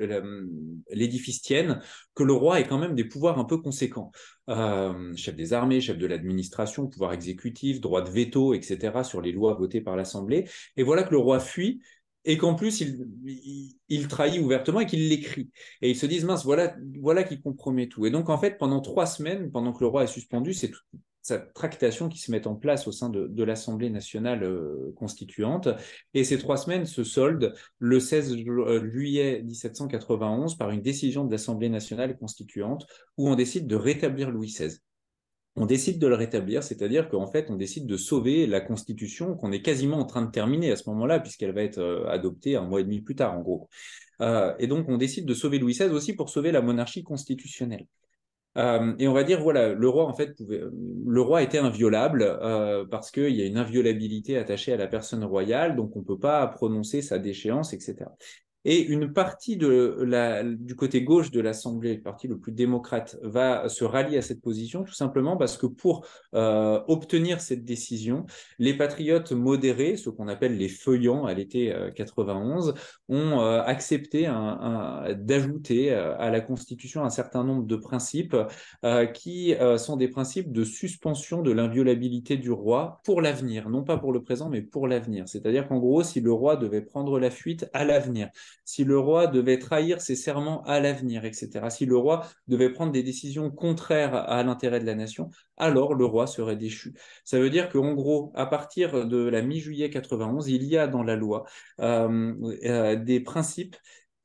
l'édifice tienne, que le roi ait quand même des pouvoirs un peu conséquents. chef des armées, chef de l'administration, pouvoir exécutif, droit de veto, etc., sur les lois votées par l'Assemblée. Et voilà que le roi fuit et qu'en plus il, trahit ouvertement et qu'il l'écrit. Et ils se disent mince, voilà, voilà qui compromet tout. Et donc en fait, pendant trois semaines, pendant que le roi est suspendu, c'est toute sa tractation qui se met en place au sein de, l'Assemblée nationale euh, constituante. Et ces trois semaines se soldent le 16 euh, juillet 1791 par une décision de l'Assemblée nationale constituante où on décide de rétablir Louis XVI on décide de le rétablir, c'est-à-dire qu'en fait, on décide de sauver la Constitution qu'on est quasiment en train de terminer à ce moment-là, puisqu'elle va être euh, adoptée un mois et demi plus tard, en gros. Euh, et donc, on décide de sauver Louis XVI aussi pour sauver la monarchie constitutionnelle. Euh, et on va dire, voilà, le roi, en fait, pouvait, le roi était inviolable parce qu'il y a une inviolabilité attachée à la personne royale, donc on ne peut pas prononcer sa déchéance, etc. Et une partie du côté gauche de l'Assemblée, le parti le plus démocrate, va se rallier à cette position, tout simplement parce que pour euh, obtenir cette décision, les patriotes modérés, ce qu'on appelle les feuillants à l'été 91, euh, ont euh, accepté d'ajouter à la Constitution un certain nombre de principes qui sont des principes de suspension de l'inviolabilité du roi pour l'avenir, non pas pour le présent, mais pour l'avenir. C'est-à-dire qu'en gros, si le roi devait prendre la fuite à l'avenir, si le roi devait trahir ses serments à l'avenir, etc., si le roi devait prendre des décisions contraires à l'intérêt de la nation, alors le roi serait déchu. Ça veut dire qu'en gros, à partir de la mi-juillet 91, il y a dans la loi euh, euh, des principes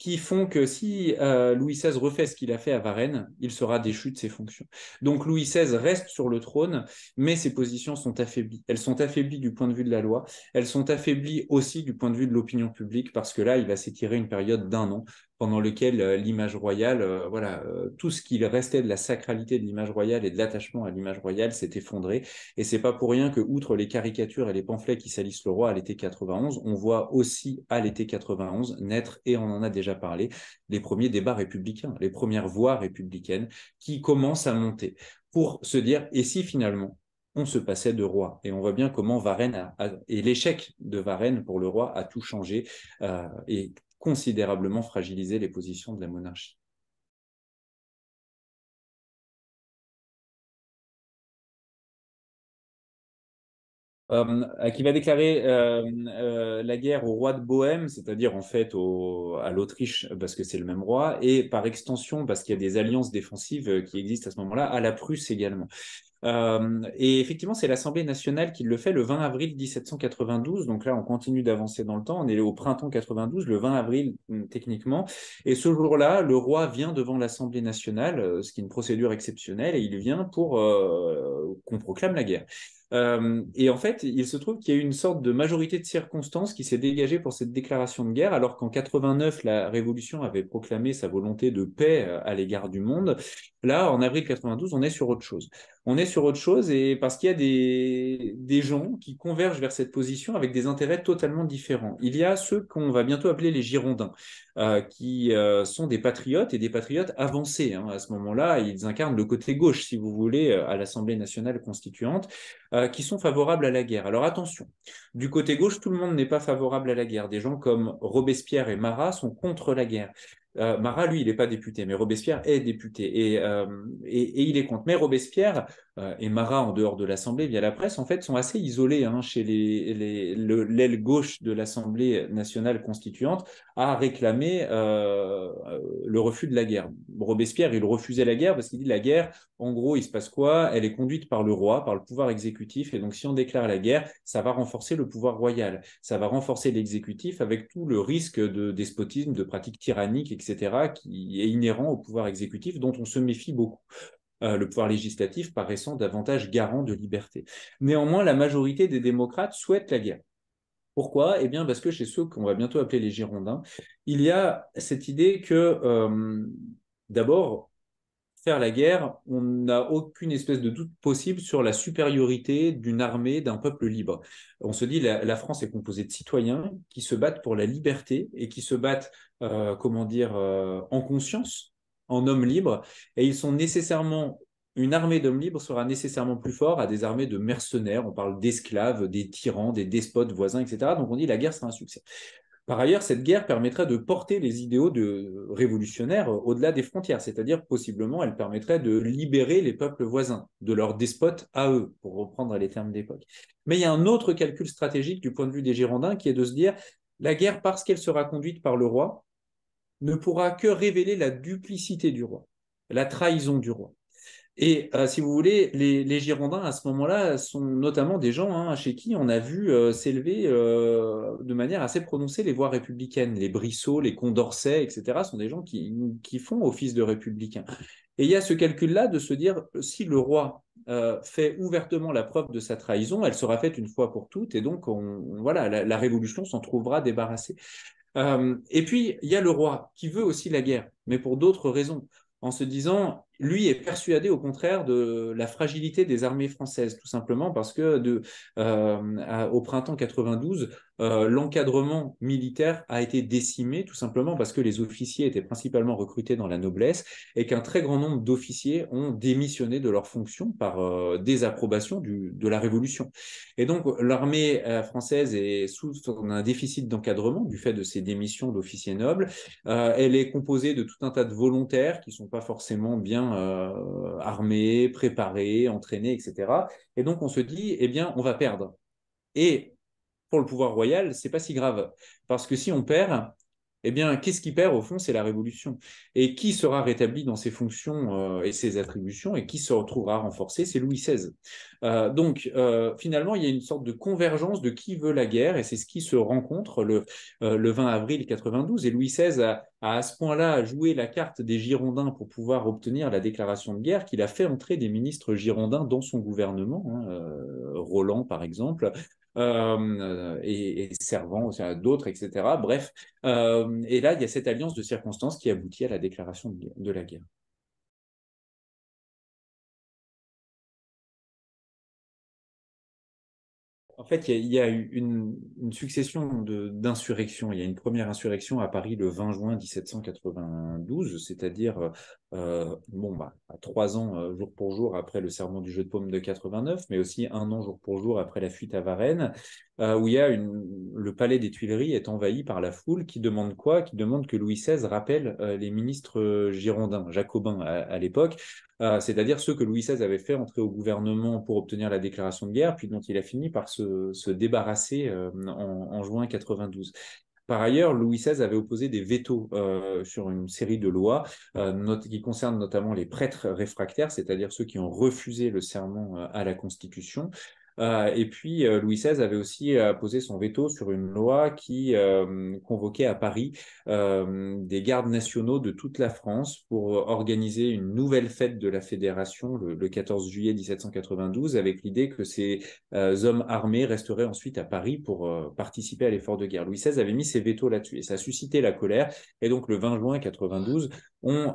qui font que si euh, Louis XVI refait ce qu'il a fait à Varennes, il sera déchu de ses fonctions. Donc Louis XVI reste sur le trône, mais ses positions sont affaiblies. Elles sont affaiblies du point de vue de la loi, elles sont affaiblies aussi du point de vue de l'opinion publique, parce que là, il va s'étirer une période d'un an pendant lequel euh, l'image royale, euh, voilà, euh, tout ce qu'il restait de la sacralité de l'image royale et de l'attachement à l'image royale s'est effondré. Et c'est pas pour rien que, outre les caricatures et les pamphlets qui salissent le roi à l'été 91, on voit aussi à l'été 91 naître, et on en a déjà parlé, les premiers débats républicains, les premières voix républicaines qui commencent à monter pour se dire, et si finalement on se passait de roi. Et on voit bien comment Varennes et l'échec de Varennes pour le roi a tout changé. et considérablement fragiliser les positions de la monarchie. Euh, qui va déclarer euh, euh, la guerre au roi de Bohème, c'est-à-dire en fait à l'Autriche parce que c'est le même roi, et par extension parce qu'il y a des alliances défensives qui existent à ce moment-là, à la Prusse également. Euh, et effectivement, c'est l'Assemblée nationale qui le fait le 20 avril 1792. Donc là, on continue d'avancer dans le temps. On est au printemps 92, le 20 avril mm, techniquement. Et ce jour-là, le roi vient devant l'Assemblée nationale, euh, ce qui est une procédure exceptionnelle, et il vient pour euh, qu'on proclame la guerre. Euh, et en fait, il se trouve qu'il y a eu une sorte de majorité de circonstances qui s'est dégagée pour cette déclaration de guerre, alors qu'en 89, la Révolution avait proclamé sa volonté de paix euh, à l'égard du monde. Là, en avril 92, on est sur autre chose. On est sur autre chose et parce qu'il y a des, gens qui convergent vers cette position avec des intérêts totalement différents. Il y a ceux qu'on va bientôt appeler les Girondins, euh, qui sont des patriotes et des patriotes avancés. Hein. À ce moment-là, ils incarnent le côté gauche, si vous voulez, à l'Assemblée nationale constituante. Euh, qui sont favorables à la guerre. Alors attention, du côté gauche, tout le monde n'est pas favorable à la guerre. Des gens comme Robespierre et Marat sont contre la guerre. Euh, Marat, lui, il n'est pas député, mais Robespierre est député et, euh, et, il est contre. Mais Robespierre euh, et Marat en dehors de l'Assemblée via la presse, en fait, sont assez isolés hein, chez l'aile gauche de l'Assemblée nationale constituante à réclamer euh, euh, le refus de la guerre. Robespierre, il refusait la guerre parce qu'il dit la guerre, en gros, il se passe quoi Elle est conduite par le roi, par le pouvoir exécutif, et donc si on déclare la guerre, ça va renforcer le pouvoir royal, ça va renforcer l'exécutif avec tout le risque de despotisme, de pratiques tyranniques, etc., qui est inhérent au pouvoir exécutif dont on se méfie beaucoup. Euh, le pouvoir législatif paraissant davantage garant de liberté. Néanmoins, la majorité des démocrates souhaitent la guerre. Pourquoi Eh bien parce que chez ceux qu'on va bientôt appeler les Girondins, il y a cette idée que euh, d'abord, faire la guerre, on n'a aucune espèce de doute possible sur la supériorité d'une armée, d'un peuple libre. On se dit la, la France est composée de citoyens qui se battent pour la liberté et qui se battent, euh, comment dire, en conscience en hommes libres, et ils sont nécessairement une armée d'hommes libres sera nécessairement plus forte à des armées de mercenaires. On parle d'esclaves, des tyrans, des despotes voisins, etc. Donc on dit la guerre sera un succès. Par ailleurs, cette guerre permettrait de porter les idéaux de révolutionnaires au-delà des frontières, c'est-à-dire possiblement elle permettrait de libérer les peuples voisins de leurs despotes à eux, pour reprendre les termes d'époque. Mais il y a un autre calcul stratégique du point de vue des Girondins qui est de se dire la guerre parce qu'elle sera conduite par le roi ne pourra que révéler la duplicité du roi, la trahison du roi. Et euh, si vous voulez, les, Girondins à ce moment-là sont notamment des gens hein, chez qui on a vu euh, s'élever euh, de manière assez prononcée les voix républicaines. Les Brissot, les Condorcet, etc. sont des gens qui, font office de républicains. Et il y a ce calcul-là de se dire si le roi fait ouvertement la preuve de sa trahison, elle sera faite une fois pour toutes, et donc voilà, la révolution s'en trouvera débarrassée. Euh, et puis, il y a le roi qui veut aussi la guerre, mais pour d'autres raisons, en se disant, lui est persuadé au contraire de la fragilité des armées françaises, tout simplement parce que de, euh, au printemps 92, euh, l'encadrement militaire a été décimé tout simplement parce que les officiers étaient principalement recrutés dans la noblesse et qu'un très grand nombre d'officiers ont démissionné de leurs fonctions par euh, désapprobation de la Révolution. Et donc l'armée euh, française est sous un déficit d'encadrement du fait de ces démissions d'officiers nobles. elle est composée de tout un tas de volontaires qui ne sont pas forcément bien armés, préparés, entraînés, etc. Et donc on se dit, eh bien, on va perdre. Et pour le pouvoir royal, c'est pas si grave. Parce que si on perd, eh bien, qu'est-ce qui perd au fond C'est la révolution. Et qui sera rétabli dans ses fonctions euh, et ses attributions et qui se retrouvera renforcé C'est Louis XVI. Euh, donc, euh, finalement, il y a une sorte de convergence de qui veut la guerre et c'est ce qui se rencontre le, 20 avril 92. Et Louis XVI a, à ce point-là joué la carte des Girondins pour pouvoir obtenir la déclaration de guerre qu'il a fait entrer des ministres girondins dans son gouvernement, hein, Roland par exemple, euh, et, servant aussi à d'autres, etc. Bref, euh, et là, il y a cette alliance de circonstances qui aboutit à la déclaration de, la guerre. En fait, il y a, eu une, une, succession d'insurrections. Il y a une première insurrection à Paris le 20 juin 1792, c'est-à-dire euh, euh, bon, bah, à trois ans euh, jour pour jour après le serment du jeu de paume de 89, mais aussi un an jour pour jour après la fuite à Varennes, euh, où il y a le palais des Tuileries est envahi par la foule qui demande quoi Qui demande que Louis XVI rappelle les ministres girondins, jacobins à, l'époque, c'est-à-dire ceux que Louis XVI avait fait entrer au gouvernement pour obtenir la déclaration de guerre, puis dont il a fini par se, débarrasser en, juin 92. Par ailleurs, Louis XVI avait opposé des veto euh, sur une série de lois euh, qui concernent notamment les prêtres réfractaires, c'est-à-dire ceux qui ont refusé le serment euh, à la Constitution. Euh, et puis, euh, Louis XVI avait aussi euh, posé son veto sur une loi qui convoquait à Paris des gardes nationaux de toute la France pour organiser une nouvelle fête de la Fédération le, 14 juillet 1792, avec l'idée que ces hommes armés resteraient ensuite à Paris pour participer à l'effort de guerre. Louis XVI avait mis ses veto là-dessus et ça a suscité la colère. Et donc, le 20 juin 92, euh,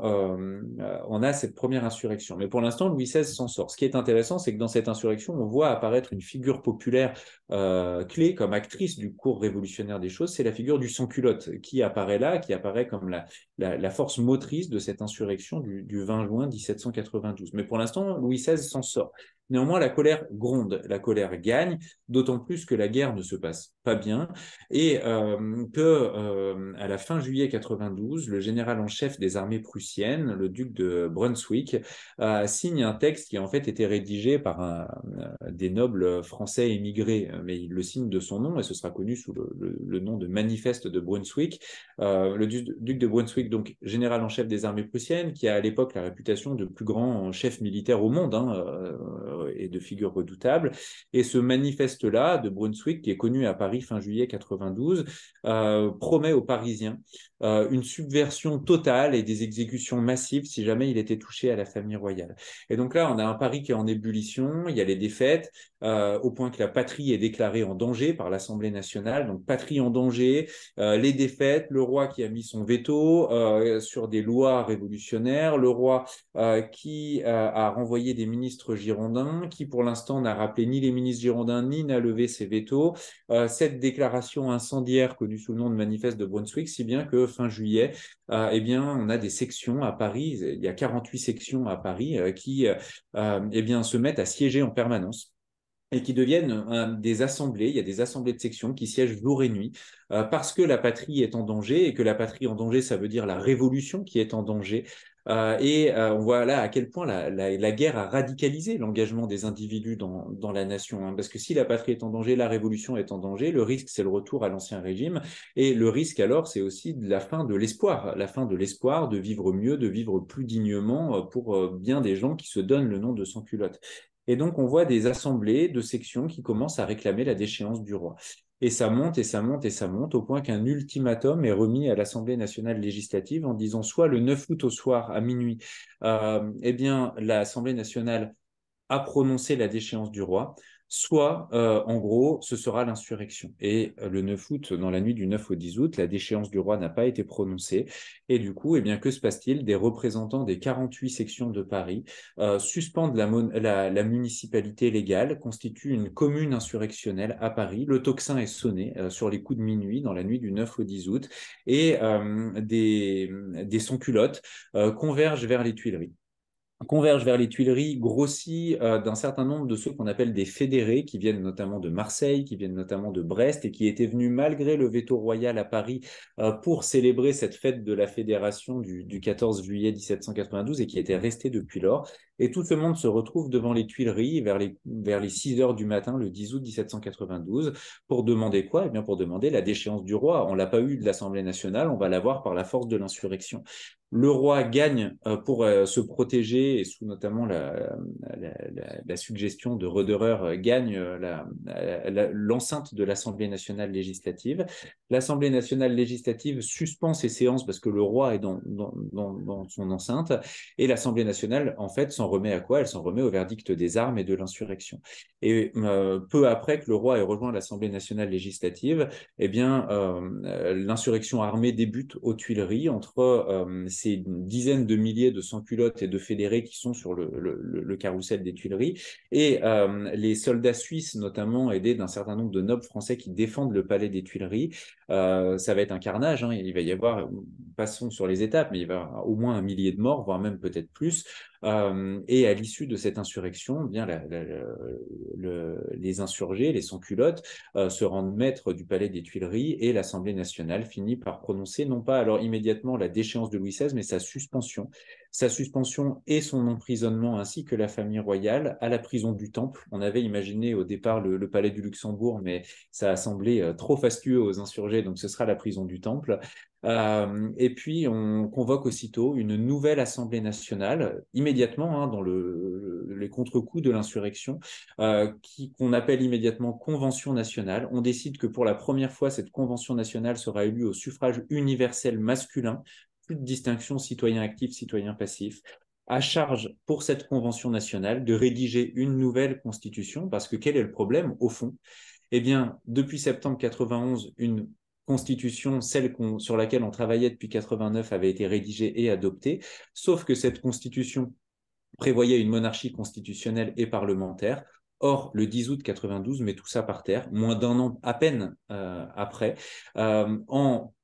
euh, on, a cette première insurrection. Mais pour l'instant, Louis XVI s'en sort. Ce qui est intéressant, c'est que dans cette insurrection, on voit apparaître une figure populaire euh, clé comme actrice du cours révolutionnaire des choses, c'est la figure du sans-culotte qui apparaît là, qui apparaît comme la, force motrice de cette insurrection du, 20 juin 1792. Mais pour l'instant, Louis XVI s'en sort. Néanmoins, la colère gronde, la colère gagne, d'autant plus que la guerre ne se passe pas bien et euh, que à la fin juillet 92, le général en chef des armées prussienne, le duc de Brunswick, euh, signe un texte qui a en fait été rédigé par euh, des nobles français émigrés, euh, mais il le signe de son nom et ce sera connu sous le, nom de Manifeste de Brunswick. le duc, de Brunswick, donc général en chef des armées prussiennes, qui a à l'époque la réputation de plus grand chef militaire au monde hein, et de figure redoutable. Et ce manifeste-là de Brunswick, qui est connu à Paris fin juillet 92, promet aux Parisiens euh, une subversion totale et des exécutions massives si jamais il était touché à la famille royale. Et donc là, on a un Paris qui est en ébullition, il y a les défaites, euh, au point que la patrie est déclarée en danger par l'Assemblée nationale. Donc patrie en danger, euh, les défaites, le roi qui a mis son veto sur des lois révolutionnaires, le roi qui a renvoyé des ministres girondins, qui pour l'instant n'a rappelé ni les ministres girondins ni n'a levé ses veto. cette déclaration incendiaire connue sous le nom de manifeste de Brunswick, si bien que fin juillet, euh, eh bien, on a des sections à Paris. Il y a 48 sections à Paris euh, qui, euh, eh bien, se mettent à siéger en permanence et qui deviennent euh, des assemblées. Il y a des assemblées de sections qui siègent jour et nuit euh, parce que la patrie est en danger et que la patrie en danger, ça veut dire la révolution qui est en danger. Euh, et on voit là à quel point la, guerre a radicalisé l'engagement des individus dans, la nation. Hein, parce que si la patrie est en danger, la révolution est en danger. Le risque, c'est le retour à l'ancien régime. Et le risque, alors, c'est aussi la fin de l'espoir. La fin de l'espoir de vivre mieux, de vivre plus dignement pour bien des gens qui se donnent le nom de sans-culottes. Et donc, on voit des assemblées de sections qui commencent à réclamer la déchéance du roi. Et ça monte et ça monte et ça monte au point qu'un ultimatum est remis à l'Assemblée nationale législative en disant soit le 9 août au soir à minuit, euh, eh bien l'Assemblée nationale a prononcé la déchéance du roi, soit euh, en gros ce sera l'insurrection. Et euh, le 9 août, dans la nuit du 9 au 10 août, la déchéance du roi n'a pas été prononcée. Et du coup, eh bien, que se passe-t-il Des représentants des 48 sections de Paris euh, suspendent la, municipalité légale, constituent une commune insurrectionnelle à Paris. Le tocsin est sonné sur les coups de minuit dans la nuit du 9 au 10 août et des, des sans-culottes convergent vers les Tuileries converge vers les Tuileries, grossis euh, d'un certain nombre de ceux qu'on appelle des fédérés, qui viennent notamment de Marseille, qui viennent notamment de Brest, et qui étaient venus malgré le veto royal à Paris euh, pour célébrer cette fête de la fédération du, 14 juillet 1792 et qui étaient restés depuis lors. Et tout ce monde se retrouve devant les Tuileries vers les, vers les 6 heures du matin, le 10 août 1792, pour demander quoi Eh bien, pour demander la déchéance du roi. On l'a pas eu de l'Assemblée nationale, on va l'avoir par la force de l'insurrection. Le roi gagne euh, pour euh, se protéger et sous notamment la, suggestion de Roderer euh, gagne l'enceinte de l'Assemblée nationale législative. L'Assemblée nationale législative suspend ses séances parce que le roi est dans, son enceinte et l'Assemblée nationale en fait s'en remet à quoi Elle s'en remet au verdict des armes et de l'insurrection. Et peu après que le roi ait rejoint l'Assemblée nationale législative, eh bien l'insurrection armée débute aux Tuileries entre ces dizaines de milliers de sans-culottes et de fédérés qui sont sur le, carrousel des Tuileries. Et euh, les soldats suisses, notamment aidés d'un certain nombre de nobles français qui défendent le palais des Tuileries, euh, ça va être un carnage. Hein. Il va y avoir, euh, passons sur les étapes, mais il va y avoir au moins un millier de morts, voire même peut-être plus. Euh, et à l'issue de cette insurrection, eh bien les insurgés, les sans-culottes, euh, se rendent maîtres du palais des Tuileries et l'Assemblée nationale finit par prononcer non pas alors immédiatement la déchéance de Louis XVI, mais sa suspension sa suspension et son emprisonnement ainsi que la famille royale à la prison du Temple. On avait imaginé au départ le, palais du Luxembourg, mais ça a semblé euh, trop fastueux aux insurgés, donc ce sera la prison du Temple. Euh, et puis on convoque aussitôt une nouvelle Assemblée nationale, immédiatement hein, dans les contre-coups de l'insurrection, euh, qu'on appelle immédiatement Convention nationale. On décide que pour la première fois, cette Convention nationale sera élue au suffrage universel masculin, plus de distinction citoyen actif, citoyen passif, à charge pour cette convention nationale de rédiger une nouvelle constitution, parce que quel est le problème au fond Eh bien, depuis septembre 91, une constitution, celle sur laquelle on travaillait depuis 89, avait été rédigée et adoptée, sauf que cette constitution prévoyait une monarchie constitutionnelle et parlementaire. Or, le 10 août 92 met tout ça par terre, moins d'un an à peine euh, après, euh, en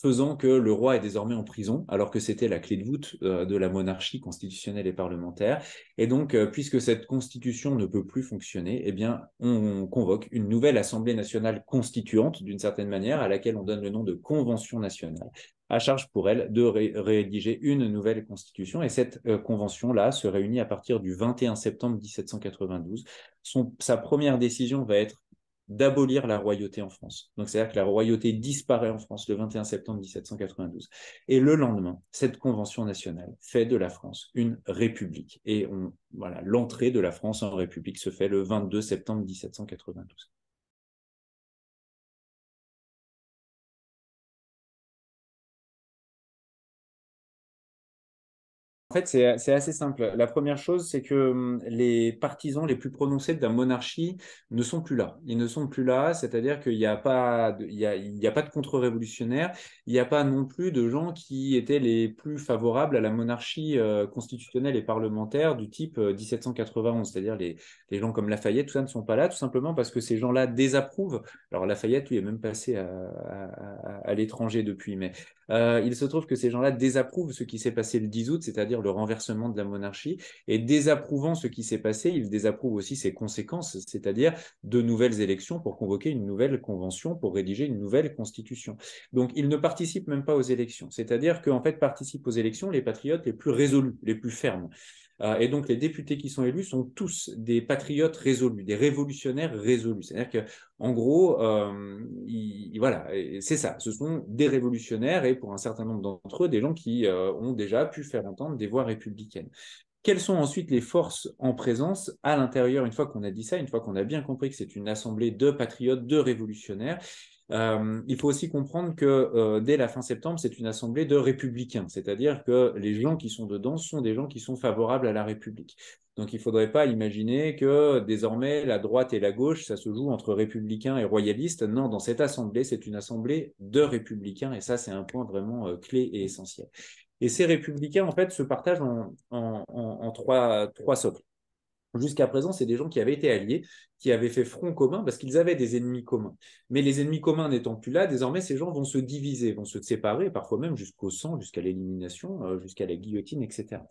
faisant que le roi est désormais en prison, alors que c'était la clé de voûte euh, de la monarchie constitutionnelle et parlementaire. Et donc, euh, puisque cette constitution ne peut plus fonctionner, eh bien, on, convoque une nouvelle Assemblée nationale constituante, d'une certaine manière, à laquelle on donne le nom de Convention nationale à charge pour elle de rédiger une nouvelle constitution. Et cette euh, convention-là se réunit à partir du 21 septembre 1792. Son, sa première décision va être d'abolir la royauté en France. Donc, c'est-à-dire que la royauté disparaît en France le 21 septembre 1792. Et le lendemain, cette convention nationale fait de la France une république. Et on, voilà, l'entrée de la France en république se fait le 22 septembre 1792. En fait, c'est assez simple. La première chose, c'est que hum, les partisans les plus prononcés d'un la monarchie ne sont plus là. Ils ne sont plus là, c'est-à-dire qu'il n'y a, pas de, contre-révolutionnaires, il n'y a pas non plus de gens qui étaient les plus favorables à la monarchie euh, constitutionnelle et parlementaire du type 1791, euh, c'est-à-dire les, les, gens comme Lafayette, tout ça ne sont pas là, tout simplement parce que ces gens-là désapprouvent. Alors Lafayette, lui, est même passé à, à l'étranger depuis, mais euh, il se trouve que ces gens-là désapprouvent ce qui s'est passé le 10 août, c'est-à-dire le renversement de la monarchie, et désapprouvant ce qui s'est passé, ils désapprouvent aussi ses conséquences, c'est-à-dire de nouvelles élections pour convoquer une nouvelle convention, pour rédiger une nouvelle constitution. Donc ils ne participent même pas aux élections, c'est-à-dire qu'en fait participent aux élections les patriotes les plus résolus, les plus fermes. Euh, et donc, les députés qui sont élus sont tous des patriotes résolus, des révolutionnaires résolus. C'est-à-dire qu'en gros, euh, voilà, c'est ça. Ce sont des révolutionnaires et pour un certain nombre d'entre eux, des gens qui euh, ont déjà pu faire entendre des voix républicaines. Quelles sont ensuite les forces en présence à l'intérieur Une fois qu'on a dit ça, une fois qu'on a bien compris que c'est une assemblée de patriotes, de révolutionnaires, euh, il faut aussi comprendre que euh, dès la fin septembre, c'est une assemblée de républicains, c'est-à-dire que les gens qui sont dedans sont des gens qui sont favorables à la République. Donc il ne faudrait pas imaginer que désormais la droite et la gauche, ça se joue entre républicains et royalistes. Non, dans cette assemblée, c'est une assemblée de républicains, et ça, c'est un point vraiment euh, clé et essentiel. Et ces républicains, en fait, se partagent en, trois, trois socles. Jusqu'à présent, c'est des gens qui avaient été alliés, qui avaient fait front commun parce qu'ils avaient des ennemis communs. Mais les ennemis communs n'étant plus là, désormais, ces gens vont se diviser, vont se séparer, parfois même jusqu'au sang, jusqu'à l'élimination, euh, jusqu'à la guillotine, etc.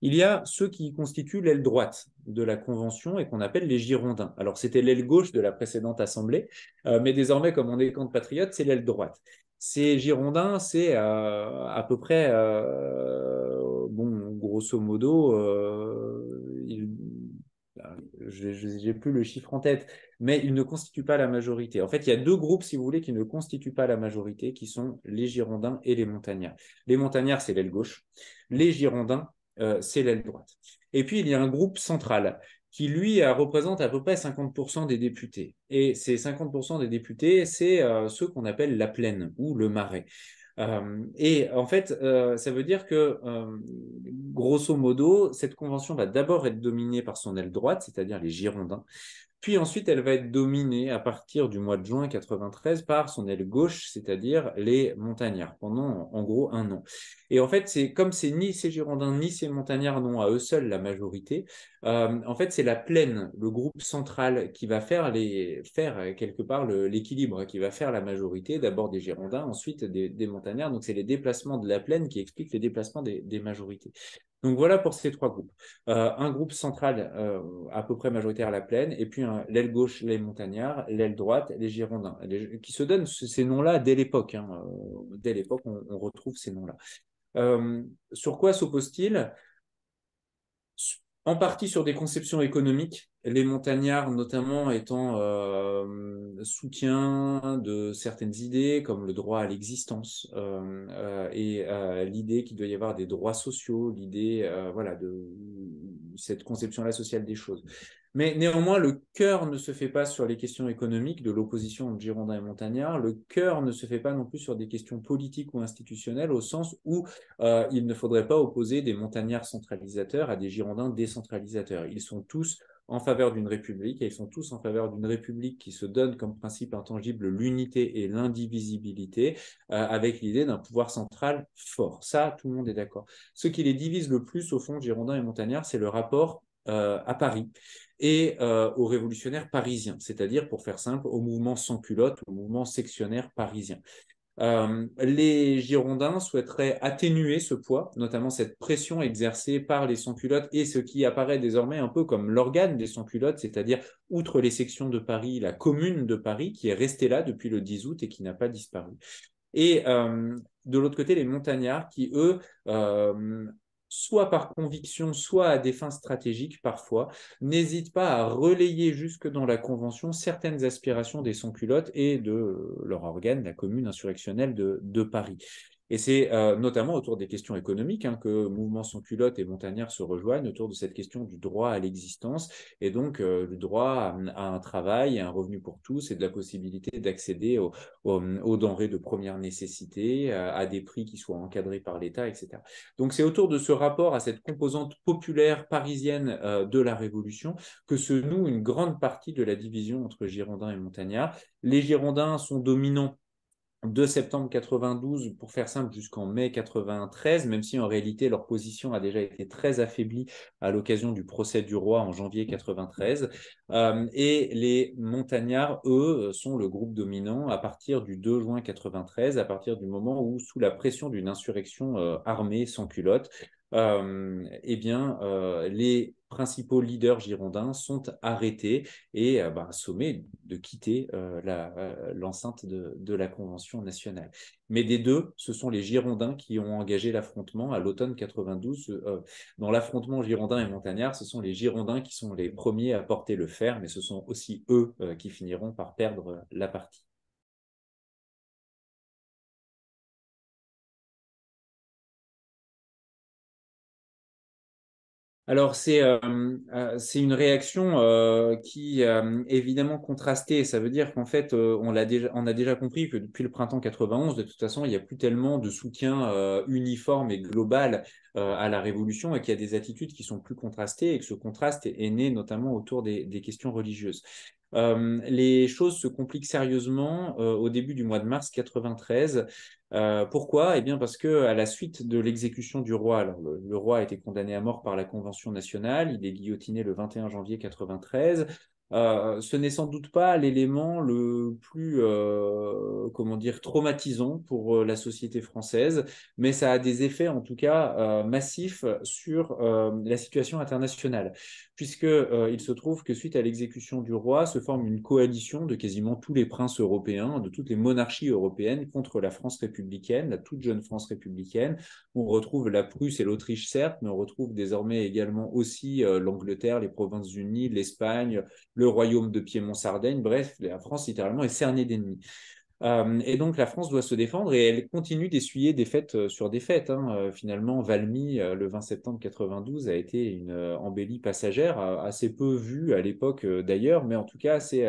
Il y a ceux qui constituent l'aile droite de la Convention et qu'on appelle les Girondins. Alors, c'était l'aile gauche de la précédente Assemblée, euh, mais désormais, comme on est camp de patriotes, c'est l'aile droite. Ces Girondins, c'est euh, à peu près, bon, grosso modo, ils je n'ai plus le chiffre en tête, mais ils ne constituent pas la majorité. En fait, il y a deux groupes, si vous voulez, qui ne constituent pas la majorité, qui sont les Girondins et les Montagnards. Les Montagnards, c'est l'aile gauche. Les Girondins, euh, c'est l'aile droite. Et puis, il y a un groupe central qui, lui, euh, représente à peu près 50% des députés. Et ces 50% des députés, c'est ce euh, ceux qu'on appelle la plaine ou le marais. Euh, et en fait, euh, ça veut dire que, euh, grosso modo, cette convention va d'abord être dominée par son aile droite, c'est-à-dire les Girondins, puis ensuite, elle va être dominée à partir du mois de juin 93 par son aile gauche, c'est-à-dire les montagnards, pendant en gros un an. Et en fait, c'est comme c'est ni ces Girondins ni ces montagnards n'ont à eux seuls la majorité. Euh, en fait, c'est la plaine, le groupe central, qui va faire les faire euh, quelque part l'équilibre, qui va faire la majorité. D'abord des Girondins, ensuite des, montagnards. Donc c'est les déplacements de la plaine qui expliquent les déplacements des majorités. Donc voilà pour ces trois groupes. Euh, un groupe central euh, à peu près majoritaire à la plaine, et puis l'aile gauche, les montagnards, l'aile droite, les girondins, qui se donnent ces noms-là dès l'époque. Hein, euh, dès l'époque, on, on, retrouve ces noms-là. sur quoi sopposent t il en partie sur des conceptions économiques, les montagnards notamment étant euh, soutien de certaines idées comme le droit à l'existence euh, euh, et euh, l'idée qu'il doit y avoir des droits sociaux, l'idée voilà de cette conception-là sociale des choses. Mais néanmoins, le cœur ne se fait pas sur les questions économiques de l'opposition entre Girondins et Montagnards. Le cœur ne se fait pas non plus sur des questions politiques ou institutionnelles, au sens où euh, il ne faudrait pas opposer des Montagnards centralisateurs à des Girondins décentralisateurs. Ils sont tous en faveur d'une république et ils sont tous en faveur d'une république qui se donne comme principe intangible l'unité et l'indivisibilité euh, avec l'idée d'un pouvoir central fort. Ça, tout le monde est d'accord. Ce qui les divise le plus au fond, Girondins et Montagnards, c'est le rapport euh, à Paris et euh, aux révolutionnaires parisiens, c'est-à-dire, pour faire simple, au mouvement sans culottes au mouvement sectionnaire parisien. Euh, les Girondins souhaiteraient atténuer ce poids, notamment cette pression exercée par les sans-culottes et ce qui apparaît désormais un peu comme l'organe des sans-culottes, c'est-à-dire outre les sections de Paris, la commune de Paris qui est restée là depuis le 10 août et qui n'a pas disparu. Et de l'autre côté, les montagnards qui, eux, euh, soit par conviction, soit à des fins stratégiques parfois, n'hésite pas à relayer jusque dans la Convention certaines aspirations des sans-culottes et de leur organe, la commune insurrectionnelle de, de Paris. Et c'est euh, notamment autour des questions économiques hein, que Mouvement sans culotte et Montagnard se rejoignent autour de cette question du droit à l'existence et donc euh, le droit à, un travail, à un revenu pour tous et de la possibilité d'accéder aux denrées de première nécessité euh, à, des prix qui soient encadrés par l'État, etc. Donc c'est autour de ce rapport à cette composante populaire parisienne de la Révolution que se noue une grande partie de la division entre Girondins et Montagnards. Les Girondins sont dominants de septembre 92, pour faire simple, jusqu'en mai 93, même si en réalité leur position a déjà été très affaiblie à l'occasion du procès du roi en janvier 93. Euh, et les montagnards, eux, sont le groupe dominant à partir du 2 juin 93, à partir du moment où, sous la pression d'une insurrection euh, armée sans culotte, euh, eh bien, euh, les principaux leaders girondins sont arrêtés et euh, bah, sommés de quitter l'enceinte de, la Convention nationale. Mais des deux, ce sont les Girondins qui ont engagé l'affrontement à l'automne 92. dans l'affrontement girondin et montagnard, ce sont les Girondins qui sont les premiers à porter le fer, mais ce sont aussi eux qui finiront par perdre la partie. Alors, euh, euh, c'est une réaction euh, qui est évidemment contrastée. Ça veut dire qu'en fait, on, a déjà, on a déjà compris que depuis le printemps 91, de toute façon, il n'y a plus tellement de soutien uniforme et global à la Révolution et qu'il y a des attitudes qui sont plus contrastées et que ce contraste est, né notamment autour des questions religieuses. Euh, les choses se compliquent sérieusement euh, au début du mois de mars 93. Euh, pourquoi Eh bien parce que à la suite de l'exécution du roi, alors le, roi a été condamné à mort par la Convention nationale, il est guillotiné le 21 janvier 93. Euh, ce n'est sans doute pas l'élément le plus euh, comment dire traumatisant pour euh, la société française, mais ça a des effets en tout cas massifs sur la situation internationale, puisque il se trouve que suite à l'exécution du roi se forme une coalition de quasiment tous les princes européens, de toutes les monarchies européennes contre la France républicaine, la toute jeune France républicaine. On retrouve la Prusse et l'Autriche certes, mais on retrouve désormais également aussi l'Angleterre, les Provinces-Unies, l'Espagne le royaume de Piémont-Sardaigne, bref, la France littéralement est cernée d'ennemis. Euh, et donc la France doit se défendre et elle continue d'essuyer des fêtes euh, sur des hein. euh, Finalement, Valmy, le 20 septembre 92, a été une embellie passagère, assez peu vue à l'époque d'ailleurs, mais en tout cas, c'est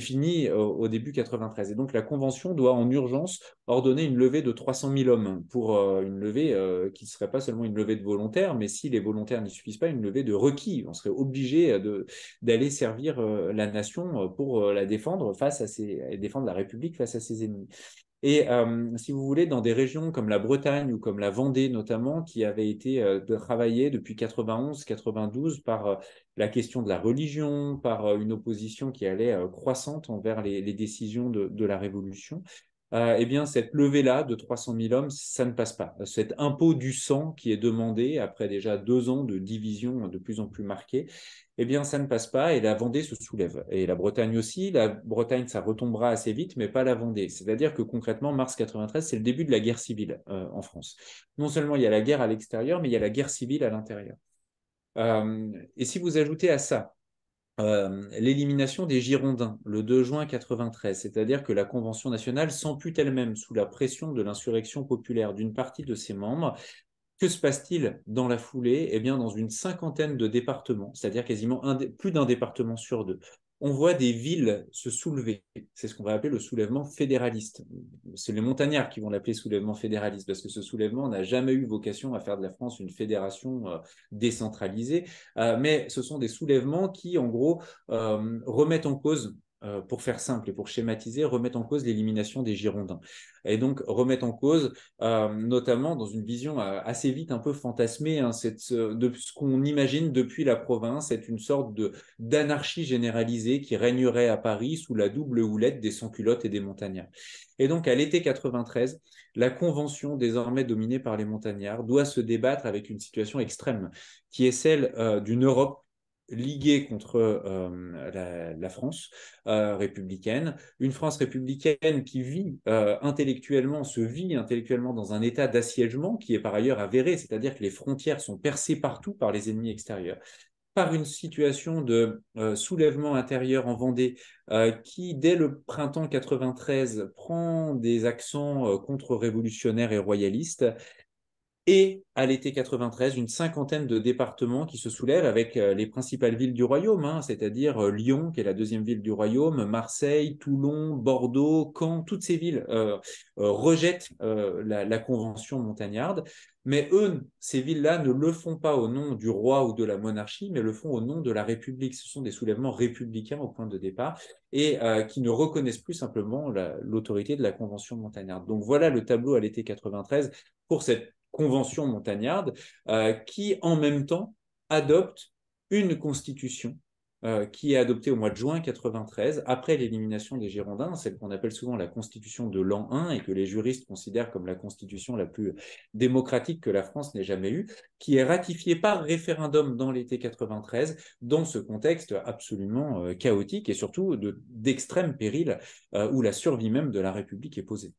fini au, début 93. Et donc la Convention doit en urgence ordonner une levée de 300 000 hommes pour euh, une levée euh, qui ne serait pas seulement une levée de volontaires, mais si les volontaires n'y suffisent pas, une levée de requis. On serait obligé euh, d'aller servir la nation pour la défendre face à ses, défendre la République face à ses ennemis. Et si vous voulez, dans des régions comme la Bretagne ou comme la Vendée notamment, qui avaient été travaillées depuis 91-92 par la question de la religion, par une opposition qui allait croissante envers les, décisions de, de la Révolution, euh, eh bien, cette levée-là de 300 000 hommes, ça ne passe pas. Cet impôt du sang qui est demandé après déjà deux ans de division de plus en plus marquée, eh bien, ça ne passe pas et la Vendée se soulève. Et la Bretagne aussi. La Bretagne, ça retombera assez vite, mais pas la Vendée. C'est-à-dire que concrètement, mars 93, c'est le début de la guerre civile euh, en France. Non seulement il y a la guerre à l'extérieur, mais il y a la guerre civile à l'intérieur. Euh, et si vous ajoutez à ça euh, l'élimination des Girondins le 2 juin 1993, c'est-à-dire que la Convention nationale s'ampute elle-même sous la pression de l'insurrection populaire d'une partie de ses membres. Que se passe-t-il dans la foulée Eh bien, dans une cinquantaine de départements, c'est-à-dire quasiment plus d'un département sur deux, on voit des villes se soulever. C'est ce qu'on va appeler le soulèvement fédéraliste. C'est les montagnards qui vont l'appeler soulèvement fédéraliste, parce que ce soulèvement n'a jamais eu vocation à faire de la France une fédération euh, décentralisée, euh, mais ce sont des soulèvements qui, en gros, euh, remettent en cause euh, pour faire simple et pour schématiser, remettre en cause l'élimination des Girondins. Et donc remettre en cause, euh, notamment dans une vision euh, assez vite un peu fantasmée, hein, de ce qu'on imagine depuis la province, est une sorte de d'anarchie généralisée qui régnerait à Paris sous la double houlette des sans-culottes et des montagnards. Et donc à l'été 93, la convention désormais dominée par les montagnards doit se débattre avec une situation extrême, qui est celle d'une Europe liguée contre euh, la, France euh, républicaine, une France républicaine qui vit euh, intellectuellement, se vit intellectuellement dans un état d'assiègement qui est par ailleurs avéré, c'est-à-dire que les frontières sont percées partout par les ennemis extérieurs par une situation de soulèvement intérieur en Vendée qui, dès le printemps 93, prend des accents contre-révolutionnaires et royalistes et à l'été 93, une cinquantaine de départements qui se soulèvent avec euh, les principales villes du royaume, hein, c'est-à-dire euh, Lyon, qui est la deuxième ville du royaume, Marseille, Toulon, Bordeaux, Caen, toutes ces villes euh, rejettent la, convention montagnarde. Mais eux, ces villes-là ne le font pas au nom du roi ou de la monarchie, mais le font au nom de la République. Ce sont des soulèvements républicains au point de départ et qui ne reconnaissent plus simplement l'autorité de la Convention montagnarde. Donc voilà le tableau à l'été 93 pour cette convention montagnarde, euh, qui en même temps adopte une constitution euh, qui est adoptée au mois de juin 93 après l'élimination des Girondins, celle qu'on appelle souvent la constitution de l'an 1 et que les juristes considèrent comme la constitution la plus démocratique que la France n'ait jamais eue, qui est ratifiée par référendum dans l'été 93 dans ce contexte absolument euh, chaotique et surtout d'extrême péril où la survie même de la République est posée.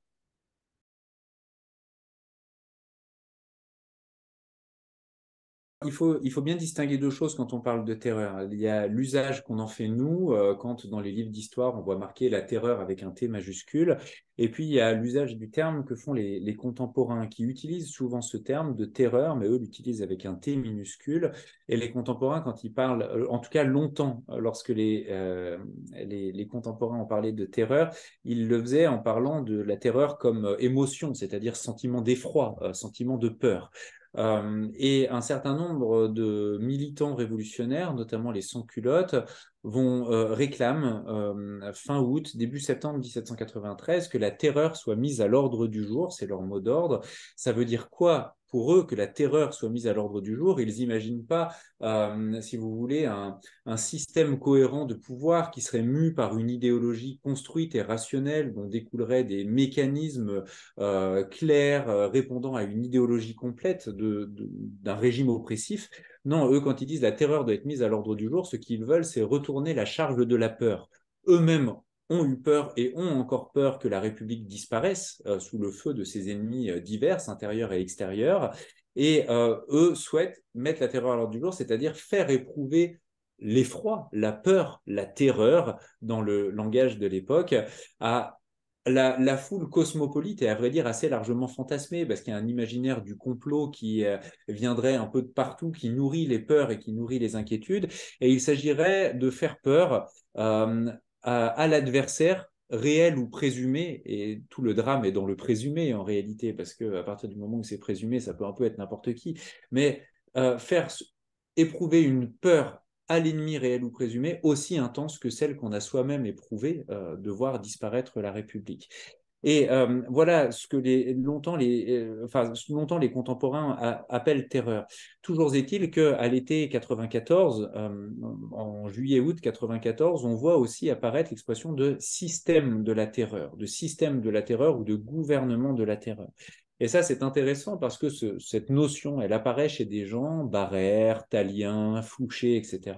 il faut, bien distinguer deux choses quand on parle de terreur. Il y a l'usage qu'on en fait nous, euh, quand dans les livres d'histoire, on voit marquer la terreur avec un T majuscule. Et puis, il y a l'usage du terme que font les, contemporains, qui utilisent souvent ce terme de terreur, mais eux l'utilisent avec un T minuscule. Et les contemporains, quand ils parlent, euh, en tout cas longtemps, euh, lorsque les, les, les contemporains ont parlé de terreur, ils le faisaient en parlant de la terreur comme émotion, c'est-à-dire sentiment d'effroi, sentiment de peur. Euh, et un certain nombre de militants révolutionnaires, notamment les sans-culottes, vont euh, réclament euh, fin août, début septembre 1793 que la terreur soit mise à l'ordre du jour, c'est leur mot d'ordre. Ça veut dire quoi pour eux que la terreur soit mise à l'ordre du jour. Ils n'imaginent pas, euh, si vous voulez, un, système cohérent de pouvoir qui serait mu par une idéologie construite et rationnelle dont découleraient des mécanismes euh, clairs euh, répondant à une idéologie complète d'un régime oppressif. Non, eux, quand ils disent la terreur doit être mise à l'ordre du jour, ce qu'ils veulent, c'est retourner la charge de la peur eux-mêmes ont eu peur et ont encore peur que la République disparaisse euh, sous le feu de ses ennemis euh, divers, intérieurs et extérieurs. Et euh, eux souhaitent mettre la terreur à l'ordre du jour, c'est-à-dire faire éprouver l'effroi, la peur, la terreur, dans le langage de l'époque, à la, foule cosmopolite et à vrai dire assez largement fantasmée parce qu'il y a un imaginaire du complot qui viendrait un peu de partout, qui nourrit les peurs et qui nourrit les inquiétudes. Et il s'agirait de faire peur à, l'adversaire réel ou présumé, et tout le drame est dans le présumé en réalité, parce que à partir du moment où c'est présumé, ça peut un peu être n'importe qui, mais euh, faire éprouver une peur à l'ennemi réel ou présumé aussi intense que celle qu'on a soi-même éprouvée euh, de voir disparaître la République. Et euh, voilà ce que les, longtemps, les, euh, longtemps les contemporains appellent terreur. Toujours est-il qu'à l'été 94, euh, en juillet-août 94, on voit aussi apparaître l'expression de système de la terreur, de système de la terreur ou de gouvernement de la terreur. Et ça, c'est intéressant parce que cette notion, elle apparaît chez des gens, Barère, Talien, Fouché, etc.,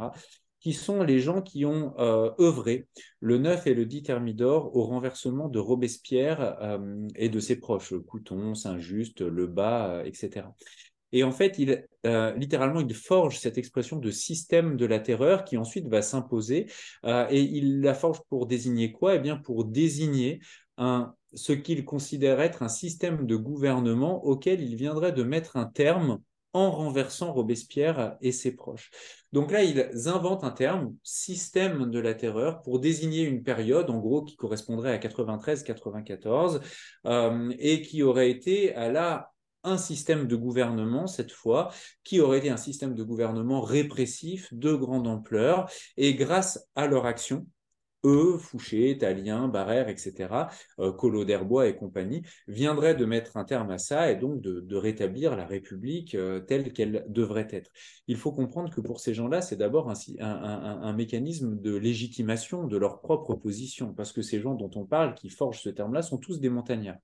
qui sont les gens qui ont euh, œuvré le 9 et le 10 Thermidor au renversement de Robespierre euh, et de ses proches, Couton, Saint-Just, Lebas, etc. Euh, et en fait, littéralement, il forge cette expression de système de la terreur qui ensuite va s'imposer. et il la forge pour désigner quoi Eh bien, pour désigner ce qu'il considère être un système de gouvernement auquel il viendrait de mettre un terme en renversant Robespierre et ses proches. Donc là, ils inventent un terme, système de la terreur, pour désigner une période, en gros, qui correspondrait à 93-94, euh, et qui aurait été à la un système de gouvernement, cette fois, qui aurait été un système de gouvernement répressif de grande ampleur, et grâce à leur action, eux, Fouché, Talien, Barère, etc., euh, Collot d'Herbois et compagnie, viendraient de mettre un terme à ça et donc de, rétablir la République euh, telle qu'elle devrait être. Il faut comprendre que pour ces gens-là, c'est d'abord un, mécanisme de légitimation de leur propre position, parce que ces gens dont on parle, qui forgent ce terme-là, sont tous des montagnards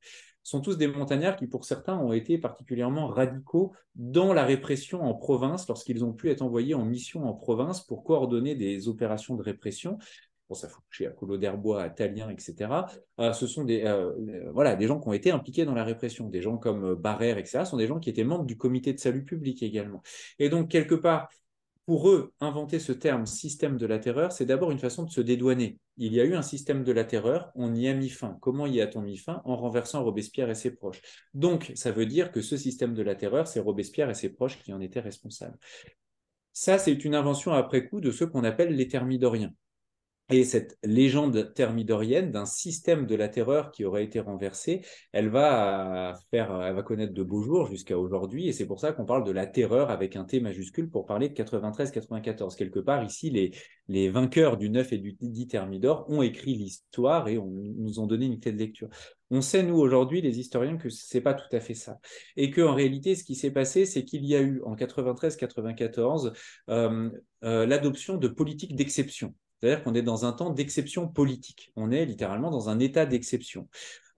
sont tous des montagnards qui, pour certains, ont été particulièrement radicaux dans la répression en province lorsqu'ils ont pu être envoyés en mission en province pour coordonner des opérations de répression pour ça chez à Colo d'Herbois, à etc. Euh, ce sont des, euh, euh, voilà, des gens qui ont été impliqués dans la répression. Des gens comme Barrère, etc. sont des gens qui étaient membres du comité de salut public également. Et donc, quelque part, pour eux, inventer ce terme système de la terreur, c'est d'abord une façon de se dédouaner. Il y a eu un système de la terreur, on y a mis fin. Comment y a-t-on mis fin En renversant Robespierre et ses proches. Donc, ça veut dire que ce système de la terreur, c'est Robespierre et ses proches qui en étaient responsables. Ça, c'est une invention après coup de ce qu'on appelle les thermidoriens. Et cette légende thermidorienne d'un système de la terreur qui aurait été renversé, elle va faire, elle va connaître de beaux jours jusqu'à aujourd'hui, et c'est pour ça qu'on parle de la terreur avec un T majuscule pour parler de 93-94. Quelque part ici, les, les vainqueurs du 9 et du 10 thermidor ont écrit l'histoire et nous ont donné une clé de lecture. On sait, nous, aujourd'hui, les historiens, que ce n'est pas tout à fait ça. Et qu'en réalité, ce qui s'est passé, c'est qu'il y a eu, en 93-94, euh, euh, l'adoption de politiques d'exception. C'est-à-dire qu'on est dans un temps d'exception politique. On est littéralement dans un état d'exception.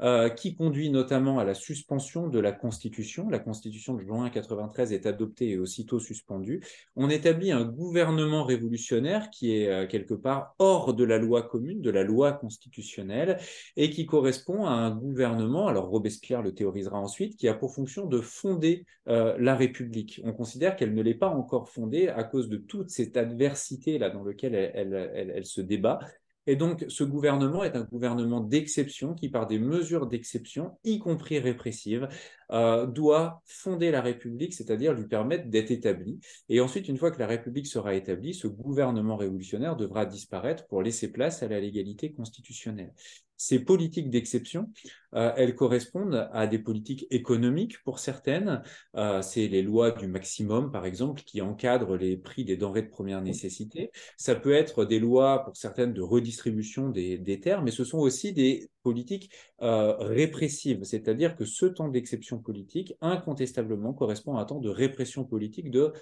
Euh, qui conduit notamment à la suspension de la Constitution. La Constitution de juin 1993 est adoptée et aussitôt suspendue. On établit un gouvernement révolutionnaire qui est euh, quelque part hors de la loi commune, de la loi constitutionnelle, et qui correspond à un gouvernement, alors Robespierre le théorisera ensuite, qui a pour fonction de fonder euh, la République. On considère qu'elle ne l'est pas encore fondée à cause de toute cette adversité là dans laquelle elle se débat. Et donc, ce gouvernement est un gouvernement d'exception qui, par des mesures d'exception, y compris répressives, euh, doit fonder la République, c'est-à-dire lui permettre d'être établi. Et ensuite, une fois que la République sera établie, ce gouvernement révolutionnaire devra disparaître pour laisser place à la légalité constitutionnelle. Ces politiques d'exception, euh, elles correspondent à des politiques économiques pour certaines. Euh, c'est les lois du maximum, par exemple, qui encadrent les prix des denrées de première nécessité. Ça peut être des lois pour certaines de redistribution des, terres, mais ce sont aussi des politiques répressives, c'est-à-dire que ce temps d'exception politique incontestablement correspond à un temps de répression politique de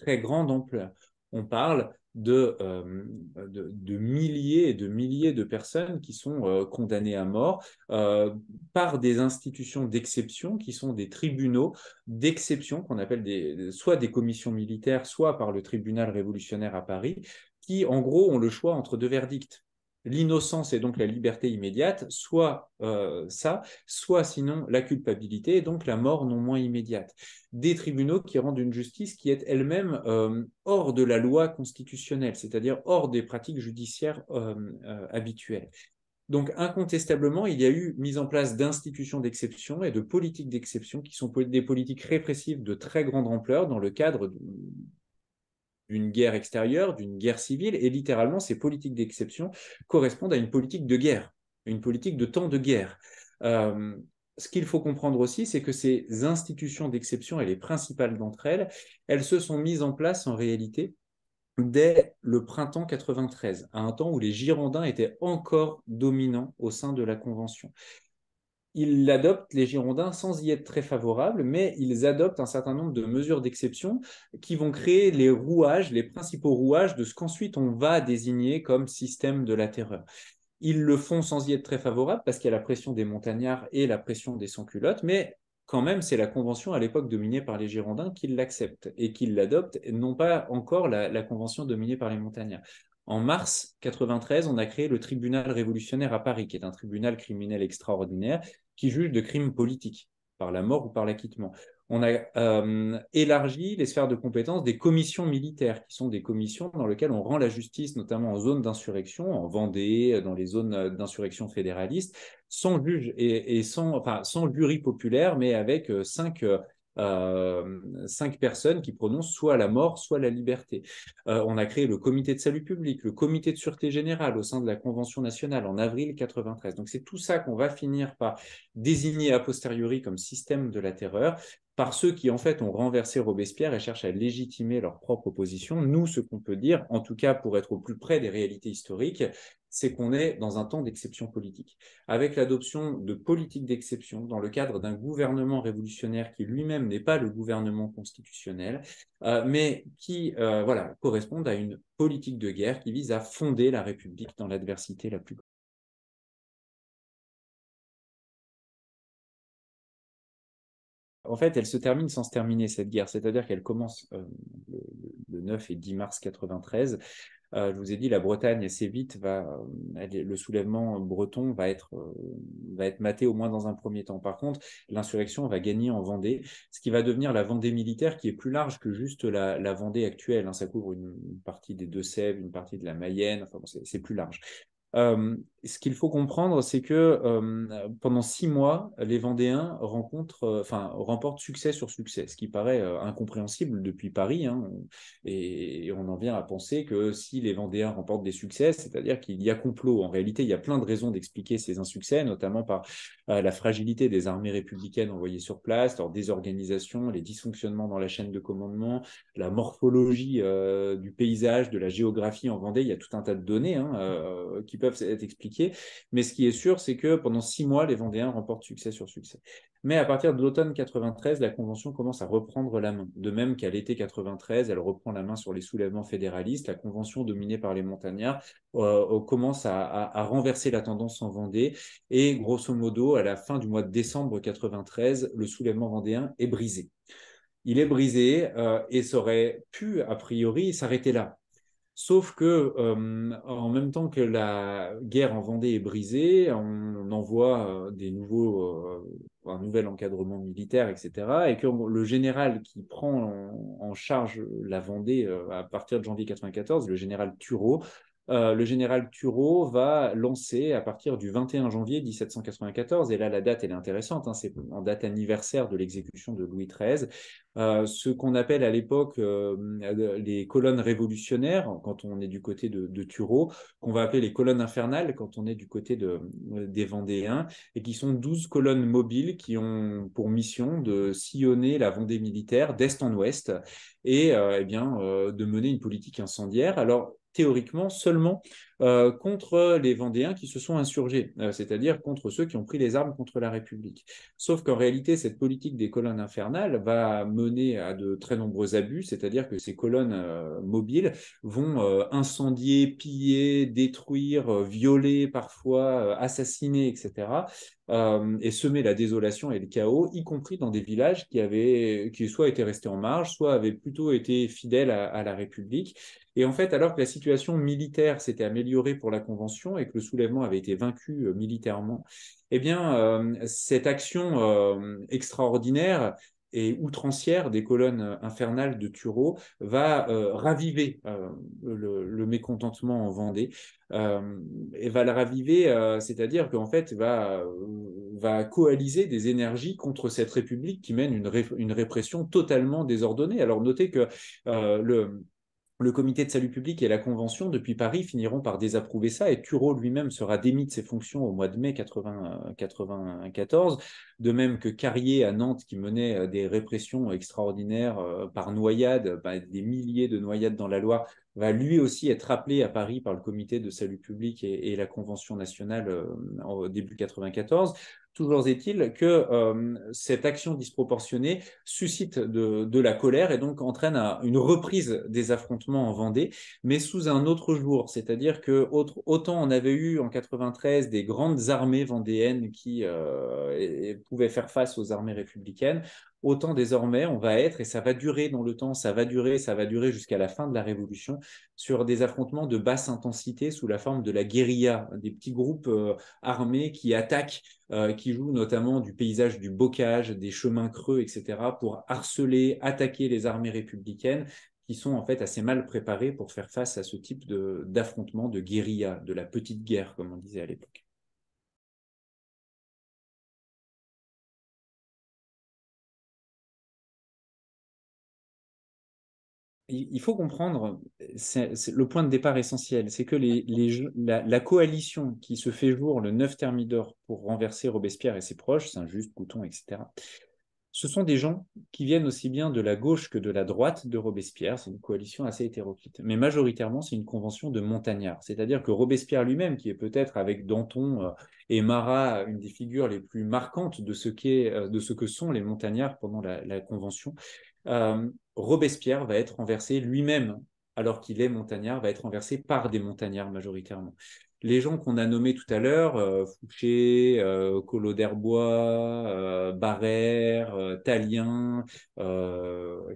très grande ampleur. On parle de, euh, de, milliers et de milliers de personnes qui sont euh, condamnées à mort euh, par des institutions d'exception qui sont des tribunaux d'exception qu'on appelle des, soit des commissions militaires, soit par le tribunal révolutionnaire à Paris, qui en gros ont le choix entre deux verdicts l'innocence et donc la liberté immédiate, soit euh, ça, soit sinon la culpabilité et donc la mort non moins immédiate. Des tribunaux qui rendent une justice qui est elle-même euh, hors de la loi constitutionnelle, c'est-à-dire hors des pratiques judiciaires euh, habituelles. Donc incontestablement, il y a eu mise en place d'institutions d'exception et de politiques d'exception qui sont des politiques répressives de très grande ampleur dans le cadre de d'une guerre extérieure, d'une guerre civile, et littéralement, ces politiques d'exception correspondent à une politique de guerre, une politique de temps de guerre. Euh, ce qu'il faut comprendre aussi, c'est que ces institutions d'exception, et les principales d'entre elles, elles se sont mises en place en réalité dès le printemps 93, à un temps où les Girondins étaient encore dominants au sein de la Convention ils l'adoptent, les Girondins, sans y être très favorables, mais ils adoptent un certain nombre de mesures d'exception qui vont créer les rouages, les principaux rouages de ce qu'ensuite on va désigner comme système de la terreur. Ils le font sans y être très favorables parce qu'il y a la pression des montagnards et la pression des sans-culottes, mais quand même, c'est la convention à l'époque dominée par les Girondins qui l'accepte et qui l'adopte, non pas encore la, convention dominée par les montagnards. En mars 1993, on a créé le tribunal révolutionnaire à Paris, qui est un tribunal criminel extraordinaire, qui juge de crimes politiques, par la mort ou par l'acquittement. On a euh, élargi les sphères de compétences des commissions militaires, qui sont des commissions dans lesquelles on rend la justice, notamment en zone d'insurrection, en Vendée, dans les zones euh, d'insurrection fédéraliste, sans juge et, sans, sans jury populaire, mais avec euh, cinq euh, cinq personnes qui prononcent soit la mort, soit la liberté. Euh, on a créé le comité de salut public, le comité de sûreté générale au sein de la Convention nationale en avril 93. Donc c'est tout ça qu'on va finir par désigner a posteriori comme système de la terreur par ceux qui en fait ont renversé Robespierre et cherchent à légitimer leur propre position. Nous, ce qu'on peut dire, en tout cas pour être au plus près des réalités historiques, c'est qu'on est dans un temps d'exception politique. Avec l'adoption de politiques d'exception dans le cadre d'un gouvernement révolutionnaire qui lui-même n'est pas le gouvernement constitutionnel, euh, mais qui euh, voilà, correspond à une politique de guerre qui vise à fonder la République dans l'adversité la plus grande. en fait, elle se termine sans se terminer cette guerre, c'est-à-dire qu'elle commence euh, le, 9 et 10 mars 93. Euh, je vous ai dit, la Bretagne assez vite va, euh, le soulèvement breton va être va être maté au moins dans un premier temps. Par contre, l'insurrection va gagner en Vendée, ce qui va devenir la Vendée militaire, qui est plus large que juste la, Vendée actuelle. Hein. ça couvre une, partie des Deux-Sèvres, une partie de la Mayenne. Enfin, c'est plus large ce qu'il faut comprendre, c'est que euh, pendant six mois, les Vendéens rencontrent, euh, enfin, remportent succès sur succès, ce qui paraît euh, incompréhensible depuis Paris. Hein, et, on en vient à penser que si les Vendéens remportent des succès, c'est-à-dire qu'il y a complot. En réalité, il y a plein de raisons d'expliquer ces insuccès, notamment par la fragilité des armées républicaines envoyées sur place, leur désorganisation, les dysfonctionnements dans la chaîne de commandement, la morphologie du paysage, de la géographie en Vendée. Il y a tout un tas de données hein, qui peuvent être expliquées mais ce qui est sûr, c'est que pendant six mois, les Vendéens remportent succès sur succès. Mais à partir de l'automne 93, la Convention commence à reprendre la main. De même qu'à l'été 1993, elle reprend la main sur les soulèvements fédéralistes. La Convention, dominée par les montagnards, euh, commence à, renverser la tendance en Vendée. Et grosso modo, à la fin du mois de décembre 93, le soulèvement vendéen est brisé. Il est brisé euh, et ça aurait pu, a priori, s'arrêter là. Sauf que, euh, en même temps que la guerre en Vendée est brisée, on envoie euh, des nouveaux, euh, un nouvel encadrement militaire, etc. Et que le général qui prend en, charge la Vendée à partir de janvier 1994, le général Thureau, euh, le général Thurot va lancer à partir du 21 janvier 1794, et là la date elle est intéressante, hein, c'est en date anniversaire de l'exécution de Louis XIII, euh, ce qu'on appelle à l'époque euh, les colonnes révolutionnaires, quand on est du côté de, de qu'on va appeler les colonnes infernales quand on est du côté des Vendéens, et qui sont 12 colonnes mobiles qui ont pour mission de sillonner la Vendée militaire d'est en ouest, et eh bien, de mener une politique incendiaire. Alors, théoriquement seulement euh, contre les Vendéens qui se sont insurgés, euh, c'est-à-dire contre ceux qui ont pris les armes contre la République. Sauf qu'en réalité, cette politique des colonnes infernales va mener à de très nombreux abus, c'est-à-dire que ces colonnes euh, mobiles vont incendier, piller, détruire, violer, parfois assassiner, etc. et semer la désolation et le chaos, y compris dans des villages qui avaient, qui soit étaient restés en marge, soit avaient plutôt été fidèles à, à la République. Et en fait, alors que la situation militaire s'était améliorée, pour la Convention et que le soulèvement avait été vaincu euh, militairement, eh bien, euh, cette action euh, extraordinaire et outrancière des colonnes infernales de Tureau va raviver le, mécontentement en Vendée et va le raviver, c'est-à-dire qu'en fait va va coaliser des énergies contre cette République qui mène une, une répression totalement désordonnée. Alors notez que le le comité de salut public et la Convention depuis Paris finiront par désapprouver ça et Tureau lui-même sera démis de ses fonctions au mois de mai 1994, euh, de même que Carrier à Nantes qui menait euh, des répressions extraordinaires euh, par noyade, bah, des milliers de noyades dans la Loire, va lui aussi être appelé à Paris par le comité de salut public et, la Convention nationale au euh, début 94. Toujours est-il que euh, cette action disproportionnée suscite de, la colère et donc entraîne une reprise des affrontements en Vendée, mais sous un autre jour. C'est-à-dire que autant on avait eu en 93 des grandes armées vendéennes qui euh, pouvaient faire face aux armées républicaines, autant désormais on va être, et ça va durer dans le temps, ça va durer, ça va durer jusqu'à la fin de la Révolution, sur des affrontements de basse intensité sous la forme de la guérilla, des petits groupes euh, armés qui attaquent, euh, qui jouent notamment du paysage du bocage, des chemins creux, etc., pour harceler, attaquer les armées républicaines qui sont en fait assez mal préparées pour faire face à ce type d'affrontement de guérilla, de la petite guerre, comme on disait à l'époque. il faut comprendre, c'est, le point de départ essentiel, c'est que la, coalition qui se fait jour le 9 Thermidor pour renverser Robespierre et ses proches, Saint-Just, Couton, etc., ce sont des gens qui viennent aussi bien de la gauche que de la droite de Robespierre. C'est une coalition assez hétéroclite. Mais majoritairement, c'est une convention de montagnards. C'est-à-dire que Robespierre lui-même, qui est peut-être avec Danton euh, et Marat une des figures les plus marquantes de ce, euh, de ce que sont les montagnards pendant la convention, euh, Robespierre va être renversé lui-même, alors qu'il est montagnard, va être renversé par des montagnards majoritairement. Les gens qu'on a nommés tout à l'heure, euh, Fouché, euh, Collot d'Herbois, Barère, Talien,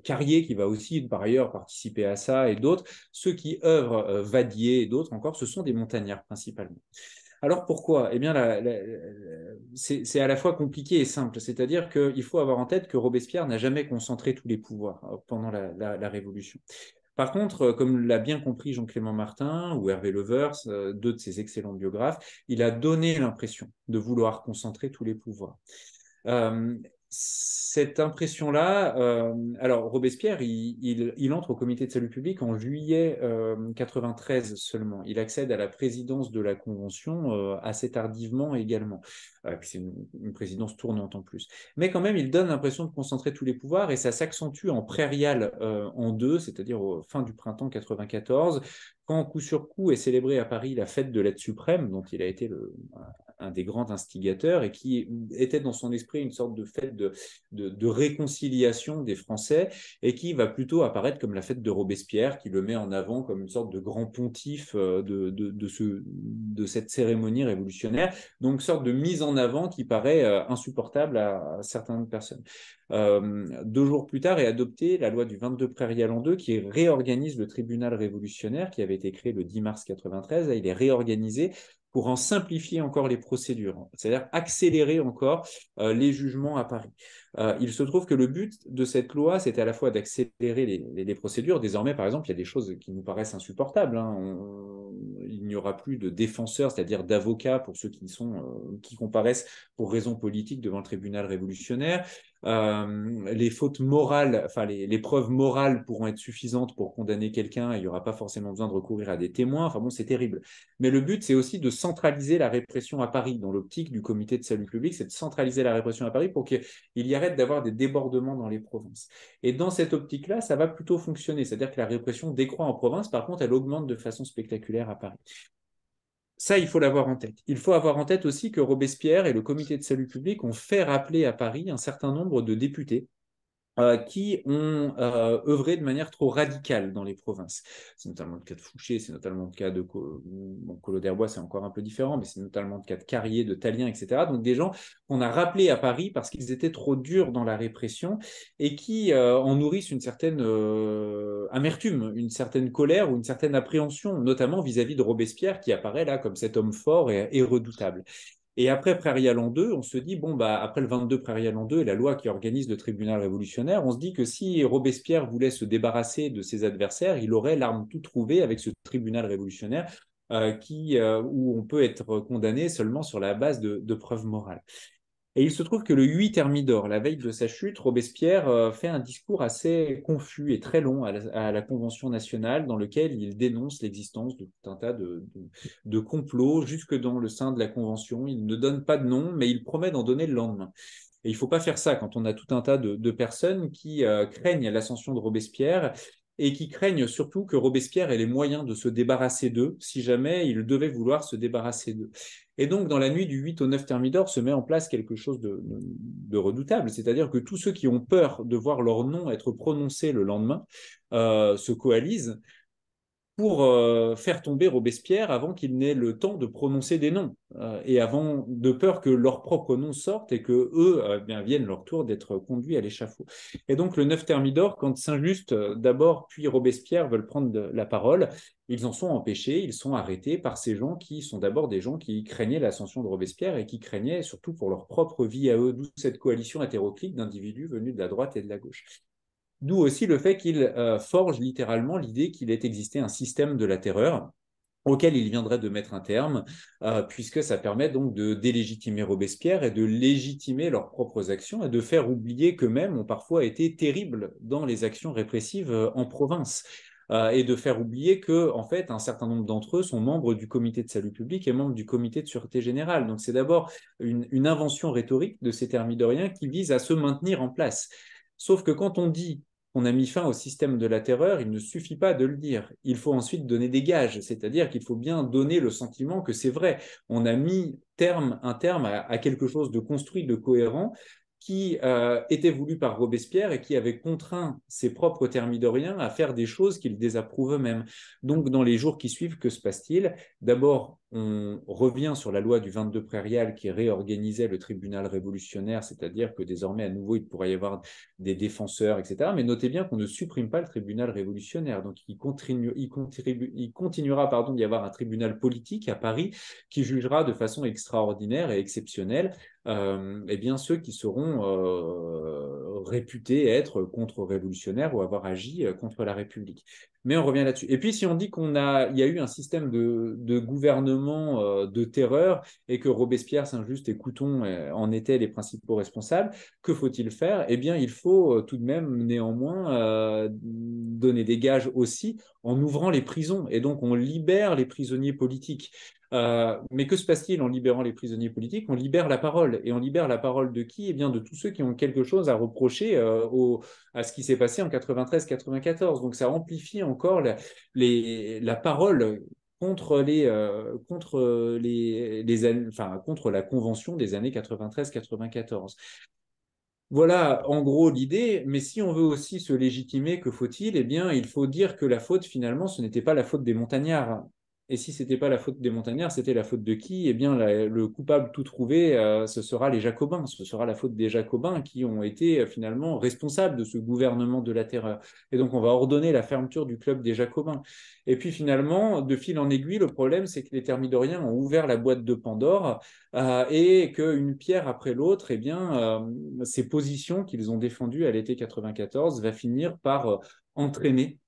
Carrier, qui va aussi par ailleurs participer à ça, et d'autres, ceux qui œuvrent, Vadier et d'autres encore, ce sont des montagnards principalement. Alors pourquoi Eh bien, c'est à la fois compliqué et simple. C'est-à-dire qu'il faut avoir en tête que Robespierre n'a jamais concentré tous les pouvoirs euh, pendant la, Révolution. Par contre, euh, comme l'a bien compris Jean-Clément Martin ou Hervé Levers, euh, deux de ses excellents biographes, il a donné l'impression de vouloir concentrer tous les pouvoirs cette impression-là, euh, alors Robespierre, il, entre au comité de salut public en juillet euh, 93 seulement. Il accède à la présidence de la Convention euh, assez tardivement également. Euh, c'est une, présidence tournante en plus. Mais quand même, il donne l'impression de concentrer tous les pouvoirs et ça s'accentue en prairial en deux, c'est-à-dire au fin du printemps 94, quand coup sur coup est célébrée à Paris la fête de l'aide suprême, dont il a été le, un des grands instigateurs et qui était dans son esprit une sorte de fête de, réconciliation des Français et qui va plutôt apparaître comme la fête de Robespierre, qui le met en avant comme une sorte de grand pontife euh, de, cette cérémonie révolutionnaire. Donc, sorte de mise en avant qui paraît euh, insupportable à, certaines personnes. Euh, deux jours plus tard est adoptée la loi du 22 Prairial en 2 qui réorganise le tribunal révolutionnaire qui avait été créé le 10 mars 93. il est réorganisé pour en simplifier encore les procédures, c'est-à-dire accélérer encore euh, les jugements à Paris. Euh, il se trouve que le but de cette loi, c'était à la fois d'accélérer les, procédures. Désormais, par exemple, il y a des choses qui nous paraissent insupportables. Hein. il n'y aura plus de défenseurs, c'est-à-dire d'avocats pour ceux qui, sont, euh, qui comparaissent pour raisons politiques devant le tribunal révolutionnaire. Euh, les fautes morales, enfin les, preuves morales pourront être suffisantes pour condamner quelqu'un il n'y aura pas forcément besoin de recourir à des témoins. Enfin bon, c'est terrible. Mais le but, c'est aussi de centraliser la répression à Paris, dans l'optique du comité de salut public, c'est de centraliser la répression à Paris pour qu'il y ait d'avoir des débordements dans les provinces. Et dans cette optique-là, ça va plutôt fonctionner. C'est-à-dire que la répression décroît en province, par contre, elle augmente de façon spectaculaire à Paris. Ça, il faut l'avoir en tête. Il faut avoir en tête aussi que Robespierre et le comité de salut public ont fait rappeler à Paris un certain nombre de députés euh, qui ont euh, œuvré de manière trop radicale dans les provinces. C'est notamment le cas de Fouché, c'est notamment le cas de bon, c'est encore un peu différent, mais c'est notamment le cas de Carrier, de Talien, etc. Donc des gens qu'on a rappelés à Paris parce qu'ils étaient trop durs dans la répression et qui euh, en nourrissent une certaine amertume, une certaine colère ou une certaine appréhension, notamment vis-à-vis de Robespierre qui apparaît là comme cet homme fort et redoutable. Et après Prairie en 2, on se dit, bon, bah, après le 22 Prairie en 2 et la loi qui organise le tribunal révolutionnaire, on se dit que si Robespierre voulait se débarrasser de ses adversaires, il aurait l'arme tout trouvée avec ce tribunal révolutionnaire euh, qui, euh, où on peut être condamné seulement sur la base de preuves morales. Et il se trouve que le 8 Thermidor, la veille de sa chute, Robespierre euh, fait un discours assez confus et très long à la, Convention nationale, dans lequel il dénonce l'existence de tout un tas de, complots jusque dans le sein de la Convention. Il ne donne pas de nom, mais il promet d'en donner le lendemain. Et il ne faut pas faire ça quand on a tout un tas de, personnes qui euh, craignent l'ascension de Robespierre et qui craignent surtout que Robespierre ait les moyens de se débarrasser d'eux si jamais il devait vouloir se débarrasser d'eux. Et donc, dans la nuit du 8 au 9 Thermidor se met en place quelque chose de, redoutable, c'est-à-dire que tous ceux qui ont peur de voir leur nom être prononcé le lendemain euh, se coalisent pour euh, faire tomber Robespierre avant qu'il n'ait le temps de prononcer des noms euh, et avant de peur que leurs propres noms sortent et que eux euh, eh bien viennent leur tour d'être conduits à l'échafaud. Et donc le 9 Thermidor, quand Saint-Just d'abord puis Robespierre veulent prendre la parole, ils en sont empêchés, ils sont arrêtés par ces gens qui sont d'abord des gens qui craignaient l'ascension de Robespierre et qui craignaient surtout pour leur propre vie à eux, d'où cette coalition hétéroclite d'individus venus de la droite et de la gauche. D'où aussi le fait qu'il forgent euh, forge littéralement l'idée qu'il ait existé un système de la terreur auquel il viendrait de mettre un terme, euh, puisque ça permet donc de délégitimer Robespierre et de légitimer leurs propres actions et de faire oublier qu'eux-mêmes ont parfois été terribles dans les actions répressives euh, en province. et de faire oublier que, en fait, un certain nombre d'entre eux sont membres du comité de salut public et membres du comité de sûreté générale. Donc, c'est d'abord une, une, invention rhétorique de ces thermidoriens qui vise à se maintenir en place. Sauf que quand on dit on a mis fin au système de la terreur, il ne suffit pas de le dire. Il faut ensuite donner des gages, c'est-à-dire qu'il faut bien donner le sentiment que c'est vrai. On a mis terme, un terme à, quelque chose de construit, de cohérent, qui euh, était voulu par Robespierre et qui avait contraint ses propres thermidoriens à faire des choses qu'ils désapprouvent eux-mêmes. Donc, dans les jours qui suivent, que se passe-t-il D'abord, on revient sur la loi du 22 prairial qui réorganisait le tribunal révolutionnaire, c'est-à-dire que désormais, à nouveau, il pourrait y avoir des défenseurs, etc. Mais notez bien qu'on ne supprime pas le tribunal révolutionnaire. Donc, il, continue, continuera d'y avoir un tribunal politique à Paris qui jugera de façon extraordinaire et exceptionnelle euh, eh bien, ceux qui seront euh, réputés être contre-révolutionnaires ou avoir agi euh, contre la République mais on revient là-dessus. Et puis, si on dit qu'il a, y a eu un système de, gouvernement euh, de terreur et que Robespierre, Saint-Just et Couton euh, en étaient les principaux responsables, que faut-il faire Eh bien, il faut euh, tout de même, néanmoins, donner des gages aussi en ouvrant les prisons. Et donc, on libère les prisonniers politiques. Euh, mais que se passe-t-il en libérant les prisonniers politiques On libère la parole. Et on libère la parole de qui Eh bien, de tous ceux qui ont quelque chose à reprocher euh, à ce qui s'est passé en 93-94. Donc, ça amplifie encore la, les, la parole contre les euh, contre les contre la convention des années 93-94. Voilà en gros l'idée, mais si on veut aussi se légitimer, que faut-il Eh bien, il faut dire que la faute finalement ce n'était pas la faute des montagnards, et si c'était pas la faute des montagnards, c'était la faute de qui Eh bien, le coupable tout trouvé, euh, ce sera les Jacobins. Ce sera la faute des Jacobins qui ont été euh, finalement responsables de ce gouvernement de la terreur. Et donc, on va ordonner la fermeture du club des Jacobins. Et puis finalement, de fil en aiguille, le problème, c'est que les Thermidoriens ont ouvert la boîte de Pandore euh, et qu'une pierre après l'autre, eh bien, euh, ces positions qu'ils ont défendues à l'été 94 va finir par entraîner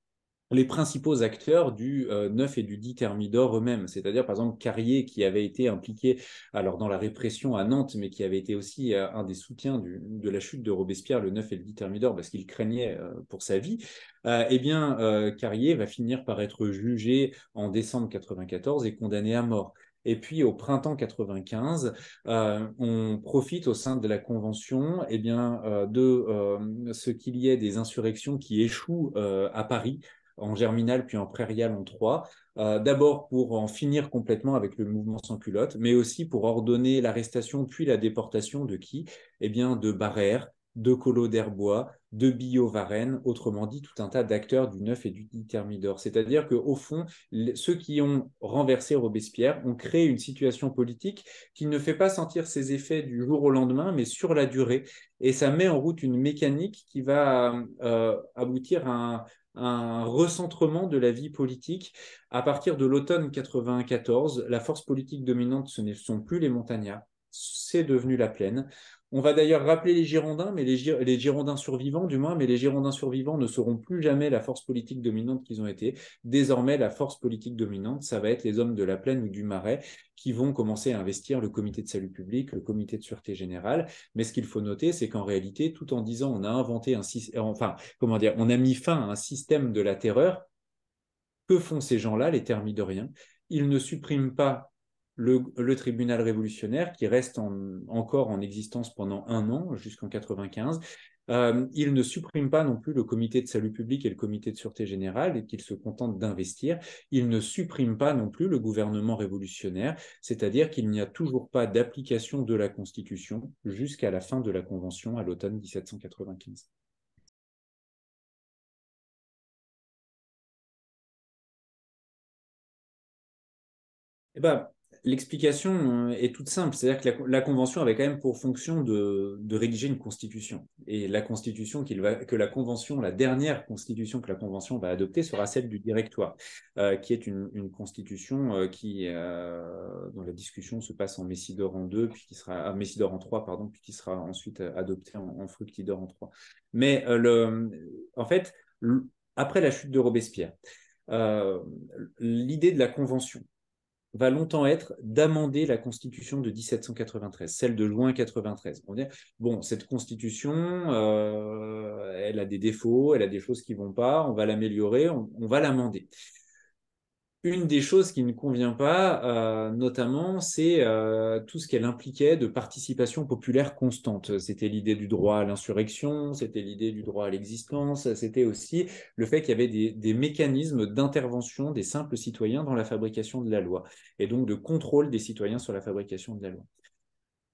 les principaux acteurs du 9 euh, et du 10 Thermidor eux-mêmes, c'est-à-dire par exemple Carrier qui avait été impliqué alors dans la répression à Nantes, mais qui avait été aussi euh, un des soutiens de la chute de Robespierre le 9 et le 10 Thermidor parce qu'il craignait euh, pour sa vie. eh bien, Carrier va finir par être jugé en décembre 94 et condamné à mort. Et puis au printemps 95, on profite au sein de la convention et eh bien, de ce qu'il y ait des insurrections qui échouent à Paris en germinal puis en prairial en trois. Euh, d'abord pour en finir complètement avec le mouvement sans culotte, mais aussi pour ordonner l'arrestation puis la déportation de qui Eh bien de Barère, de colo d'Herbois, de Billot Varennes, autrement dit tout un tas d'acteurs du Neuf et du Thermidor. C'est-à-dire qu'au fond, ceux qui ont renversé Robespierre ont créé une situation politique qui ne fait pas sentir ses effets du jour au lendemain, mais sur la durée. Et ça met en route une mécanique qui va euh, aboutir à un, un recentrement de la vie politique. À partir de l'automne 1994, la force politique dominante, ce ne sont plus les montagnards, c'est devenu la plaine. On va d'ailleurs rappeler les Girondins, mais les, Girondins survivants, du moins, mais les Girondins survivants ne seront plus jamais la force politique dominante qu'ils ont été. Désormais, la force politique dominante, ça va être les hommes de la plaine ou du marais qui vont commencer à investir le comité de salut public, le comité de sûreté générale. Mais ce qu'il faut noter, c'est qu'en réalité, tout en disant on a inventé un système, enfin, comment dire, on a mis fin à un système de la terreur, que font ces gens-là, les thermidoriens Ils ne suppriment pas le, tribunal révolutionnaire, qui reste encore en existence pendant un an, jusqu'en 95, euh, il ne supprime pas non plus le comité de salut public et le comité de sûreté générale et qu'il se contente d'investir. Il ne supprime pas non plus le gouvernement révolutionnaire, c'est-à-dire qu'il n'y a toujours pas d'application de la Constitution jusqu'à la fin de la Convention à l'automne 1795. Eh ben, L'explication euh, est toute simple, c'est-à-dire que la, Convention avait quand même pour fonction de, rédiger une constitution. Et la constitution va, que la Convention, la dernière constitution que la Convention va adopter sera celle du Directoire, euh, qui est une, constitution euh, qui, dont la discussion se passe en Messidor en 2, puis qui sera, ah, Messidor en 3, pardon, puis qui sera ensuite adoptée en, Fructidor en 3. Mais le, en fait, après la chute de Robespierre, l'idée de la Convention, va longtemps être d'amender la Constitution de 1793, celle de juin 93. bon, cette Constitution, euh, elle a des défauts, elle a des choses qui vont pas, on va l'améliorer, on va l'amender une des choses qui ne convient pas, euh, notamment, c'est euh, tout ce qu'elle impliquait de participation populaire constante. C'était l'idée du droit à l'insurrection, c'était l'idée du droit à l'existence, c'était aussi le fait qu'il y avait des, des mécanismes d'intervention des simples citoyens dans la fabrication de la loi, et donc de contrôle des citoyens sur la fabrication de la loi.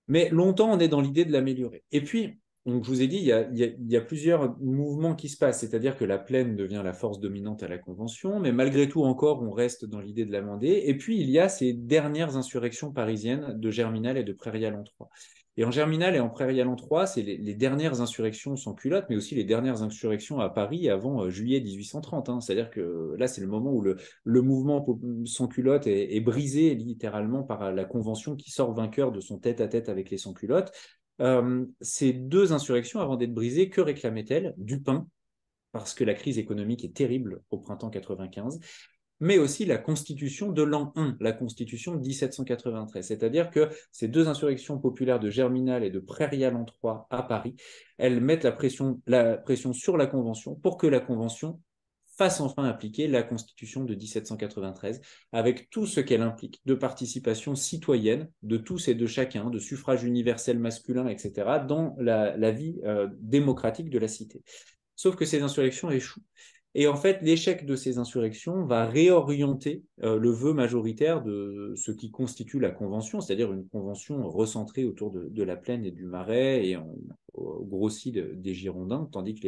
Mais longtemps, on est dans l'idée de l'améliorer. Et puis, donc, je vous ai dit, il y, a, plusieurs mouvements qui se passent, c'est-à-dire que la plaine devient la force dominante à la Convention, mais malgré tout encore, on reste dans l'idée de l'amender. Et puis, il y a ces dernières insurrections parisiennes de Germinal et de prairie en 3. Et en Germinal et en prairie en 3, c'est les, dernières insurrections sans culottes, mais aussi les dernières insurrections à Paris avant euh, juillet 1830. Hein. C'est-à-dire que euh, là, c'est le moment où le, mouvement sans culotte est, brisé littéralement par euh, la Convention qui sort vainqueur de son tête à -tête avec les sans culottes. Euh, ces deux insurrections, avant d'être brisées, que réclamaient-elles Du pain, parce que la crise économique est terrible au printemps 95, mais aussi la constitution de l'an 1, la constitution 1793. C'est-à-dire que ces deux insurrections populaires de Germinal et de Prairial en 3 à Paris, elles mettent la pression sur la Convention pour que la Convention fasse enfin appliquer la Constitution de 1793, avec tout ce qu'elle implique de participation citoyenne de tous et de chacun, de suffrage universel masculin, etc., dans la, vie euh, démocratique de la cité. Sauf que ces insurrections échouent. Et en fait, l'échec de ces insurrections va réorienter euh, le vœu majoritaire de ce qui constitue la convention, c'est-à-dire une convention recentrée autour de, la plaine et du marais et en, grossie des Girondins, tandis que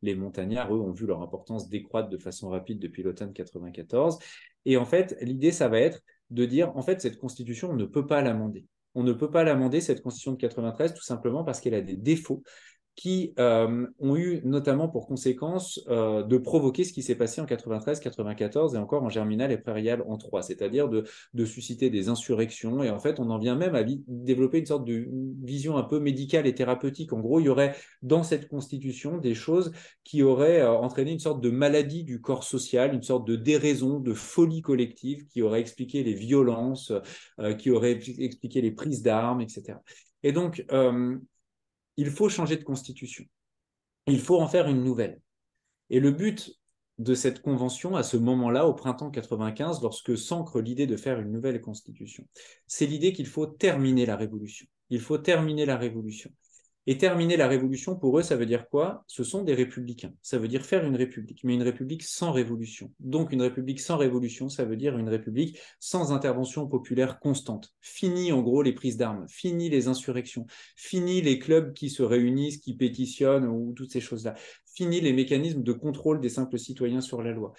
les, montagnards, eux, ont vu leur importance décroître de façon rapide depuis l'automne 1994. Et en fait, l'idée, ça va être de dire, en fait, cette constitution, on ne peut pas l'amender. On ne peut pas l'amender, cette constitution de 1993, tout simplement parce qu'elle a des défauts qui euh, ont eu notamment pour conséquence euh, de provoquer ce qui s'est passé en 93, 94 et encore en Germinal et Prairial en 3, c'est-à-dire de, de, susciter des insurrections. Et en fait, on en vient même à développer une sorte de vision un peu médicale et thérapeutique. En gros, il y aurait dans cette constitution des choses qui auraient euh, entraîné une sorte de maladie du corps social, une sorte de déraison, de folie collective qui aurait expliqué les violences, qui aurait expliqué les prises d'armes, etc. Et donc, il faut changer de constitution. Il faut en faire une nouvelle. Et le but de cette convention à ce moment-là, au printemps 95, lorsque s'ancre l'idée de faire une nouvelle constitution, c'est l'idée qu'il faut terminer la révolution. Il faut terminer la révolution. Et terminer la révolution, pour eux, ça veut dire quoi Ce sont des républicains. Ça veut dire faire une république, mais une république sans révolution. Donc une république sans révolution, ça veut dire une république sans intervention populaire constante. Fini en gros les prises d'armes, fini les insurrections, fini les clubs qui se réunissent, qui pétitionnent ou toutes ces choses-là. Fini les mécanismes de contrôle des simples citoyens sur la loi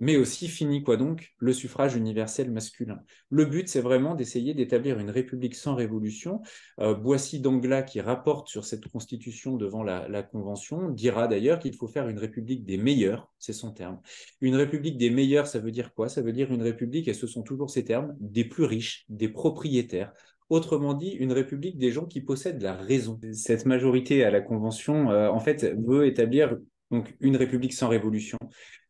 mais aussi fini quoi donc le suffrage universel masculin. Le but, c'est vraiment d'essayer d'établir une république sans révolution. Euh, Boissy d'Anglas, qui rapporte sur cette constitution devant la, Convention, dira d'ailleurs qu'il faut faire une république des meilleurs, c'est son terme. Une république des meilleurs, ça veut dire quoi Ça veut dire une république, et ce sont toujours ces termes, des plus riches, des propriétaires, Autrement dit, une république des gens qui possèdent la raison. Cette majorité à la Convention, euh, en fait, veut établir donc une république sans révolution,